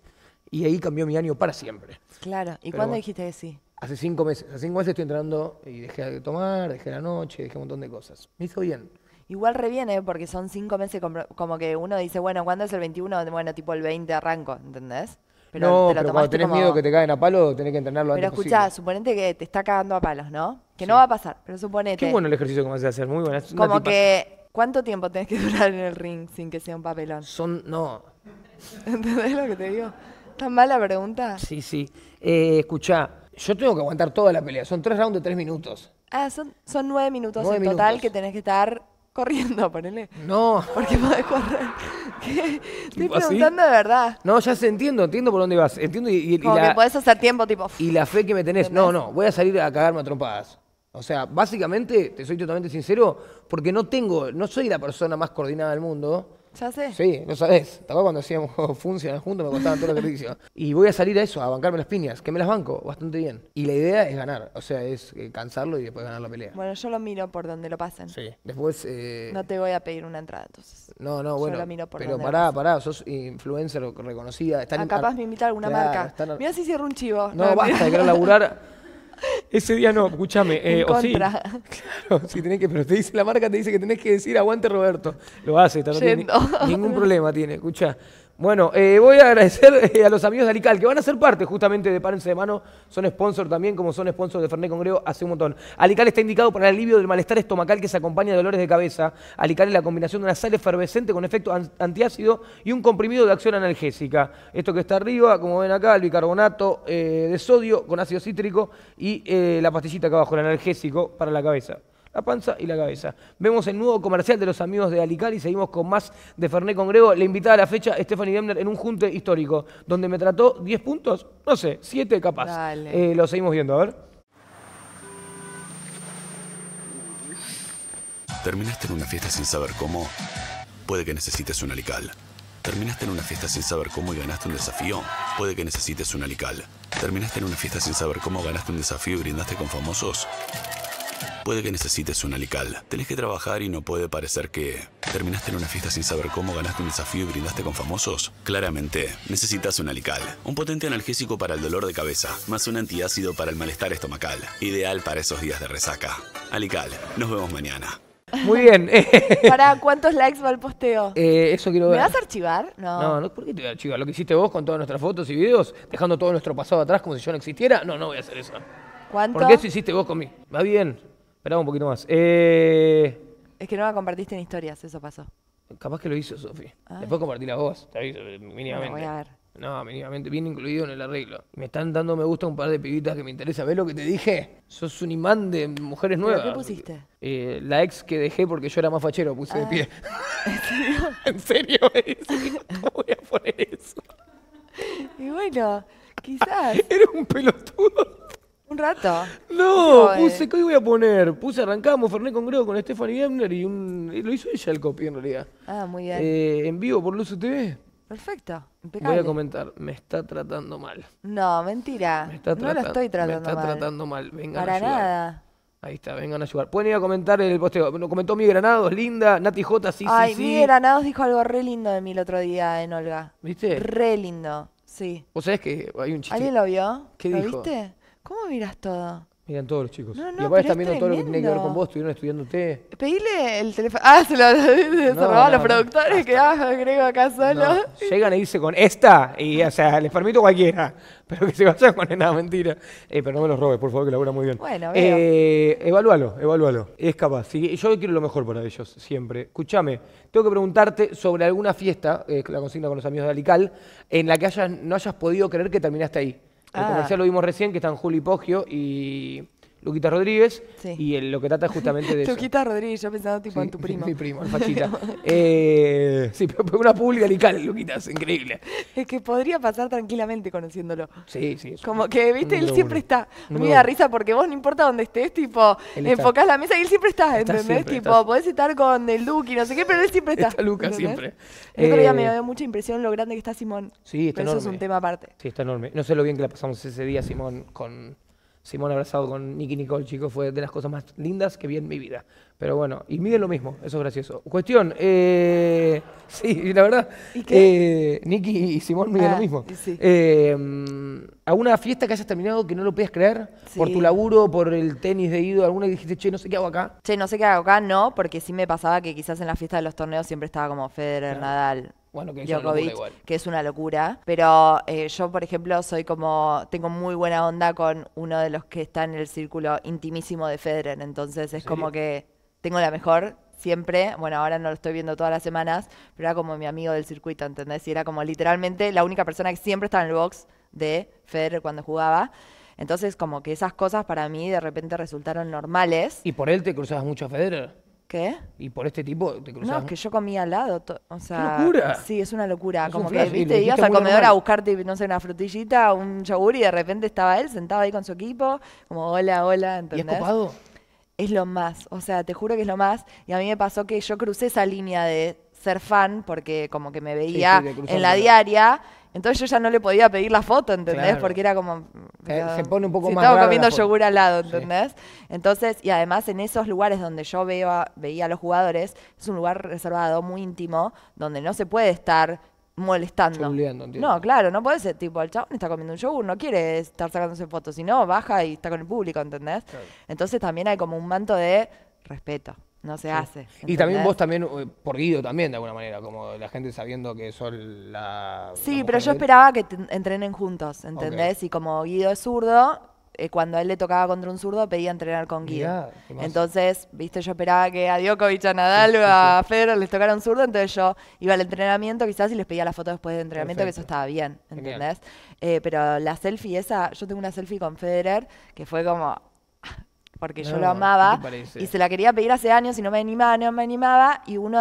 Y ahí cambió mi año para siempre. Claro, ¿y cuándo dijiste que sí? Hace cinco meses. Hace cinco meses estoy entrenando y dejé de tomar, dejé la noche, dejé un montón de cosas. Me hizo bien. Igual reviene porque son cinco meses como que uno dice, bueno, ¿cuándo es el 21? Bueno, tipo el 20 arranco, ¿entendés? Pero no, te pero cuando tenés miedo que te caen a palos, tenés que entrenarlo pero antes escuchá, suponete que te está cagando a palos, ¿no? Que no va a pasar, pero suponete. Qué bueno el ejercicio que vas a hacer, muy bueno. Como que, ¿cuánto tiempo tenés que durar en el ring sin que sea un papelón? Son, no. ¿Entendés lo que te digo? ¿Tan mala pregunta? Sí, sí. Eh, escuchá, yo tengo que aguantar toda la pelea. Son tres rounds de tres minutos. Ah, son, son nueve minutos en total que tenés que estar corriendo, ponele. No. Porque podés correr. ¿Qué? Estoy preguntando de verdad. No, ya se entiendo, entiendo por dónde vas. Entiendo y, y, Como que podés hacer tiempo, tipo. Y la fe que me tenés. No, no, voy a salir a cagarme a trompadas. O sea, básicamente, te soy totalmente sincero, porque no tengo, no soy la persona más coordinada del mundo. ¿Ya Sí, no sabes. ¿Te cuando hacíamos funciones juntos? Me contaban todo el ejercicio. y voy a salir a eso, a bancarme las piñas, que me las banco bastante bien. Y la idea es ganar. O sea, es eh, cansarlo y después ganar la pelea. Bueno, yo lo miro por donde lo pasen. Sí. Después. Eh, no te voy a pedir una entrada, entonces. No, no, bueno. Yo lo miro por pero donde pará, lo pará, sos influencer reconocida. Están ah, capaz me invita alguna marca. mira si cierro un chivo. No, basta. basta, quiero laburar. Ese día no, escúchame. Eh, claro, si que, pero te dice la marca, te dice que tenés que decir aguante Roberto. Lo hace, está, no ningún problema tiene, escucha. Bueno, eh, voy a agradecer eh, a los amigos de Alical, que van a ser parte justamente de Párense de Mano, son sponsor también, como son sponsor de Ferné Congreo hace un montón. Alical está indicado para el alivio del malestar estomacal que se acompaña de dolores de cabeza. Alical es la combinación de una sal efervescente con efecto antiácido y un comprimido de acción analgésica. Esto que está arriba, como ven acá, el bicarbonato eh, de sodio con ácido cítrico y la pastillita acá abajo, el analgésico para la cabeza la panza y la cabeza. Vemos el nuevo comercial de los amigos de Alical y seguimos con más de Ferné Congrego. La invitada a la fecha, Stephanie Demner, en un junte histórico, donde me trató 10 puntos, no sé, 7 capaz. Eh, lo seguimos viendo, a ver. ¿Terminaste en una fiesta sin saber cómo? Puede que necesites un alical. ¿Terminaste en una fiesta sin saber cómo y ganaste un desafío? Puede que necesites un alical. ¿Terminaste en una fiesta sin saber cómo ganaste un desafío y brindaste con famosos? Puede que necesites un alical. Tenés que trabajar y no puede parecer que... ¿Terminaste en una fiesta sin saber cómo ganaste un desafío y brindaste con famosos? Claramente, necesitas un alical. Un potente analgésico para el dolor de cabeza, más un antiácido para el malestar estomacal. Ideal para esos días de resaca. Alical, nos vemos mañana. Muy bien. ¿Para cuántos likes va el posteo? Eh, eso quiero ver. ¿Me vas a archivar? No. no. no. ¿por qué te voy a archivar? Lo que hiciste vos con todas nuestras fotos y videos, dejando todo nuestro pasado atrás como si yo no existiera. No, no voy a hacer eso. ¿Cuánto? qué eso hiciste vos conmigo. Va bien. Esperá un poquito más. Eh, es que no la compartiste en historias, eso pasó. capaz que lo hizo Sofi. Ah. Después compartí la voz, eh, mínimamente. voy a ver. No, mínimamente, bien incluido en el arreglo. Me están dando me gusta un par de pibitas que me interesa. ¿Ves lo que te dije? Sos un imán de mujeres nuevas. qué pusiste? Eh, la ex que dejé porque yo era más fachero, puse de ah. pie. ¿En serio? ¿Cómo voy a poner eso? Y bueno, quizás. Era un pelotudo. Un rato. No, puse, eh, ¿qué voy a poner? Puse, arrancamos Ferné con Grego con Stephanie Gemner y, un, lo hizo ella el copy en realidad. Ah, muy bien. Eh, en vivo por Luzu TV. Perfecto, Voy a comentar, me está tratando mal. No, mentira. Me está no lo estoy tratando mal. Me está tratando mal, vengan Para nada. Ahí está, vengan a ayudar. Pueden ir a comentar el posteo. Bueno, comentó Miguel Granados, linda. Nati J, sí, Ay, sí, Ay, Granados dijo algo re lindo de mí el otro día en Olga. ¿Viste? Re lindo, sí. ¿Vos sabés que hay un chiste? ¿Alguien lo vio? ¿Qué ¿Lo viste? ¿Cómo miras todo? Miran todos los chicos. No, no, y aparte están viendo todo lo que tiene que ver con vos, estuvieron estudiando ustedes. Pedile el teléfono. Ah, se lo, se a los productores que ah, agrego acá solo. Llegan y irse con esta y, o sea, les permito cualquiera, pero que se vayan con nada, mentira. Eh, pero no me los robes, por favor, que labura muy bien. Bueno, veo. Eh, evalúalo, evalúalo. Es capaz. yo quiero lo mejor para ellos, siempre. Escúchame, tengo que preguntarte sobre alguna fiesta, eh, la consigna con los amigos de Alical, en la que hayas, no hayas podido creer que terminaste ahí. El comercial ah. lo vimos recién, que en Juli Poggio y Luquita Rodríguez y lo que trata justamente de eso. Luquita Rodríguez, yo pensaba tipo en tu primo. Mi primo, el fachita. Eh, sí, pero una pública y Luquita, es increíble. Es que podría pasar tranquilamente conociéndolo. Sí, sí. Como que, viste, él siempre está. muy me da risa porque vos no importa dónde estés, tipo, enfocás la mesa y él siempre está, ¿entendés? tipo, podés estar con el y no sé qué, pero él siempre está. Está Luca siempre. El otro día eh, me dio mucha impresión lo grande que está Simón. Sí, está pero Eso es un tema aparte. Sí, está enorme. No sé lo bien que la pasamos ese día, Simón, con Simón abrazado con Nicky Nicole, chico, fue de las cosas más lindas que vi en mi vida. Pero bueno, y miden lo mismo, eso es gracioso. Cuestión, eh, sí, la verdad, ¿Y eh, Nicky y Simón miden lo ah, mismo. Eh, a una fiesta que hayas terminado que no lo puedes creer, por tu laburo, por el tenis de ido, alguna que dijiste, che, no sé qué hago acá. Che, no sé qué hago acá, no, porque sí me pasaba que quizás en la fiesta de los torneos siempre estaba como Federer, Nadal, bueno, que es una locura Pero eh, yo, por ejemplo, soy como, tengo muy buena onda con uno de los que está en el círculo intimísimo de Federer. Entonces es como que tengo la mejor siempre, bueno, ahora no lo estoy viendo todas las semanas, pero era como mi amigo del circuito, ¿entendés? Y era como literalmente la única persona que siempre estaba en el box de Federer cuando jugaba. Entonces, como que esas cosas para mí de repente resultaron normales. ¿Y por él te cruzabas mucho a Federer? ¿Qué? Y por este tipo te No, es que yo comía al lado. O sea, locura! Sí, es una locura. como que, ibas al comedor a buscarte, no sé, una frutillita, un yogur, y de repente estaba él sentado ahí con su equipo, como hola, hola, ¿entendés? Es lo más. O sea, te juro que es lo más. Y a mí me pasó que yo crucé esa línea de ser fan porque como que me veía en la diaria. Entonces yo ya no le podía pedir la foto, ¿entendés? Porque era como... Eh, se pone un poco si Estaba comiendo yogur al lado, ¿entendés? Entonces, y además en esos lugares donde yo veo veía a los jugadores, es un lugar reservado, muy íntimo, donde no se puede estar molestando. no, claro, no puede ser tipo, el chabón está comiendo un yogur, no quiere estar sacándose fotos, sino baja y está con el público, ¿entendés? Entonces también hay como un manto de respeto. No se hace. Y también vos también, eh, por Guido también de alguna manera, como la gente sabiendo que son la... Sí, pero yo esperaba que entrenen juntos, ¿entendés? Y como Guido es zurdo, eh, cuando a él le tocaba contra un zurdo pedía entrenar con Guido. entonces, viste, yo esperaba que a Djokovic, a Nadal o a Federer les tocara un zurdo, entonces yo iba al entrenamiento quizás y les pedía la foto después del entrenamiento, que eso estaba bien, ¿entendés? Eh, pero la selfie esa, yo tengo una selfie con Federer que fue como porque yo lo amaba y se la quería pedir hace años y no me animaba, no me animaba. Y uno,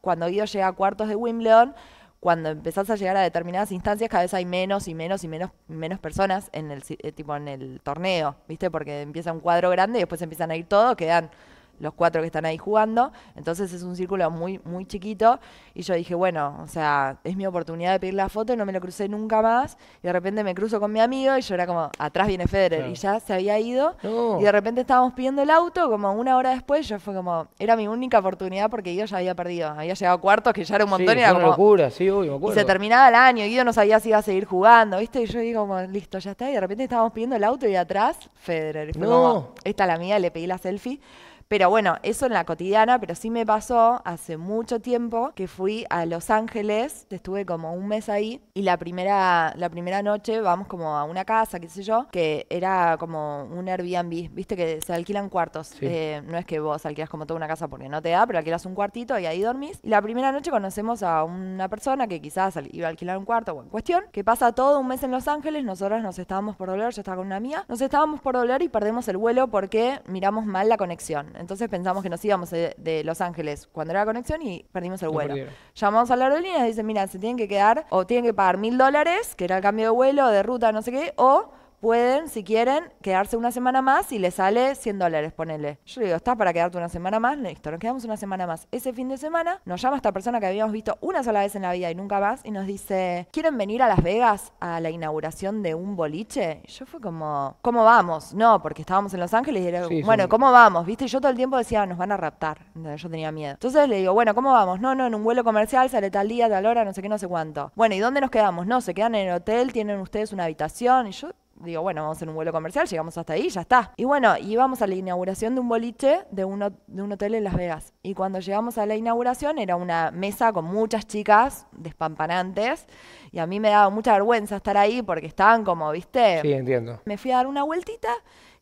cuando Guido llega a cuartos de Wimbledon, cuando empezás a llegar a determinadas instancias, cada vez hay menos y menos y menos, menos personas en el, eh, tipo en el torneo, ¿viste? Porque empieza un cuadro grande y después empiezan a ir todos, quedan los cuatro que están ahí jugando. Entonces es un círculo muy, muy chiquito. Y yo dije, bueno, o sea, es mi oportunidad de pedir la foto y no me lo crucé nunca más. Y de repente me cruzo con mi amigo y yo era como, atrás viene Federer. Y ya se había ido. Y de repente estábamos pidiendo el auto, como una hora después, yo fue como, era mi única oportunidad porque Guido ya había perdido. Había llegado a cuartos, que ya era un montón y era locura, se terminaba el año, Guido no sabía si iba a seguir jugando, ¿viste? Y yo digo, como, listo, ya está. Y de repente estábamos pidiendo el auto y atrás, Federer. Y no. como, esta es la mía, le pedí la selfie. Pero bueno, eso en la cotidiana, pero sí me pasó hace mucho tiempo que fui a Los Ángeles, estuve como un mes ahí y la primera, la primera noche vamos como a una casa, qué sé yo, que era como un Airbnb, viste que se alquilan cuartos. Eh, no es que vos alquilas como toda una casa porque no te da, pero alquilas un cuartito y ahí dormís. Y la primera noche conocemos a una persona que quizás iba a alquilar un cuarto o en cuestión, que pasa todo un mes en Los Ángeles, nosotros nos estábamos por doler, yo estaba con una mía, nos estábamos por doler y perdemos el vuelo porque miramos mal la conexión. Entonces pensamos que nos íbamos de, Los Ángeles cuando era la conexión y perdimos el vuelo. Llamamos a la aerolínea y dicen, mira, se tienen que quedar o tienen que pagar mil dólares, que era el cambio de vuelo, de ruta, no sé qué, o pueden, si quieren, quedarse una semana más y les sale 100 dólares, ponele. Yo le digo, está para quedarte una semana más, listo, nos quedamos una semana más. Ese fin de semana nos llama esta persona que habíamos visto una sola vez en la vida y nunca más y nos dice, ¿quieren venir a Las Vegas a la inauguración de un boliche? Y yo fue como, ¿cómo vamos? No, porque estábamos en Los Ángeles y era, bueno, ¿cómo vamos? ¿Viste? Y yo todo el tiempo decía, nos van a raptar. Yo tenía miedo. Entonces le digo, bueno, ¿cómo vamos? No, no, en un vuelo comercial sale tal día, tal hora, no sé qué, no sé cuánto. Bueno, ¿y dónde nos quedamos? No, se quedan en el hotel, tienen ustedes una habitación. Y yo digo, bueno, vamos en un vuelo comercial, llegamos hasta ahí, ya está. Y bueno, íbamos a la inauguración de un boliche de un, de un hotel en Las Vegas. Y cuando llegamos a la inauguración era una mesa con muchas chicas despampanantes y a mí me daba mucha vergüenza estar ahí porque estaban como, viste. Sí, entiendo. Me fui a dar una vueltita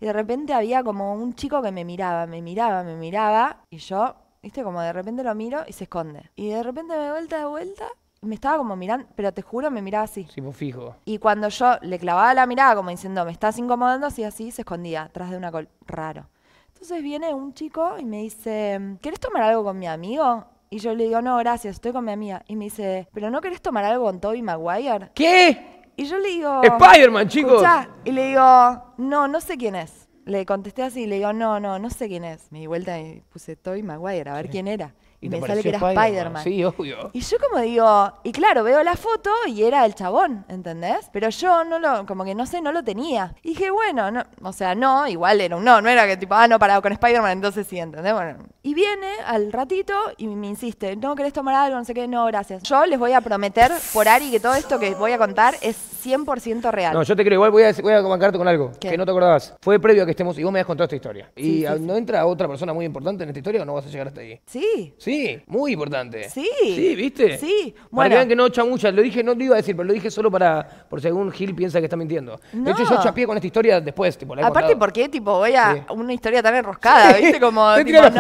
y de repente había como un chico que me miraba, me miraba, me miraba y yo, viste, como de repente lo miro y se esconde. Y de repente me vuelta de vuelta me estaba como mirando, pero te juro, me miraba así. Sí, fijo. Y cuando yo le clavaba la mirada, como diciendo, me estás incomodando, así así, se escondía atrás de una col. Raro. Entonces viene un chico y me dice, ¿querés tomar algo con mi amigo? Y yo le digo, no, gracias, estoy con mi amiga. Y me dice, ¿pero no querés tomar algo con Toby Maguire? ¿Qué? Y yo le digo... Spider-Man, chicos. Y le digo, no, no sé quién es. Le contesté así, le digo, no, no, no sé quién es. Me di vuelta y puse Toby Maguire, a ver quién era. ¿Y me sale que era Spider-Man. Sí, obvio. Y yo como digo, y claro, veo la foto y era el chabón, ¿entendés? Pero yo no lo, como que no sé, no lo tenía. Y dije, bueno, no, o sea, no, igual era un no, no era que tipo, ah, no, parado con Spider-Man, entonces sí, ¿entendés? Bueno. Y viene al ratito y me insiste, no, ¿querés tomar algo? No sé qué, no, gracias. Yo les voy a prometer por Ari que todo esto que voy a contar es 100% real. No, yo te creo, igual voy a, voy bancarte con algo que no te acordabas. Fue previo a que estemos, y vos me has contado esta historia. y no entra otra persona muy importante en esta historia o no vas a llegar hasta ahí. Sí. Sí, Sí, muy importante. Sí. ¿viste? Sí. Bueno. Para que que no Lo dije, no lo iba a decir, pero lo dije solo para, por si Gil piensa que está mintiendo. De hecho, yo chapié con esta historia después, tipo, Aparte, ¿por porque, tipo, voy a una historia tan enroscada, ¿viste? Como, no, bueno,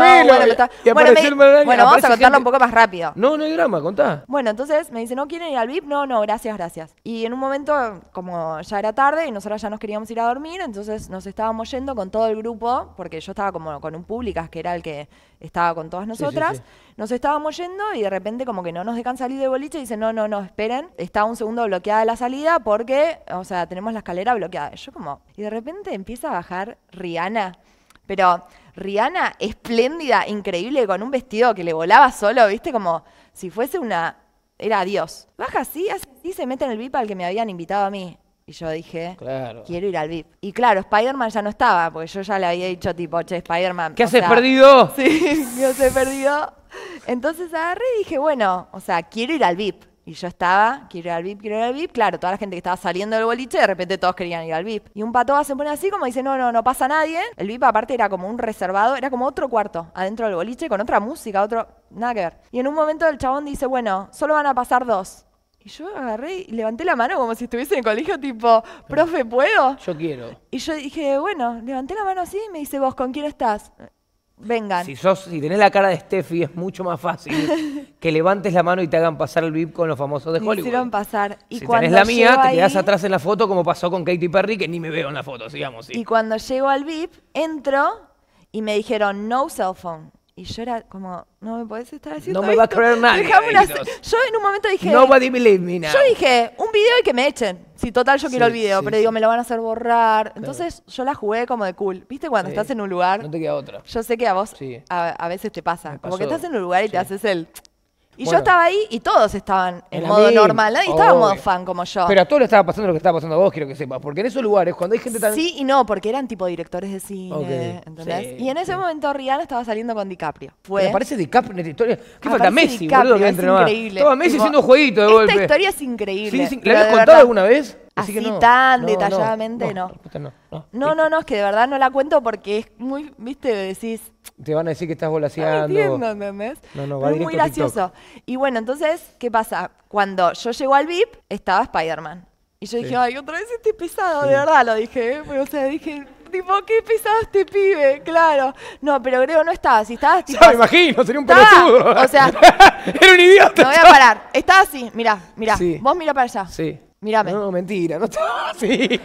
bueno, vamos a contarlo un poco más rápido. No, no hay drama, contá. Bueno, entonces me dice, ¿no quieren ir al VIP? No, no, gracias, gracias. Y en un momento, como ya era tarde y nosotros ya nos queríamos ir a dormir, entonces nos estábamos yendo con todo el grupo, porque yo estaba como con un públicas que era el que estaba con todas nosotras, nos estábamos yendo y de repente como que no nos dejan salir de boliche y dicen, no, no, no, esperen, está un segundo bloqueada la salida porque, o sea, tenemos la escalera bloqueada. Yo como, y de repente empieza a bajar Rihanna, pero Rihanna espléndida, increíble, con un vestido que le volaba solo, viste, como si fuese una... Era Dios. Baja así, así se mete en el VIP al que me habían invitado a mí. Y yo dije, quiero ir al VIP. Y claro, Spider-Man ya no estaba, porque yo ya le había dicho tipo, che, Spider-Man. ¿Qué haces perdido? Sí, ¿qué haces perdido? Entonces agarré y dije, bueno, o sea, quiero ir al VIP. Y yo estaba, quiero ir al VIP, quiero ir al VIP. Claro, toda la gente que estaba saliendo del boliche, de repente todos querían ir al VIP. Y un pato se pone así como dice, no, no, no pasa nadie. El VIP aparte era como un reservado, era como otro cuarto adentro del boliche con otra música, otro... Nada que ver. Y en un momento el chabón dice, bueno, solo van a pasar dos. Y yo agarré y levanté la mano como si estuviese en el colegio, tipo, profe, ¿puedo? Yo quiero. Y yo dije, bueno, levanté la mano así y me dice, vos, ¿con quién estás? Vengan. Si, sos, si tenés la cara de Steffi, es mucho más fácil que levantes la mano y te hagan pasar el VIP con los famosos de Hollywood. Me hicieron pasar. Y si cuando la mía, te quedás atrás en la foto, como pasó con Katy Perry, que ni me veo en la foto, digamos Y cuando llego al VIP, entro y me dijeron, no cell phone. Y yo era como, no me podés estar haciendo No me va a creer nadie. Yo en un momento dije... Nobody me Yo dije, un video y que me echen. Si total, yo quiero el video, pero digo, me lo van a hacer borrar. Entonces yo la jugué como de cool. ¿Viste cuando estás en un lugar? No te queda otra. Yo sé que a vos a, veces te pasa. Como que estás en un lugar y te haces el... Y yo estaba ahí y todos estaban en, modo normal, nadie estaba en modo fan como yo. Pero a todos le estaba pasando lo que estaba pasando a vos, quiero que sepas. Porque en esos lugares, cuando hay gente tan. Sí y no, porque eran tipo directores de cine, ¿entendés? y en ese momento Rihanna estaba saliendo con DiCaprio. Me parece DiCaprio en esta historia. ¿Qué falta Messi, DiCaprio, boludo? Que es increíble. Estaba Messi haciendo jueguito de Esta historia es increíble. Sí, ¿La habías contado alguna vez? Así, tan detalladamente, no. No. No, no, es que de verdad no la cuento porque es muy, viste, decís... Te van a decir que estás volaseando. Entiendo, ¿entendés? No, no, va muy gracioso. Y bueno, entonces, ¿qué pasa? Cuando yo llego al VIP, estaba Spider-Man. Y yo dije, ay, otra vez este pesado, de verdad lo dije. ¿eh? O sea, dije, tipo, qué pesado este pibe, claro. No, pero creo no estaba así, estaba así. me imagino, sería un pelotudo. O sea, era un idiota. No voy a parar. Estaba así, mirá, mirá. Vos mira para allá. Sí. Mírame. No, mentira, no estaba Te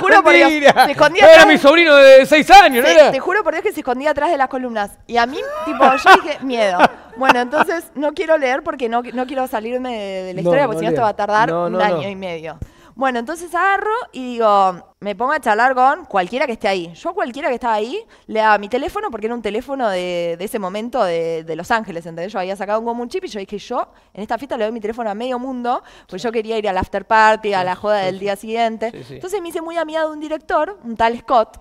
juro por Dios. Era mi sobrino de seis años, ¿no era? Te juro por Dios que se escondía atrás de las columnas. Y a mí, tipo, yo dije, miedo. Bueno, entonces no quiero leer porque no, no quiero salirme de, la historia, porque si no esto va a tardar un año y medio. Bueno, entonces agarro y digo, me pongo a charlar con cualquiera que esté ahí. Yo cualquiera que estaba ahí le daba mi teléfono porque era un teléfono de, ese momento de, Los Ángeles, ¿entendés? Yo había sacado un, un chip y yo dije, yo en esta fiesta le doy mi teléfono a medio mundo, porque yo quería ir al after party, a la joda del día siguiente. Entonces me hice muy amiga de un director, un tal Scott,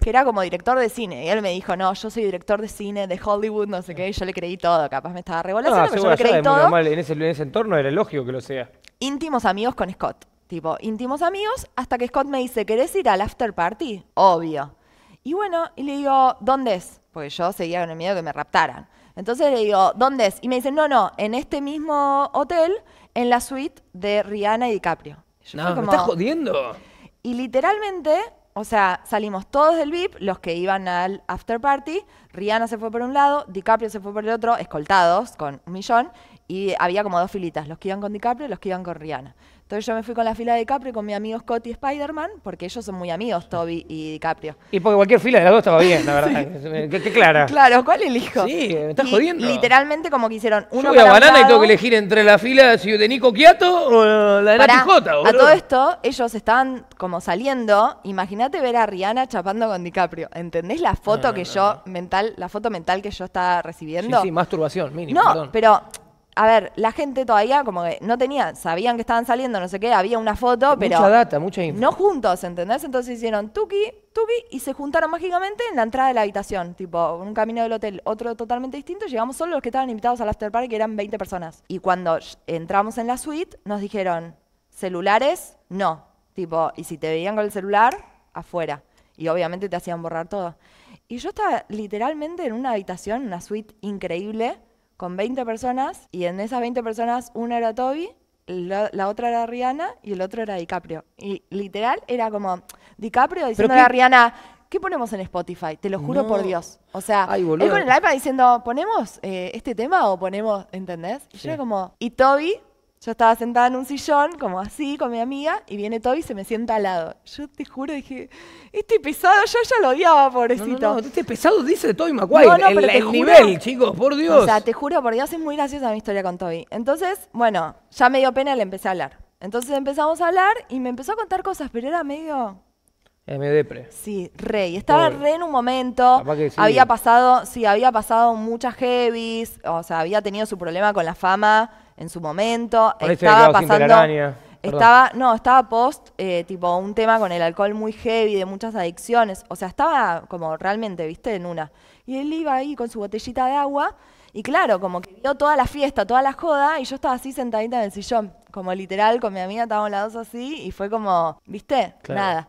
que era como director de cine. Y él me dijo, no, yo soy director de cine de Hollywood, no sé qué, yo le creí todo, capaz me estaba revolviendo, ah, pero yo le creí todo. En ese, en ese entorno era lógico que lo sea. Íntimos amigos con Scott. Tipo, íntimos amigos, hasta que Scott me dice, ¿querés ir al after party? Obvio. Y bueno, y le digo, ¿dónde es? Porque yo seguía con el miedo de que me raptaran. Entonces le digo, ¿dónde es? Y me dice no, no, en este mismo hotel, en la suite de Rihanna y DiCaprio. no, me estás jodiendo. Y literalmente, o sea, salimos todos del VIP, los que iban al after party, Rihanna se fue por un lado, DiCaprio se fue por el otro, escoltados con un millón, y había como dos filitas, los que iban con DiCaprio y los que iban con Rihanna. Entonces yo me fui con la fila de DiCaprio con mi amigo Scott y Spider-Man, porque ellos son muy amigos, Toby y DiCaprio. Y porque cualquier fila de las dos estaba bien, la verdad. Eh, ¿Qué, clara. Claro, ¿cuál elijo? Sí, me estás jodiendo. Literalmente como que hicieron uno yo voy banana y tengo que elegir entre la fila de Nico Quiato o la de Nati Jota. A todo esto, ellos estaban como saliendo. Imagínate ver a Rihanna chapando con DiCaprio. ¿Entendés la foto que yo, mental, la foto mental que yo estaba recibiendo? Sí, sí, masturbación, mínimo. No, pero a ver, la gente todavía como que no tenía, sabían que estaban saliendo, no sé qué, había una foto, pero... Mucha data, mucha info. No juntos, ¿entendés? Entonces hicieron tuki, tuki, y se juntaron mágicamente en la entrada de la habitación, tipo, un camino del hotel, otro totalmente distinto, llegamos solo los que estaban invitados al after party, que eran 20 personas. Y cuando entramos en la suite, nos dijeron, celulares, no. Tipo, y si te veían con el celular, afuera. Y obviamente te hacían borrar todo. Y yo estaba literalmente en una habitación, una suite increíble, con 20 personas y en esas 20 personas una era Toby, la, otra era Rihanna y el otro era DiCaprio. Y literal era como DiCaprio diciendo a Rihanna, ¿qué ponemos en Spotify? Te lo juro por Dios. O sea, él con el iPad diciendo, ¿ponemos eh, este tema o ponemos, ¿entendés? Y yo era como, y Toby yo estaba sentada en un sillón, como así, con mi amiga, y viene Toby y se me sienta al lado. Yo te juro, dije, este pesado, yo ya lo odiaba, pobrecito. No, no, este pesado dice Toby McGuire, el, nivel, chicos, por Dios. O sea, te juro, por Dios, es muy graciosa mi historia con Toby. Entonces, bueno, ya me dio pena y le empecé a hablar. Entonces empezamos a hablar y me empezó a contar cosas, pero era medio... Era medio depre. Sí, rey estaba re en un momento. Había pasado, sí, había pasado muchas heavies, o sea, había tenido su problema con la fama en su momento. estaba pasando. Estaba, no, estaba post, eh, tipo, un tema con el alcohol muy heavy, de muchas adicciones. O sea, estaba como realmente, viste, en una. Y él iba ahí con su botellita de agua y claro, como que vio toda la fiesta, toda la joda, y yo estaba así sentadita en el sillón, como literal, con mi amiga estábamos las dos así, y fue como, ¿viste? Nada.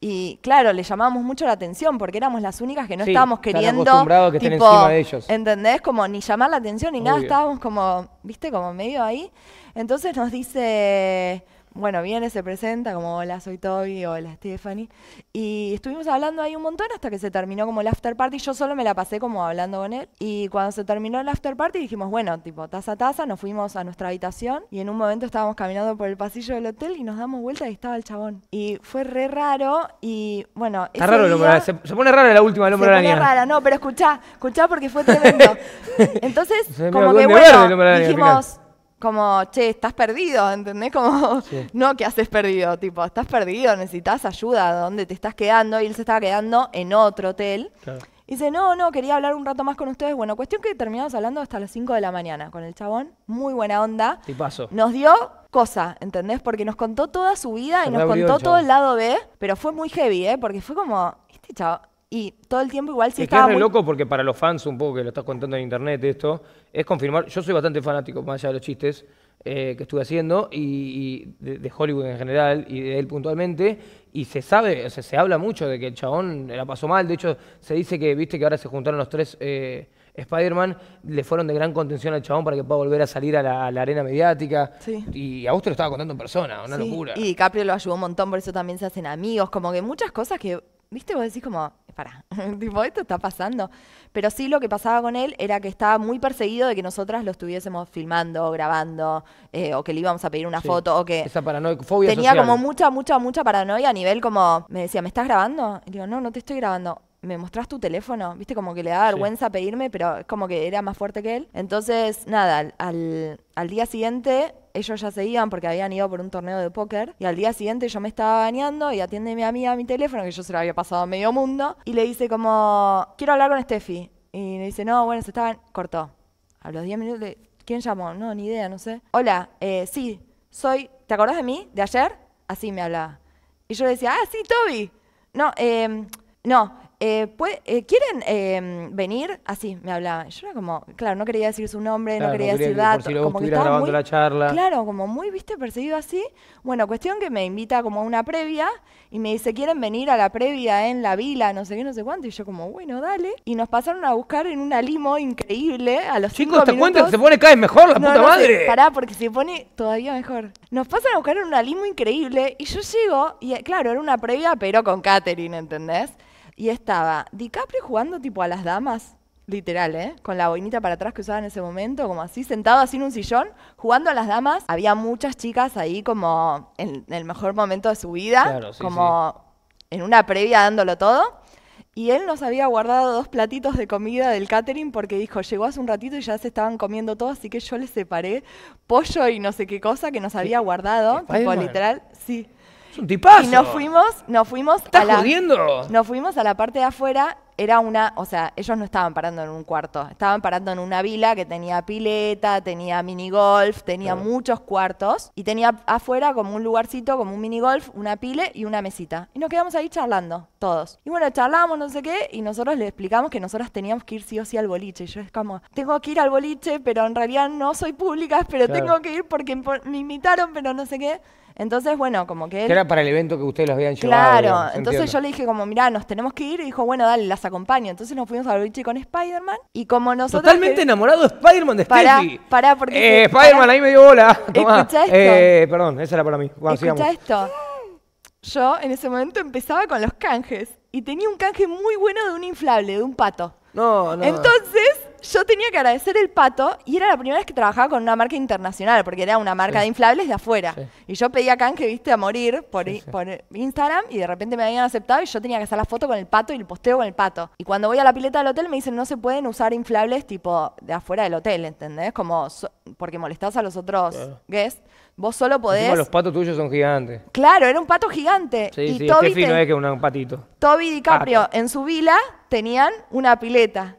Y claro, le llamábamos mucho la atención porque éramos las únicas que no estábamos queriendo. tipo, ellos. ¿Entendés? Como ni llamar la atención ni nada, estábamos como, viste, como medio ahí. Entonces nos dice bueno, viene, se presenta como hola, soy Toby, hola, Stephanie. Y estuvimos hablando ahí un montón hasta que se terminó como el after party. Yo solo me la pasé como hablando con él. Y cuando se terminó el after party dijimos, bueno, tipo, taza a taza, nos fuimos a nuestra habitación y en un momento estábamos caminando por el pasillo del hotel y nos damos vuelta y estaba el chabón. Y fue re raro y, bueno... Está raro el se, pone raro la última, el número Se rara, no, pero escuchá, escuchá porque fue tremendo. Entonces, como que bueno, dijimos como, che, estás perdido, ¿entendés? Como, no, que haces perdido? Tipo, estás perdido, necesitas ayuda, ¿dónde te estás quedando? Y él se estaba quedando en otro hotel. Y dice, no, no, quería hablar un rato más con ustedes. Bueno, cuestión que terminamos hablando hasta las 5 de la mañana con el chabón. Muy buena onda. Y pasó Nos dio cosa, ¿entendés? Porque nos contó toda su vida y nos contó todo el lado B, pero fue muy heavy, ¿eh? Porque fue como, este chabón, y todo el tiempo igual sí es que es muy... loco porque para los fans un poco que lo estás contando en internet esto, es confirmar, yo soy bastante fanático más allá de los chistes eh, que estuve haciendo y, de, Hollywood en general y de él puntualmente y se sabe, se habla mucho de que el chabón la pasó mal, de hecho se dice que viste que ahora se juntaron los tres eh, Spider-Man, le fueron de gran contención al chabón para que pueda volver a salir a la, arena mediática. Y a vos lo estaba contando en persona, una locura. Y DiCaprio lo ayudó un montón, por eso también se hacen amigos, como que muchas cosas que viste, vos decís como, para, tipo, esto está pasando. Pero sí lo que pasaba con él era que estaba muy perseguido de que nosotras lo estuviésemos filmando, grabando, eh, o que le íbamos a pedir una foto, o que... Esa paranoia, fobia Tenía como mucha, mucha, mucha paranoia a nivel como, me decía, ¿me estás grabando? Y digo, no, no te estoy grabando. ¿me mostrás tu teléfono? Viste, como que le da vergüenza pedirme, pero es como que era más fuerte que él. Entonces, nada, al, día siguiente ellos ya se iban porque habían ido por un torneo de póker. Y al día siguiente yo me estaba bañando y atiende a mí a mi teléfono, que yo se lo había pasado a medio mundo. Y le dice como, quiero hablar con Steffi. Y le dice, no, bueno, se estaban... Cortó. A los 10 minutos ¿Quién llamó? No, ni idea, no sé. Hola, eh, sí, soy... ¿Te acordás de mí? ¿De ayer? Así me hablaba. Y yo le decía, ah, sí, Toby. No, eh, no, eh, eh, ¿quieren em, venir? Así me hablaba. Yo era como, claro, no quería decir su nombre, no quería decir datos. como que estaba la charla. Claro, como muy, viste, perseguido así. Bueno, cuestión que me invita como a una previa y me dice, ¿quieren venir a la previa en la vila? No sé qué, no sé cuánto. Y yo como, bueno, dale. Y nos pasaron a buscar en una limo increíble a los Chicos, ¿te cuenta que se pone cada vez mejor la puta madre? pará, porque se pone todavía mejor. Nos pasan a buscar en una limo increíble y yo llego y, claro, era una previa pero con Katherine, ¿entendés? Y estaba DiCaprio jugando tipo a las damas, literal, ¿eh? Con la boinita para atrás que usaba en ese momento, como así, sentado así en un sillón, jugando a las damas. Había muchas chicas ahí como en, el mejor momento de su vida, como en una previa dándolo todo. Y él nos había guardado dos platitos de comida del catering porque dijo, llegó hace un ratito y ya se estaban comiendo todo, así que yo les separé pollo y no sé qué cosa que nos había guardado, tipo literal, sí. Y nos fuimos, nos fuimos. a la, Nos fuimos a la parte de afuera. Era una, o sea, ellos no estaban parando en un cuarto, estaban parando en una vila que tenía pileta, tenía mini golf tenía muchos cuartos y tenía afuera como un lugarcito, como un minigolf, una pile y una mesita. Y nos quedamos ahí charlando, todos. Y bueno, charlamos, no sé qué, y nosotros les explicamos que nosotros teníamos que ir sí o sí al boliche. Y yo es como, tengo que ir al boliche, pero en realidad no soy pública, pero tengo que ir porque me invitaron, pero no sé qué. Entonces, bueno, como que... era para el evento que ustedes los habían llevado. Claro, entonces yo le dije como, mirá, nos tenemos que ir. Y dijo, bueno, dale, las acompaño. Entonces nos fuimos al boliche con Spider-Man. Y como nosotros... Totalmente enamorado de Spider-Man de pará, Pará, porque... Eh, Spider-Man ahí me dio bola. Escucha esto. Eh, perdón, esa era para mí. Bueno, Escuchá esto. Yo en ese momento empezaba con los canjes. Y tenía un canje muy bueno de un inflable, de un pato. No, no. Entonces yo tenía que agradecer el pato y era la primera vez que trabajaba con una marca internacional, porque era una marca de inflables de afuera. Y yo pedía que viste a morir por, Instagram y de repente me habían aceptado y yo tenía que hacer la foto con el pato y el posteo con el pato. Y cuando voy a la pileta del hotel me dicen, no se pueden usar inflables tipo de afuera del hotel, ¿entendés? Como porque molestás a los otros guests. Vos solo podés. los patos tuyos son gigantes. Claro, era un pato gigante. y Toby es que un patito. Toby DiCaprio en su vila tenían una pileta.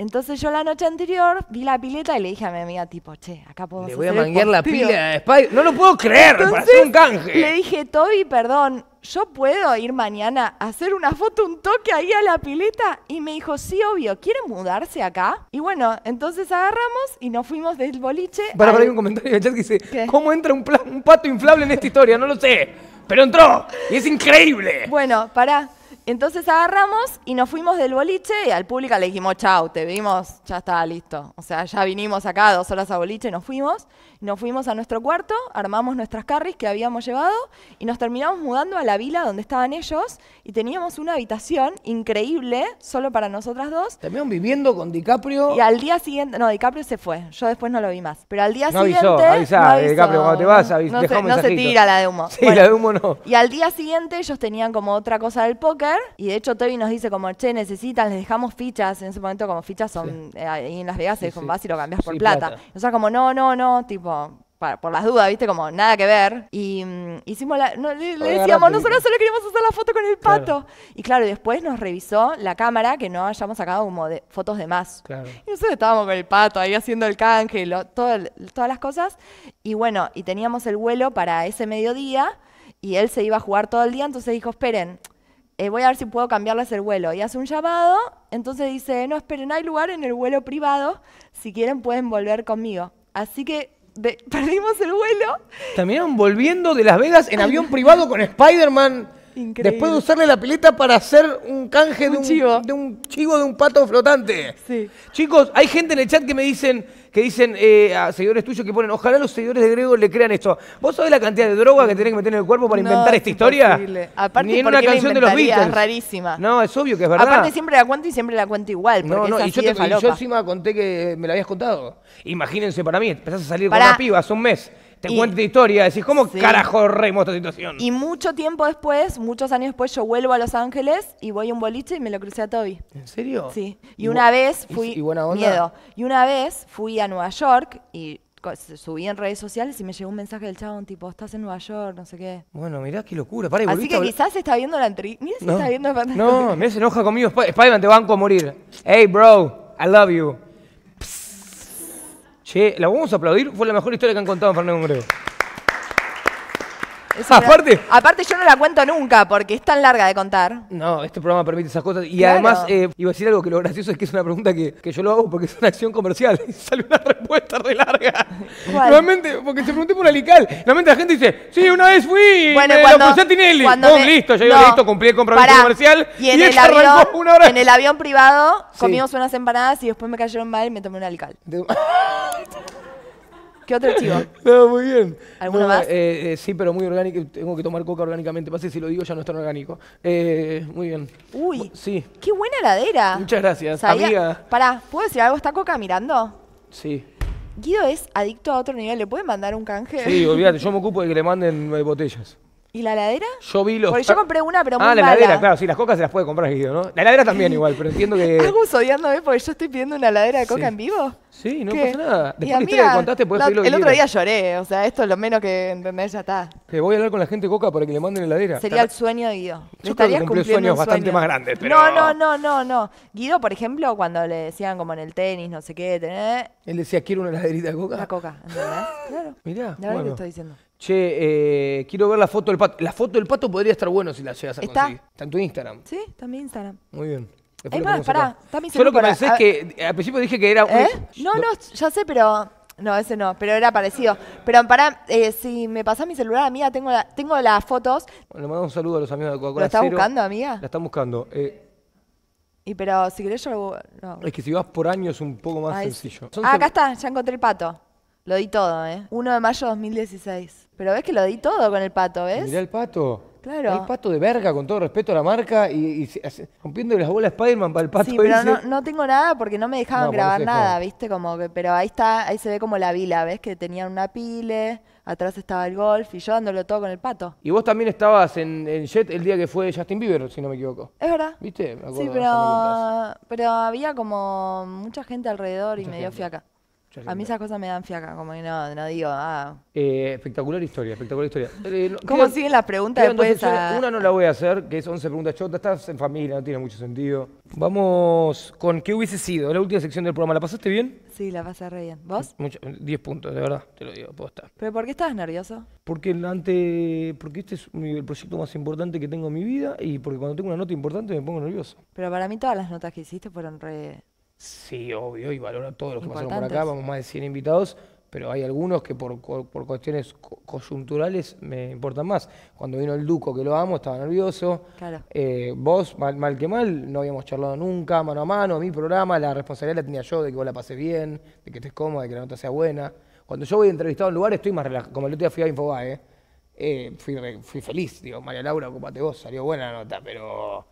Entonces yo la noche anterior vi la pileta y le dije a mi amiga tipo, che, acá puedo... Le voy a manguear la pila No lo puedo creer, para hacer un canje. Le dije, Toby, perdón, ¿yo puedo ir mañana a hacer una foto, un toque ahí a la pileta? Y me dijo, sí, obvio, ¿quieren mudarse acá? Y bueno, entonces agarramos y nos fuimos del boliche. Para, para, hay un comentario de que dice, ¿cómo entra un, un pato inflable en esta historia? No lo sé, pero entró y es increíble. Bueno, para. Entonces agarramos y nos fuimos del boliche y al público le dijimos, chau, te vimos, ya estaba listo. O sea, ya vinimos acá dos horas a boliche y nos fuimos. Nos fuimos a nuestro cuarto, armamos nuestras carries que habíamos llevado y nos terminamos mudando a la vila donde estaban ellos y teníamos una habitación increíble solo para nosotras dos. también viviendo con DiCaprio. Y al día siguiente, no, DiCaprio se fue, yo después no lo vi más. Pero al día siguiente... no avisó. DiCaprio, cuando te vas, no, se, tira la de humo. Sí, la de humo no. Y al día siguiente ellos tenían como otra cosa del póker y de hecho Toby nos dice como, che, necesitan, les dejamos fichas, en ese momento como fichas son, eh, ahí en Las Vegas, sí, es vas y lo cambias por plata. plata. O sea, como no, no, no, tipo por las dudas, ¿viste? Como nada que ver. Y mm, hicimos le, decíamos, nosotros solo queríamos hacer la foto con el pato. Y claro, después nos revisó la cámara que no hayamos sacado como de, fotos de más. Y nosotros estábamos con el pato ahí haciendo el cángel, todas las cosas. Y bueno, y teníamos el vuelo para ese mediodía y él se iba a jugar todo el día, entonces dijo, esperen. Eh, voy a ver si puedo cambiarles el vuelo. Y hace un llamado, entonces dice, no, esperen, hay lugar en el vuelo privado, si quieren pueden volver conmigo. Así que perdimos el vuelo. También volviendo de Las Vegas en avión privado con Spider-Man. Increíble. Después de usarle la pileta para hacer un canje de, un, chivo. de un pato flotante. Chicos, hay gente en el chat que me dicen, que dicen eh, a seguidores tuyos que ponen, ojalá los seguidores de Grego le crean esto. ¿Vos sabés la cantidad de droga que tenés que meter en el cuerpo para inventar esta historia? Ni en una canción de los Beatles. rarísima. No, es obvio que es verdad. Aparte siempre la cuento y siempre la cuento igual. yo encima conté que me la habías contado. Imagínense para mí, empezás a salir con una piba hace un mes te cuento tu historia, decís, ¿cómo sí. reímos esta situación? Y mucho tiempo después, muchos años después, yo vuelvo a Los Ángeles y voy a un boliche y me lo crucé a Toby. ¿En serio? Sí. Y, una vez fui. ¿Y buena onda? Miedo. Y una vez fui a Nueva York y subí en redes sociales y me llegó un mensaje del un tipo, estás en Nueva York, no sé qué. Bueno, mirá qué locura. Así que quizás está viendo la entrevista. Mirá si está viendo la pantalla. No, mirá, se enoja conmigo. Spider-Man, te banco a morir. Hey, bro, I love you. Che, la vamos a aplaudir, fue la mejor historia que han contado en Fernando Congreso. Ah, aparte, aparte yo no la cuento nunca porque es tan larga de contar. No, este programa permite esas cosas. Y además, eh, iba a decir algo que lo gracioso es que es una pregunta que, que yo lo hago porque es una acción comercial. Y sale una respuesta re larga. Normalmente, porque se pregunté por Alical. Normalmente la gente dice, sí, una vez fui bueno, cuando, lo a Tinelli. Cuando oh, listo, ya no. listo, cumplí el compromiso comercial. Y en, el avión, en el avión privado comimos unas empanadas y después me cayeron mal y me tomé un Alical. ¿Qué otro No, muy bien. ¿Alguno más? Eh, eh, sí, pero muy orgánico. Tengo que tomar coca orgánicamente. Pase si lo digo, ya no es tan orgánico. Eh, muy bien. Uy, sí. qué buena heladera. Muchas gracias, amiga. Pará, ¿puedo decir algo? ¿Está Coca mirando? Sí. Guido es adicto a otro nivel. ¿Le pueden mandar un canje? Sí, olvídate. Yo me ocupo de que le manden botellas. ¿Y la ladera. Yo vi los. Porque yo compré una, pero ah, muy Ah, la ladera, claro, sí, las cocas se las puede comprar Guido, ¿no? La ladera también igual, pero entiendo que. ¿Estás odiándome porque yo estoy pidiendo una ladera de coca en vivo? Sí, no pasa nada. Después de la que contaste, podés El otro día lloré, o sea, esto es lo menos que entendés, ya está. Te voy a hablar con la gente de coca para que le manden la ladera. Sería el sueño de Guido. Yo estaría sueños bastante más grandes, pero. No, no, no, no, no. Guido, por ejemplo, cuando le decían como en el tenis, no sé qué, tenés. Eh. Él decía, quiero una laderita de coca. La coca, ¿entendés? claro. Mirá. La verdad estoy diciendo. Che, eh, quiero ver la foto del pato. La foto del pato podría estar bueno si la llegas a ¿Está? conseguir. Está en tu Instagram. Sí, Está en mi Instagram. Muy bien. espera más, pará. Solo que que eh, al principio dije que era un- ¿Eh? No, no, ya sé, pero. No, ese no, pero era parecido. Pero pará, eh, si me pasás mi celular, amiga, tengo, la- tengo las fotos. Le mando un saludo a los amigos de Coca-Cola. ¿Lo estás buscando, amiga? La están buscando. Eh, Y pero si querés yo es que si vas por años es un poco más sencillo. Ah, acá está, ya encontré el pato. Lo di todo, ¿eh? 1 de mayo de 2016. Pero ves que lo di todo con el pato, ¿ves? Mirá el pato. Claro. El pato de verga, con todo respeto a la marca, y, rompiendo las bolas Spider-Man para el pato. Sí, pero No, tengo nada porque no me dejaban grabar nada, ¿viste? Como que, pero ahí está, ahí se ve como la vila, ¿ves? Que tenían una pile, atrás estaba el golf y yo dándolo todo con el pato. Y vos también estabas en, Jet el día que fue Justin Bieber, si no me equivoco. Es verdad. ¿Viste? sí, pero, había como mucha gente alrededor y me dio fiaca. A mí esas cosas me dan fiaca, como que no, digo, ah. Eh, espectacular historia, espectacular historia. Eh, ¿Cómo siguen las preguntas después? Una no la voy a hacer, que es 11 preguntas chotas, estás en familia, no tiene mucho sentido. Vamos con qué hubiese sido, la última sección del programa, ¿la pasaste bien? Sí, la pasé re bien. ¿Vos? 10 puntos, de verdad, te lo digo, posta. ¿Pero por qué estabas nervioso? Porque, ante, porque este es el proyecto más importante que tengo en mi vida y porque cuando tengo una nota importante me pongo nervioso. Pero para mí todas las notas que hiciste fueron re Sí, obvio, y valoro todos los que pasaron por acá, vamos más de 100 invitados, pero hay algunos que por, por cuestiones coyunturales me importan más. Cuando vino el Duco, que lo amo, estaba nervioso. Eh, vos, mal, que mal, no habíamos charlado nunca, mano a mano, mi programa, la responsabilidad la tenía yo de que vos la pases bien, de que estés cómoda, de que la nota sea buena. Cuando yo voy entrevistado a un lugar estoy más relajado, como el otro día fui a Infobae, eh, fui, fui, feliz, digo, María Laura, ocupate vos, salió buena la nota, pero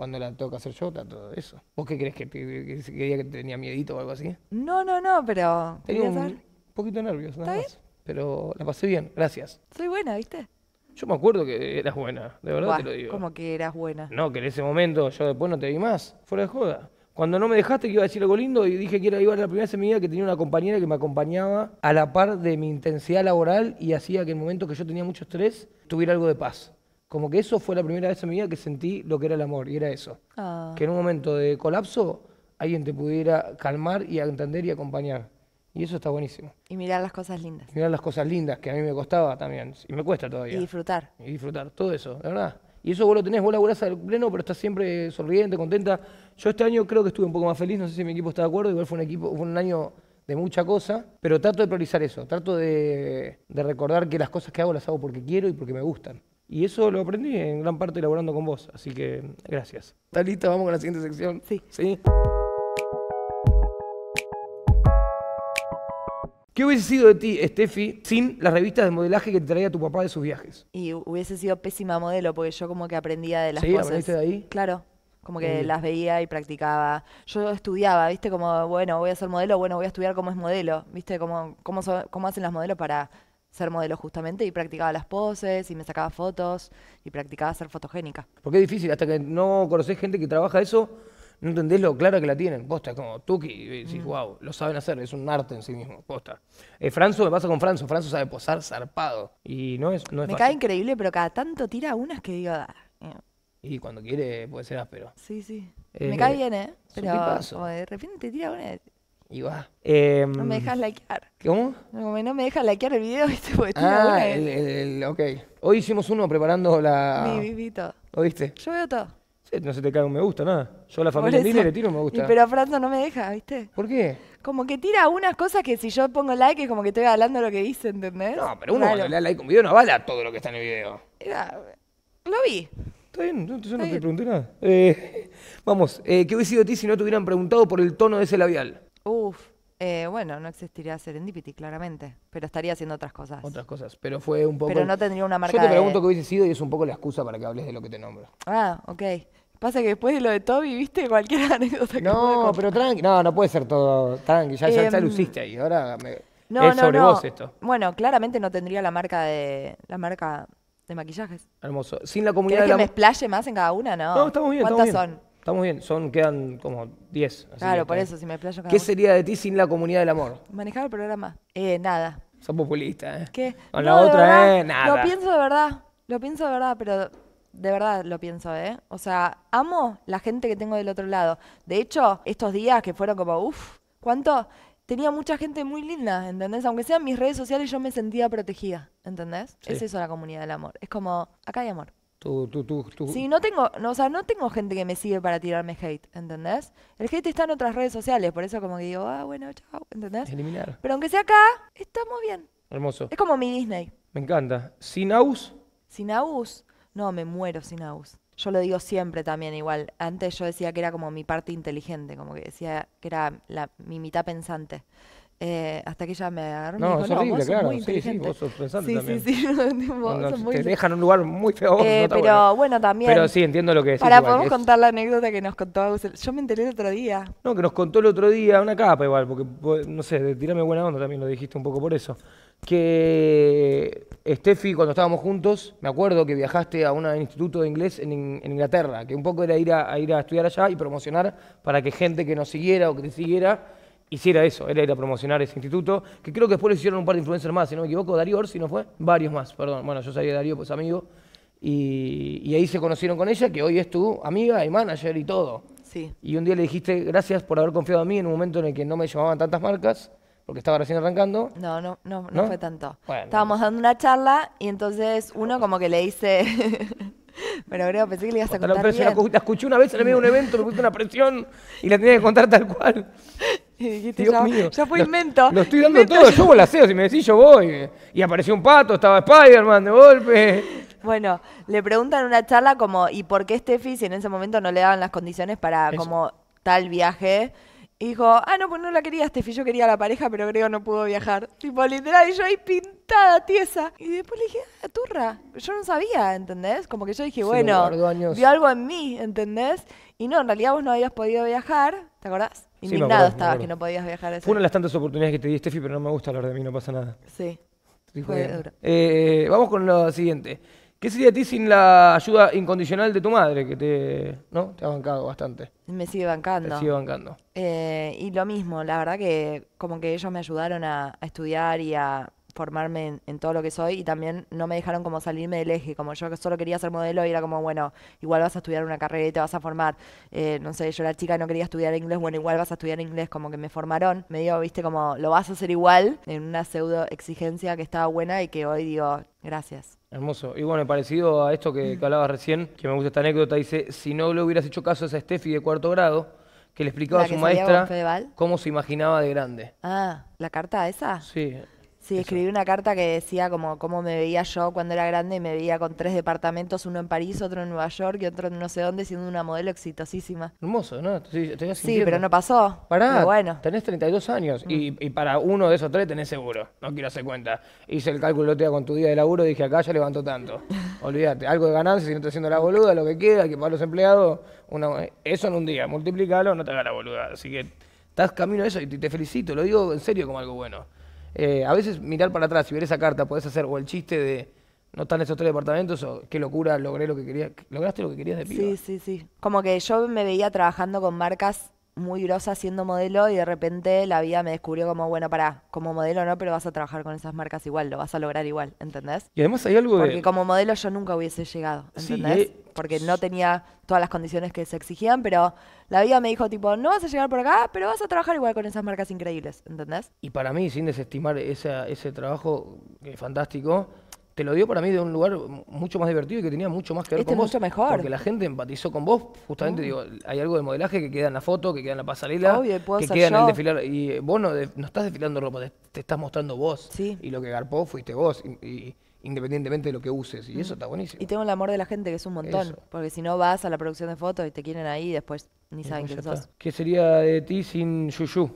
cuando la toca hacer yo, Todo eso. ¿Vos qué crees que, quería que, que tenía miedito o algo así? No, no, no, pero. Tenía un poquito nervioso, nada más. Pero la pasé bien, gracias. Soy buena, ¿viste? Yo me acuerdo que eras buena, de verdad te lo digo. ¿Cómo que eras buena? No, que en ese momento yo después no te vi más, fuera de joda. Cuando no me dejaste que iba a decir algo lindo y dije que iba a la primera vez que tenía una compañera que me acompañaba a la par de mi intensidad laboral y hacía que en momentos que yo tenía mucho estrés tuviera algo de paz como que eso fue la primera vez en mi vida que sentí lo que era el amor, y era eso. Ah. Que en un momento de colapso alguien te pudiera calmar y entender y acompañar. Y eso está buenísimo. Y mirar las cosas lindas. mirar las cosas lindas, que a mí me costaba también, y me cuesta todavía. Y disfrutar. Y disfrutar, todo eso, la verdad. Y eso vos lo tenés, vos laburás al pleno, pero estás siempre sonriente, contenta. Yo este año creo que estuve un poco más feliz, no sé si mi equipo está de acuerdo, igual fue un, equipo, fue un año de mucha cosa, pero trato de priorizar eso, trato de recordar que las cosas que hago las hago porque quiero y porque me gustan. Y eso lo aprendí en gran parte elaborando con vos, así que gracias. ¿Está lista? Vamos con la siguiente sección. Sí. ¿Qué hubiese sido de ti, Steffi, sin las revistas de modelaje que te traía tu papá de sus viajes? Y hubiese sido pésima modelo, porque yo como que aprendía de las cosas. ¿Sí? de ahí? Claro. Como que las veía y practicaba. Yo estudiaba, ¿viste? Como, bueno, voy a ser modelo, bueno, voy a estudiar cómo es modelo. ¿Viste? Como, cómo, cómo hacen las modelos para ser modelo justamente y practicaba las poses y me sacaba fotos y practicaba ser fotogénica. Porque es difícil, hasta que no conoces gente que trabaja eso, no entendés lo clara que la tienen. Posta, como Tuki, y decís, wow, mm. lo saben hacer, es un arte en sí mismo, posta. Eh, Franzo me pasa con Franzo, Franzo sabe posar zarpado y no es, no es Me cae increíble, pero cada tanto tira unas que digo... Ah, eh". Y cuando quiere puede ser áspero. Sí, sí. Eh, me cae eh, bien, ¿eh? Pero de repente tira una... Y va. Em, no me dejas likear. ¿Cómo? No, no me dejas likear el video, ¿viste? Porque ah, el, el, ok. Hoy hicimos uno preparando la... Mi vivito. ¿Lo viste? Yo veo todo. Sí, no se te cae un me gusta, nada. Yo a la familia mí le tiro un me gusta. pero Franzo no me deja, ¿viste? ¿Por qué? Como que tira unas cosas que si yo pongo like es como que estoy hablando lo que dice, ¿entendés? No, pero uno que le like a un video no avala todo lo que está en el video. Era... Eh, ah, lo vi. Está bien, yo, no te pregunté nada. Eh, vamos, eh, ¿qué hubiese sido a ti si no te hubieran preguntado por el tono de ese labial? Uf, eh, bueno, no existiría Serendipity, claramente, pero estaría haciendo otras cosas. Otras cosas, pero fue un poco... Pero no tendría una marca Yo te pregunto qué hubiese sido y es un poco la excusa para que hables de lo que te nombro. Ah, ok. Pasa que después de lo de Toby, viste, cualquier anécdota No, pero tranqui, no, no puede ser todo tranqui, ya, ya, eh, luciste em, ahí, ahora me... no, es no, sobre vos esto. Bueno, claramente no tendría la marca de... la marca de maquillajes. Hermoso. Sin la comunidad de la... que me explaye más en cada una? No. No, estamos bien, ¿Cuántas bien. son? Estamos bien, son, quedan como 10. Claro, por eso, si me explayo cada ¿Qué sería de ti sin la comunidad del amor? Manejar el programa. Eh, nada. Son populistas, ¿eh? ¿Qué? Con no, la otra, eh, Nada. Lo pienso de verdad, lo pienso de verdad, pero de verdad lo pienso, ¿eh? O sea, amo la gente que tengo del otro lado. De hecho, estos días que fueron como, uff, ¿cuánto? Tenía mucha gente muy linda, ¿entendés? Aunque sean mis redes sociales, yo me sentía protegida, ¿entendés? Es eso la comunidad del amor. Es como, acá hay amor. Tú, tú, sí, no tengo, no, o sea, no tengo gente que me sigue para tirarme hate, ¿entendés? El hate está en otras redes sociales, por eso como que digo, ah, bueno, chao, ¿entendés? Eliminar. Pero aunque sea acá, estamos bien. Hermoso. Es como mi Disney. Me encanta. ¿Sin aus? ¿Sin aus? No, me muero sin aus. Yo lo digo siempre también igual. Antes yo decía que era como mi parte inteligente, como que decía que era la, mi mitad pensante. Eh, hasta que ya me agarró. No, muy sí, sí, vos sos sí, Sí, sí, te dejan un lugar muy feo. Eh, pero bueno. también. Pero sí, entiendo lo que decís. Ahora podemos contar la anécdota que nos contó Yo me enteré el otro día. No, que nos contó el otro día, una capa igual, porque pues, no sé, de tirarme buena onda también lo dijiste un poco por eso. Que Steffi, cuando estábamos juntos, me acuerdo que viajaste a un instituto de inglés en, Inglaterra, que un poco era ir a, ir a estudiar allá y promocionar para que gente que nos siguiera o que te siguiera hiciera eso, era ir a promocionar ese instituto, que creo que después le hicieron un par de influencers más, si no me equivoco, Darío Orsi, ¿no fue? Varios más, perdón. Bueno, yo sabía de Darío, pues amigo, y, ahí se conocieron con ella, que hoy es tu amiga y manager y todo. Sí. Y un día le dijiste, gracias por haber confiado en mí en un momento en el que no me llamaban tantas marcas, porque estaba recién arrancando. No, no, no, no, fue tanto. Estábamos dando una charla y entonces uno como que le dice... pero creo, pensé que le ibas a contar. La, bien. la, escuché una vez en el medio de un evento, le pusiste una presión y la tenía que contar tal cual. Dijiste, Dios ya, ya, fue invento. Lo estoy dando todo, yo volaseo, si me decís yo voy. Y apareció un pato, estaba Spider-Man de golpe. Bueno, le preguntan en una charla como, ¿y por qué Steffi si en ese momento no le daban las condiciones para como tal viaje? Y dijo, ah, no, pues no la quería Steffi, yo quería la pareja, pero creo no pudo viajar. Tipo, literal, y yo ahí pintada, tiesa. Y después le dije, ah, turra, yo no sabía, ¿entendés? Como que yo dije, bueno, vio algo en mí, ¿entendés? Y no, en realidad vos no habías podido viajar, ¿te acordás? Indignado estabas que no podías viajar. Fue una de las tantas oportunidades que te di, Steffi, pero no me gusta hablar de mí, no pasa nada. Sí. Fue duro. Eh, vamos con lo siguiente. ¿Qué sería de ti sin la ayuda incondicional de tu madre, que te, ha bancado bastante? Me sigue bancando. Me sigue bancando. Eh, y lo mismo, la verdad que como que ellos me ayudaron a estudiar y a, formarme en, todo lo que soy y también no me dejaron como salirme del eje, como yo que solo quería ser modelo y era como, bueno, igual vas a estudiar una carrera y te vas a formar, eh, no sé, yo era chica y no quería estudiar inglés, bueno, igual vas a estudiar inglés, como que me formaron, me digo viste, como lo vas a hacer igual, en una pseudo exigencia que estaba buena y que hoy digo, gracias. Hermoso. Y bueno, parecido a esto que, que hablabas recién, que me gusta esta anécdota, dice, si no le hubieras hecho caso a esa Steffi de cuarto grado, que le explicaba a su maestra cómo se imaginaba de grande. Ah, ¿la carta esa? Sí, Sí, escribí una carta que decía como cómo me veía yo cuando era grande y me veía con tres departamentos, uno en París, otro en Nueva York y otro en no sé dónde, siendo una modelo exitosísima. Hermoso, ¿no? Sí, pero no pasó. Pará, pero bueno. tenés 32 años y, mm. y, para uno de esos tres tenés seguro, no quiero hacer cuenta. Hice el cálculo con tu día de laburo y dije, acá ya levanto tanto. Olvídate, algo de ganancia si no estás haciendo la boluda, lo que queda, que para los empleados. eso en un día, multiplícalo, no te hagas la boluda. Así que estás camino a eso y te felicito, lo digo en serio como algo bueno. Eh, a veces mirar para atrás y ver esa carta, puedes hacer o el chiste de no están esos tres departamentos o qué locura, logré lo que quería. ¿Lograste lo que querías de piba? Sí, sí, sí. Como que yo me veía trabajando con marcas muy grosa siendo modelo y de repente la vida me descubrió como, bueno, para como modelo no, pero vas a trabajar con esas marcas igual, lo vas a lograr igual, ¿entendés? Y además hay algo Porque como modelo yo nunca hubiese llegado, ¿entendés? Eh, Porque no tenía todas las condiciones que se exigían, pero la vida me dijo tipo, no vas a llegar por acá, pero vas a trabajar igual con esas marcas increíbles, ¿entendés? Y para mí, sin desestimar ese trabajo es eh, fantástico, te lo dio para mí de un lugar mucho más divertido y que tenía mucho más que ver este con mucho vos. mejor. Porque la gente empatizó con vos, justamente, mm. digo, hay algo de modelaje que queda en la foto, que queda en la pasarela, que queda en el desfilar. Y vos no, estás desfilando ropa, te, estás mostrando vos. Y lo que garpó fuiste vos. y, independientemente de lo que uses. Y mm. eso está buenísimo. Y tengo el amor de la gente, que es un montón. Porque si no vas a la producción de fotos y te quieren ahí, después ni saben quién sos. ¿Qué sería de ti sin Yuyu?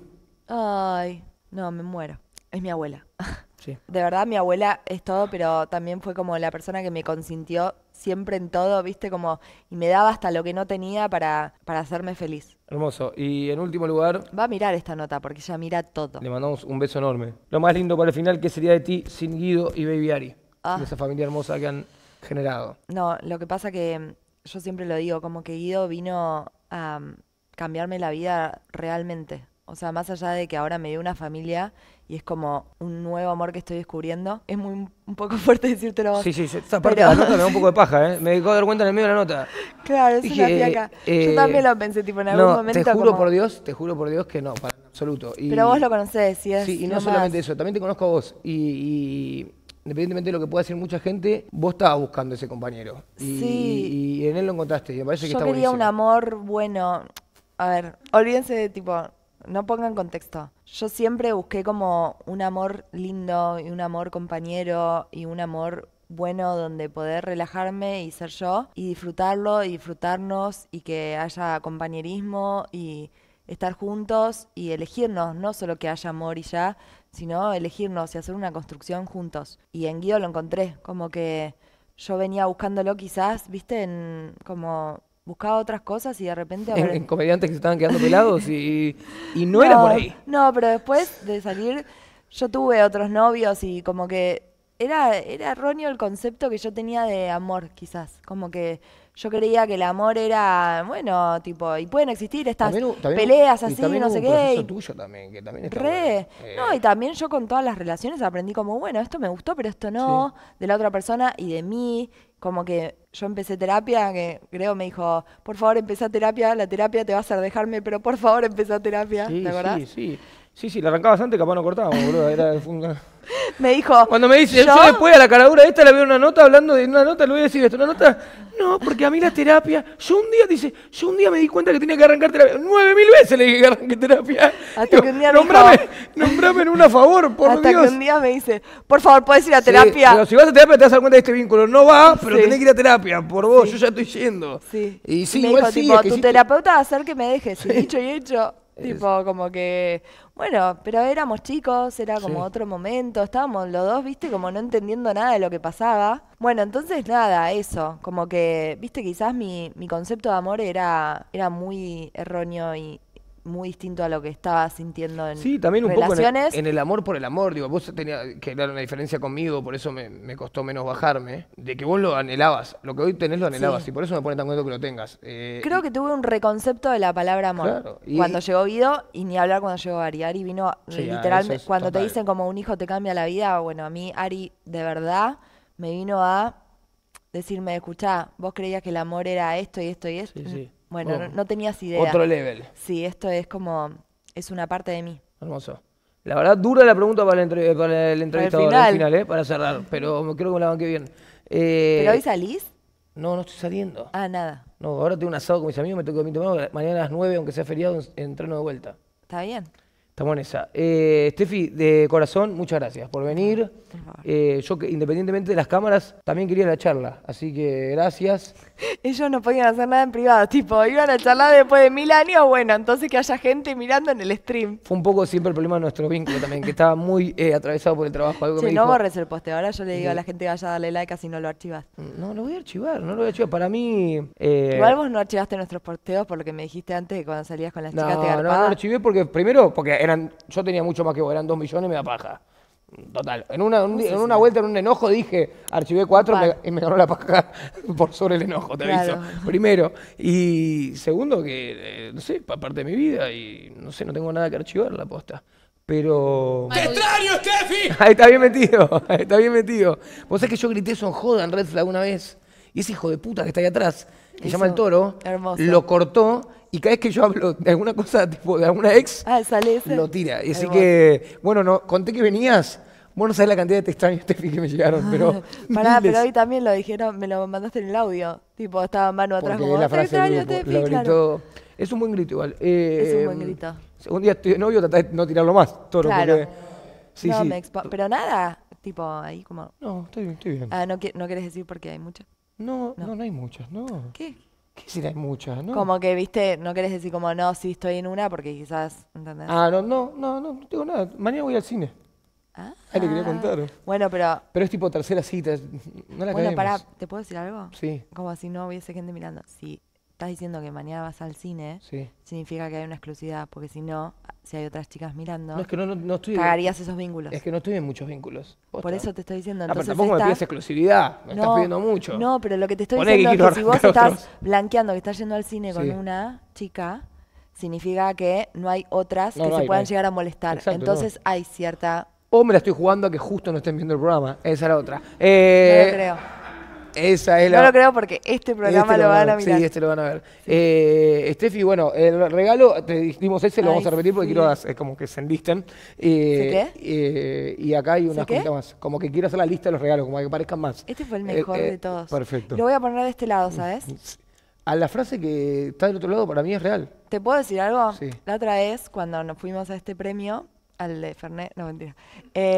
Ay, no, me muero. Es mi abuela. De verdad, mi abuela es todo, pero también fue como la persona que me consintió siempre en todo, viste, como, y me daba hasta lo que no tenía para, hacerme feliz. Hermoso. Y en último lugar... Va a mirar esta nota, porque ella mira todo. Le mandamos un beso enorme. Lo más lindo para el final, ¿qué sería de ti sin Guido y Baby Ari? Ah. esa familia hermosa que han generado. No, lo que pasa que mm, yo siempre lo digo, como que Guido vino a mm, cambiarme la vida realmente. O sea, más allá de que ahora me dio una familia y es como un nuevo amor que estoy descubriendo, es muy un poco fuerte decírtelo vos. Sí, sí, sí. está parte la nota me da un poco de paja, ¿eh? Me dejó de dar cuenta en el medio de la nota. Claro, es una fiaca. Yo eh, también lo pensé, tipo, en algún no, momento. Te juro por Dios, te juro por Dios que no, para absoluto. pero vos lo conocés, sí, es. Sí, y no solamente eso, también te conozco a vos. y, independientemente de lo que pueda decir mucha gente, vos estabas buscando ese compañero. Y, sí. y en él lo encontraste. Y parece que Yo quería un amor bueno. A ver, olvídense de tipo, no pongan contexto. Yo siempre busqué como un amor lindo y un amor compañero y un amor bueno donde poder relajarme y ser yo y disfrutarlo y disfrutarnos y que haya compañerismo y estar juntos y elegirnos, no solo que haya amor y ya, sino elegirnos y hacer una construcción juntos. Y en Guido lo encontré, como que yo venía buscándolo quizás, viste, en como buscaba otras cosas y de repente... En, comediantes que se estaban quedando pelados y, y no, era por ahí. No, pero después de salir yo tuve otros novios y como que era, era erróneo el concepto que yo tenía de amor, quizás. Como que yo creía que el amor era, bueno, tipo, y pueden existir estas peleas así, y no sé qué. Y, también, que también eh. no, y también yo con todas las relaciones aprendí como, bueno, esto me gustó, pero esto no, de la otra persona y de mí, como que yo empecé terapia, que creo me dijo, por favor, empezá terapia, la terapia te va a hacer dejarme, pero por favor, empezá terapia, sí, Sí, sí. Sí, sí, la arrancaba bastante capaz no cortábamos, boludo. Era, me dijo. Cuando me dice, ¿yo? después a la caradura esta le veo una nota hablando de una nota, le voy a decir esto, una nota. No, porque a mí la terapia. Yo un día, dice, yo un día me di cuenta que tenía que arrancar terapia. Nueve mil veces le dije que arranque terapia. Hasta que un día nombrame, nombrame en una favor, por Hasta Dios. que un día me dice, por favor, puedes ir a terapia. si vas a terapia te vas a dar cuenta de este vínculo. No va, pero tenés que ir a terapia, por vos, yo ya estoy yendo. Sí. Y sí, y me igual dijo, tipo, tu terapeuta va a hacer que me dejes, dicho y hecho. Tipo, como que, bueno, pero éramos chicos, era como otro momento, estábamos los dos, viste, como no entendiendo nada de lo que pasaba. Bueno, entonces nada, eso, como que, viste, quizás mi, mi concepto de amor era, era muy erróneo y, muy distinto a lo que estaba sintiendo en Sí, también un relaciones. poco en el, amor por el amor. Digo, vos tenías que dar una diferencia conmigo, por eso me, costó menos bajarme. De que vos lo anhelabas. Lo que hoy tenés lo anhelabas. Y por eso me pone tan contento que lo tengas. Eh, Creo que tuve un reconcepto de la palabra amor. Cuando llegó Vido y ni hablar cuando llegó Ari. Ari vino literalmente. cuando te dicen como un hijo te cambia la vida, bueno, a mí Ari de verdad me vino a decirme, escuchá, vos creías que el amor era esto y esto y esto. Sí, sí. Bueno, oh. no, tenías idea. Otro level. Sí, esto es como, es una parte de mí. Hermoso. La verdad, dura la pregunta para el, para entrevistador ¿eh? al final, ¿eh? para cerrar, pero creo que me la banqué bien. Eh, ¿Pero hoy salís? No, no estoy saliendo. Ah, nada. No, ahora tengo un asado con mis amigos, me tengo que dormir mañana a las 9, aunque sea feriado, entreno de vuelta. Está bien. Estamos en esa. Eh, Steffi, de corazón, muchas gracias por venir. Eh, yo, independientemente de las cámaras, también quería la charla, así que gracias. Ellos no podían hacer nada en privado, tipo, iban a charlar después de mil años, bueno, entonces que haya gente mirando en el stream. Fue un poco siempre el problema de nuestro vínculo también, que estaba muy eh, atravesado por el trabajo. Algo sí, no borres el poste, ahora yo le digo a la gente que vaya a darle like así no lo archivas. Mm, no, lo voy a archivar, no lo voy a archivar. Para mí... Eh, Igual vos no archivaste nuestros posteos por lo que me dijiste antes que cuando salías con las chicas te No, no, no archivé porque, primero, porque yo tenía mucho más que vos, eran dos millones y me da paja. Total. En una, en una vuelta, en un enojo, dije, archivé cuatro y me ganó la paja por sobre el enojo, te aviso. Primero. Y segundo, que, eh, no sé, parte de mi vida y no sé, no tengo nada que archivar la posta. Pero. ¡Te extraño, Steffi! Ahí está bien metido, ahí está bien metido. Vos sabés que yo grité son joda en Red Flag una vez. Y ese hijo de puta que está ahí atrás, que se llama el toro, lo cortó y cada vez que yo hablo de alguna cosa, tipo de alguna ex, ah, lo tira. Y así que, bueno, no, conté que venías. Bueno, no la cantidad de te extraños que me llegaron, ah, pero. Pará, pero hoy también lo dijeron, me lo mandaste en el audio. Tipo, estaba mano atrás Porque como. La frase te Es un buen grito igual. es un buen eh, grito. Un día estoy de novio, traté de no tirarlo más. claro. lo Sí, no, sí. Me pero nada, tipo ahí como. No, estoy bien, estoy bien. Ah, no, ¿no querés decir porque hay muchas? no, no, no hay muchas, no. ¿Qué? sí hay muchas, ¿no? Como que, viste, no querés decir como, no, sí estoy en una, porque quizás, ¿entendés? Ah, no, no, no, no, no digo nada. Mañana voy al cine. Ah, ah le quería contar. Ah. Bueno, pero... Pero es tipo tercera cita, no la Bueno, pará, ¿te puedo decir algo? Sí. Como si no hubiese gente mirando. Sí, diciendo que mañana vas al cine, significa que hay una exclusividad, porque si no, si hay otras chicas mirando, no, es que no, estoy cagarías esos vínculos. Es que no estoy en muchos vínculos. Por eso te estoy diciendo. Ah, entonces, pero tampoco me exclusividad, no, estás pidiendo mucho. No, pero lo que te estoy diciendo es que si vos estás blanqueando que estás yendo al cine con una chica, significa que no hay otras que se puedan llegar a molestar. Entonces hay cierta... O me la estoy jugando a que justo no estén viendo el programa. Esa era otra. Eh, creo. Esa No lo creo porque este programa este lo, van a mirar. Sí, este lo van a ver. Eh, Steffi, bueno, el regalo, te dijimos ese, lo vamos a repetir porque quiero como que se enlisten. Eh, qué? Eh, y acá hay una cositas más. Como que quiero hacer la lista de los regalos, como que parezcan más. Este fue el eh, mejor de todos. Perfecto. Lo voy a poner de este lado, ¿sabes? A la frase que está del otro lado para mí es real. ¿Te puedo decir algo? Sí. La otra vez, cuando nos fuimos a este premio, al de Fernet, no mentira.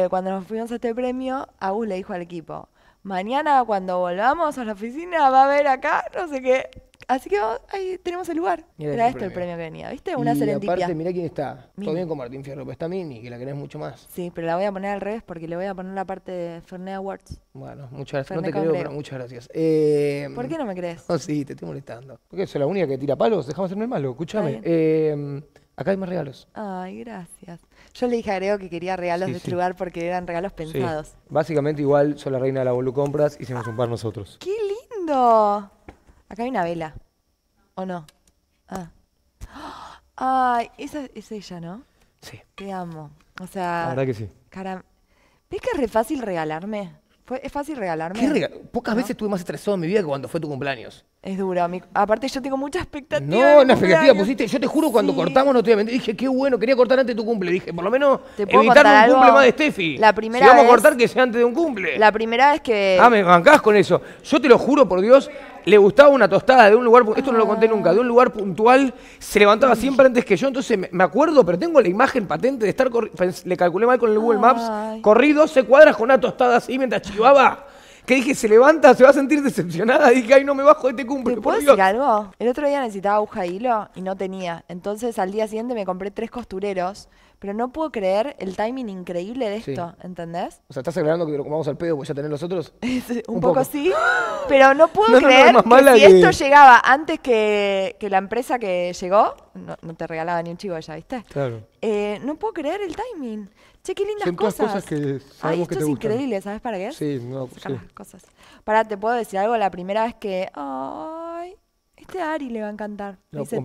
cuando nos fuimos a este premio, Agus le dijo al equipo, mañana cuando volvamos a la oficina va a haber acá, no sé qué. Así que ahí tenemos el lugar. Era este el premio que venía, ¿viste? Una y aparte, mira quién está. Todo bien con Martín Fierro, pero está Mini, que la querés mucho más. Sí, pero la voy a poner al revés porque le voy a poner la parte de Fernet Awards. Bueno, muchas gracias. no te creo, pero muchas gracias. Eh, ¿Por qué no me crees? No, sí, te estoy molestando. Porque soy la única que tira palos. Dejamos hacerme el malo, escúchame. Eh, acá hay más regalos. Ay, gracias. Yo le dije a Grego que quería regalos de este lugar porque eran regalos pensados. Básicamente igual, soy la reina de la Bolu Compras, hicimos nos un par nosotros. ¡Qué lindo! Acá hay una vela, ¿o no? Ah. Ay, esa es ella, ¿no? Sí. Te amo. O sea... La verdad que sí. Cara, ¿ves que es re fácil regalarme? ¿Es fácil regalarme? Pocas veces estuve más estresado en mi vida que cuando fue tu cumpleaños. Es dura. Aparte, yo tengo mucha expectativa. No, una expectativa pusiste. Yo te juro, cuando cortamos no te a Dije, qué bueno, quería cortar antes de tu cumple. Dije, por lo menos evitar un cumple más de Steffi. La primera si vamos a cortar, que sea antes de un cumple. La primera vez que. Ah, me bancás con eso. Yo te lo juro, por Dios, le gustaba una tostada de un lugar. Esto no lo conté ah. nunca. De un lugar puntual. Se levantaba siempre antes que yo. Entonces me acuerdo, pero tengo la imagen patente de estar. Le calculé mal con el Google Maps. Corrí 12 cuadras con una tostada así mientras chivaba que dije, se levanta, se va a sentir decepcionada. Dije, ay, no me bajo de este cumple. ¿Te puedo decir algo? El otro día necesitaba aguja de hilo y no tenía. Entonces al día siguiente me compré tres costureros. Pero no puedo creer el timing increíble de esto, ¿entendés? O sea, estás aclarando que lo comamos al pedo porque ya tenés los otros. un, poco, sí. Pero no puedo creer que esto llegaba antes que, la empresa que llegó, no, te regalaba ni un chivo ya, ¿viste? Claro. Eh, no puedo creer el timing. Che, qué lindas cosas. cosas que sabemos es increíble, ¿sabes para qué? Sí, no, sí. cosas. Para, te puedo decir algo, la primera vez que. Ay, este Ari le va a encantar. dice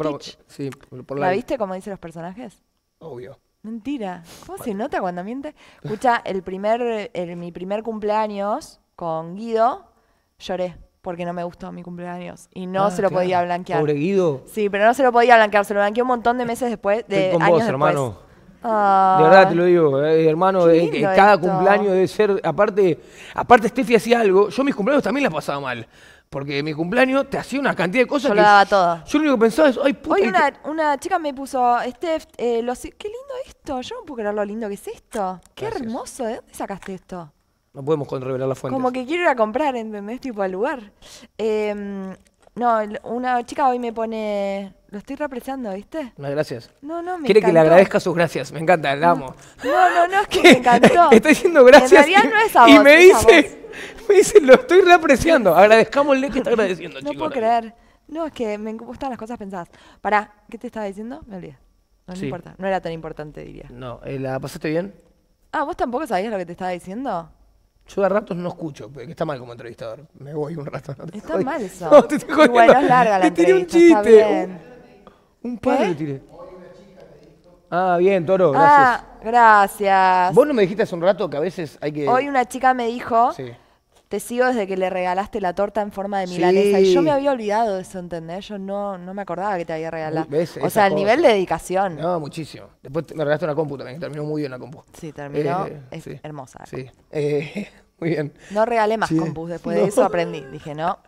Sí, por la, ¿La viste como dicen los personajes? Obvio. Mentira. ¿Cómo se nota cuando miente? Escucha, el primer, mi primer cumpleaños con Guido, lloré porque no me gustó mi cumpleaños y no ah, se lo podía blanquear. Pobre Guido. Sí, pero no se lo podía blanquear, se lo blanqueó un montón de meses después, de con vos, hermano. Ah. de verdad te lo digo, eh, hermano, en cada cumpleaños debe ser, aparte, aparte Steffi hacía algo, yo mis cumpleaños también las pasaba mal. Porque mi cumpleaños te hacía una cantidad de cosas. Yo lo daba Yo lo único que pensaba es, ay, puta. Hoy una, chica me puso, Steph, eh, qué lindo esto. Yo no puedo creer lo lindo que es esto. Qué hermoso, ¿de dónde sacaste esto? No podemos revelar la fuente. Como que quiero ir a comprar, en este Tipo de lugar. Em, no, una chica hoy me pone, lo estoy reapreciando, ¿viste? No, gracias. No, no, me Quiere que le agradezca sus gracias. Me encanta, la amo. No, no, no, es que me encantó. Está diciendo gracias. En realidad y, no es a Y me dice, me dice, lo estoy reapreciando. Agradezcámosle que está agradeciendo, no chicos. No puedo creer. No, es que me gustan las cosas pensadas. Pará, ¿qué te estaba diciendo? Me olvidé. No, importa. No era tan importante, diría. No, eh, ¿la pasaste bien? Ah, ¿vos tampoco sabías lo que te estaba diciendo? Yo de ratos no escucho, porque está mal como entrevistador. Me voy un rato. está mal eso. No, te es larga la un chiste. Un chica le tiré. Ah, bien, Toro, ah, gracias. Ah, gracias. Vos no me dijiste hace un rato que a veces hay que... Hoy una chica me dijo, Sí. te sigo desde que le regalaste la torta en forma de milanesa. Y yo me había olvidado de eso, ¿entendés? Yo no, no me acordaba que te había regalado. O sea, el nivel de dedicación. No, muchísimo. Después me regalaste una compu también, que terminó muy bien la compu. Sí, terminó. Eh, es hermosa. Sí. Eh, muy bien. No regalé más compus después de eso, aprendí. Dije, no,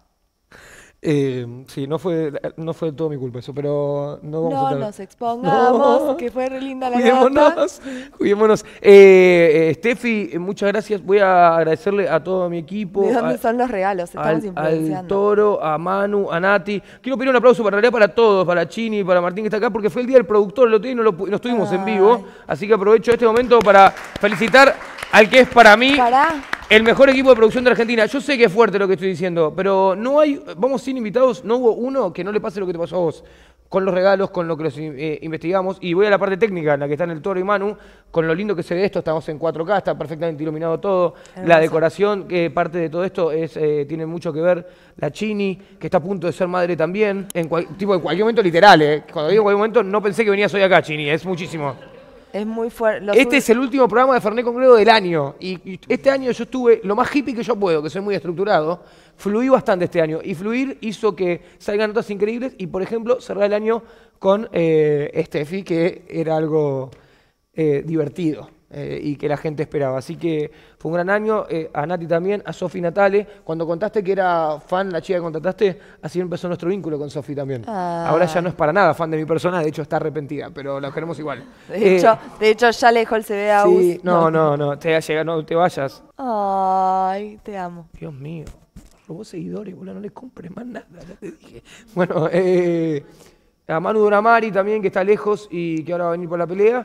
eh, sí, no fue, no fue todo mi culpa eso, pero no vamos a No nos expongamos, que fue re linda la Cuidémonos, cuidémonos. Eh, eh, Steffi, muchas gracias. Voy a agradecerle a todo mi equipo. ¿De dónde son los regalos? Estamos influenciando. al, Toro, a Manu, a Nati. Quiero pedir un aplauso para para todos, para Chini, para Martín que está acá, porque fue el día del productor lo no, lo, estuvimos en vivo. Así que aprovecho este momento para felicitar al que es para mí. Para el mejor equipo de producción de Argentina. Yo sé que es fuerte lo que estoy diciendo, pero no hay. Vamos sin invitados, no hubo uno que no le pase lo que te pasó a vos. Con los regalos, con lo que los eh, investigamos. Y voy a la parte técnica, en la que está en el toro y Manu, con lo lindo que se ve esto. Estamos en 4K, está perfectamente iluminado todo. La decoración, que parte de todo esto es, eh, tiene mucho que ver. La Chini, que está a punto de ser madre también. En tipo, en cualquier momento, literal, eh. Cuando digo en cualquier momento, no pensé que venías hoy acá, Chini. Es muchísimo. Es muy fuerte. Este es el último programa de Ferné Congredo del año. Y, este año yo estuve lo más hippie que yo puedo, que soy muy estructurado. Fluí bastante este año. Y fluir hizo que salgan notas increíbles. Y por ejemplo, cerrar el año con eh, Steffi, que era algo eh, divertido. Eh, y que la gente esperaba. Así que fue un gran año, eh, a Nati también, a Sofi Natale. Cuando contaste que era fan, la chica que contrataste, así empezó nuestro vínculo con Sofi también. Ah. Ahora ya no es para nada fan de mi persona, de hecho está arrepentida, pero la queremos igual. De, hecho, eh, de hecho ya le dejó el CD sí, no, no, no, te, no te vayas. Ay, te amo. Dios mío, robó seguidores, boludo, no le compres más nada, Bueno, A Manu Duramari también, que está lejos y que ahora va a venir por la pelea.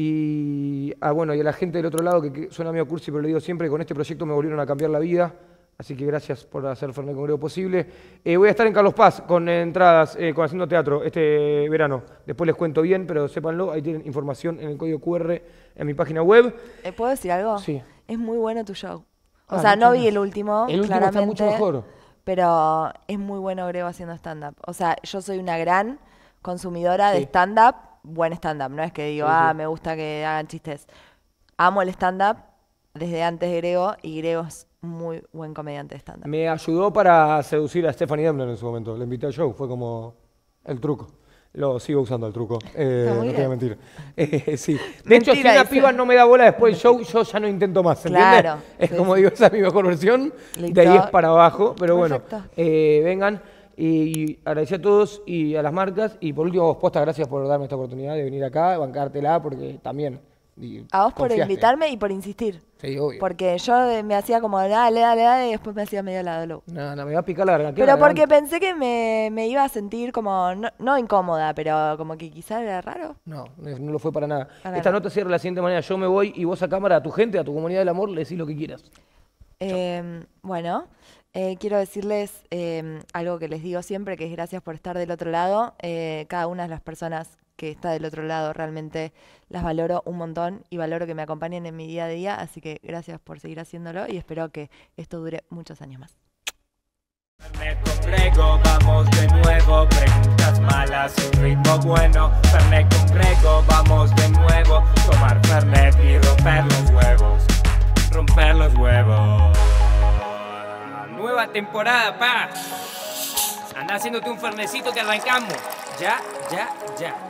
Y, ah, bueno, y a la gente del otro lado, que, suena medio cursi, pero le digo siempre con este proyecto me volvieron a cambiar la vida. Así que gracias por hacer Fernet Congrego posible. Eh, voy a estar en Carlos Paz con entradas, eh, con Haciendo Teatro este verano. Después les cuento bien, pero sépanlo, ahí tienen información en el código QR en mi página web. ¿Eh, ¿Puedo decir algo? Sí. Es muy bueno tu show. O ah, sea, no vi el último. El claramente, mucho mejor. Pero es muy bueno Grego haciendo stand-up. O sea, yo soy una gran consumidora de stand-up buen stand-up, no es que digo, ah, me gusta que hagan chistes. Amo el stand-up desde antes de Grego y Grego es muy buen comediante de stand-up. Me ayudó para seducir a Stephanie en su momento, le invité al show, fue como el truco. Lo sigo usando el truco, eh, no voy a mentir. Eh, sí. De hecho, si una piba no me da bola después del show, yo ya no intento más, Claro, es como digo, esa es mi mejor versión, de ahí es para abajo, pero bueno, eh, vengan. Y agradecer a todos y a las marcas. Y por último, vos, Posta, gracias por darme esta oportunidad de venir acá, bancártela, porque también. a vos por invitarme y por insistir. Sí, obvio. Porque yo me hacía como, dale, dale, dale, y después me hacía medio lado. No, no, me iba a picar la garganta. Pero porque pensé que me, iba a sentir como, no, incómoda, pero como que quizás era raro. No, no lo fue para nada. Esta nota cierra de la siguiente manera. Yo me voy y vos a cámara, a tu gente, a tu comunidad del amor, le decís lo que quieras. Em, bueno. Eh, quiero decirles em, algo que les digo siempre, que es gracias por estar del otro lado. Eh, cada una de las personas que está del otro lado realmente las valoro un montón y valoro que me acompañen en mi día a día, así que gracias por seguir haciéndolo y espero que esto dure muchos años más. romper los huevos. Nueva temporada, pa. Anda haciéndote un fernecito que arrancamos. Ya, ya, ya.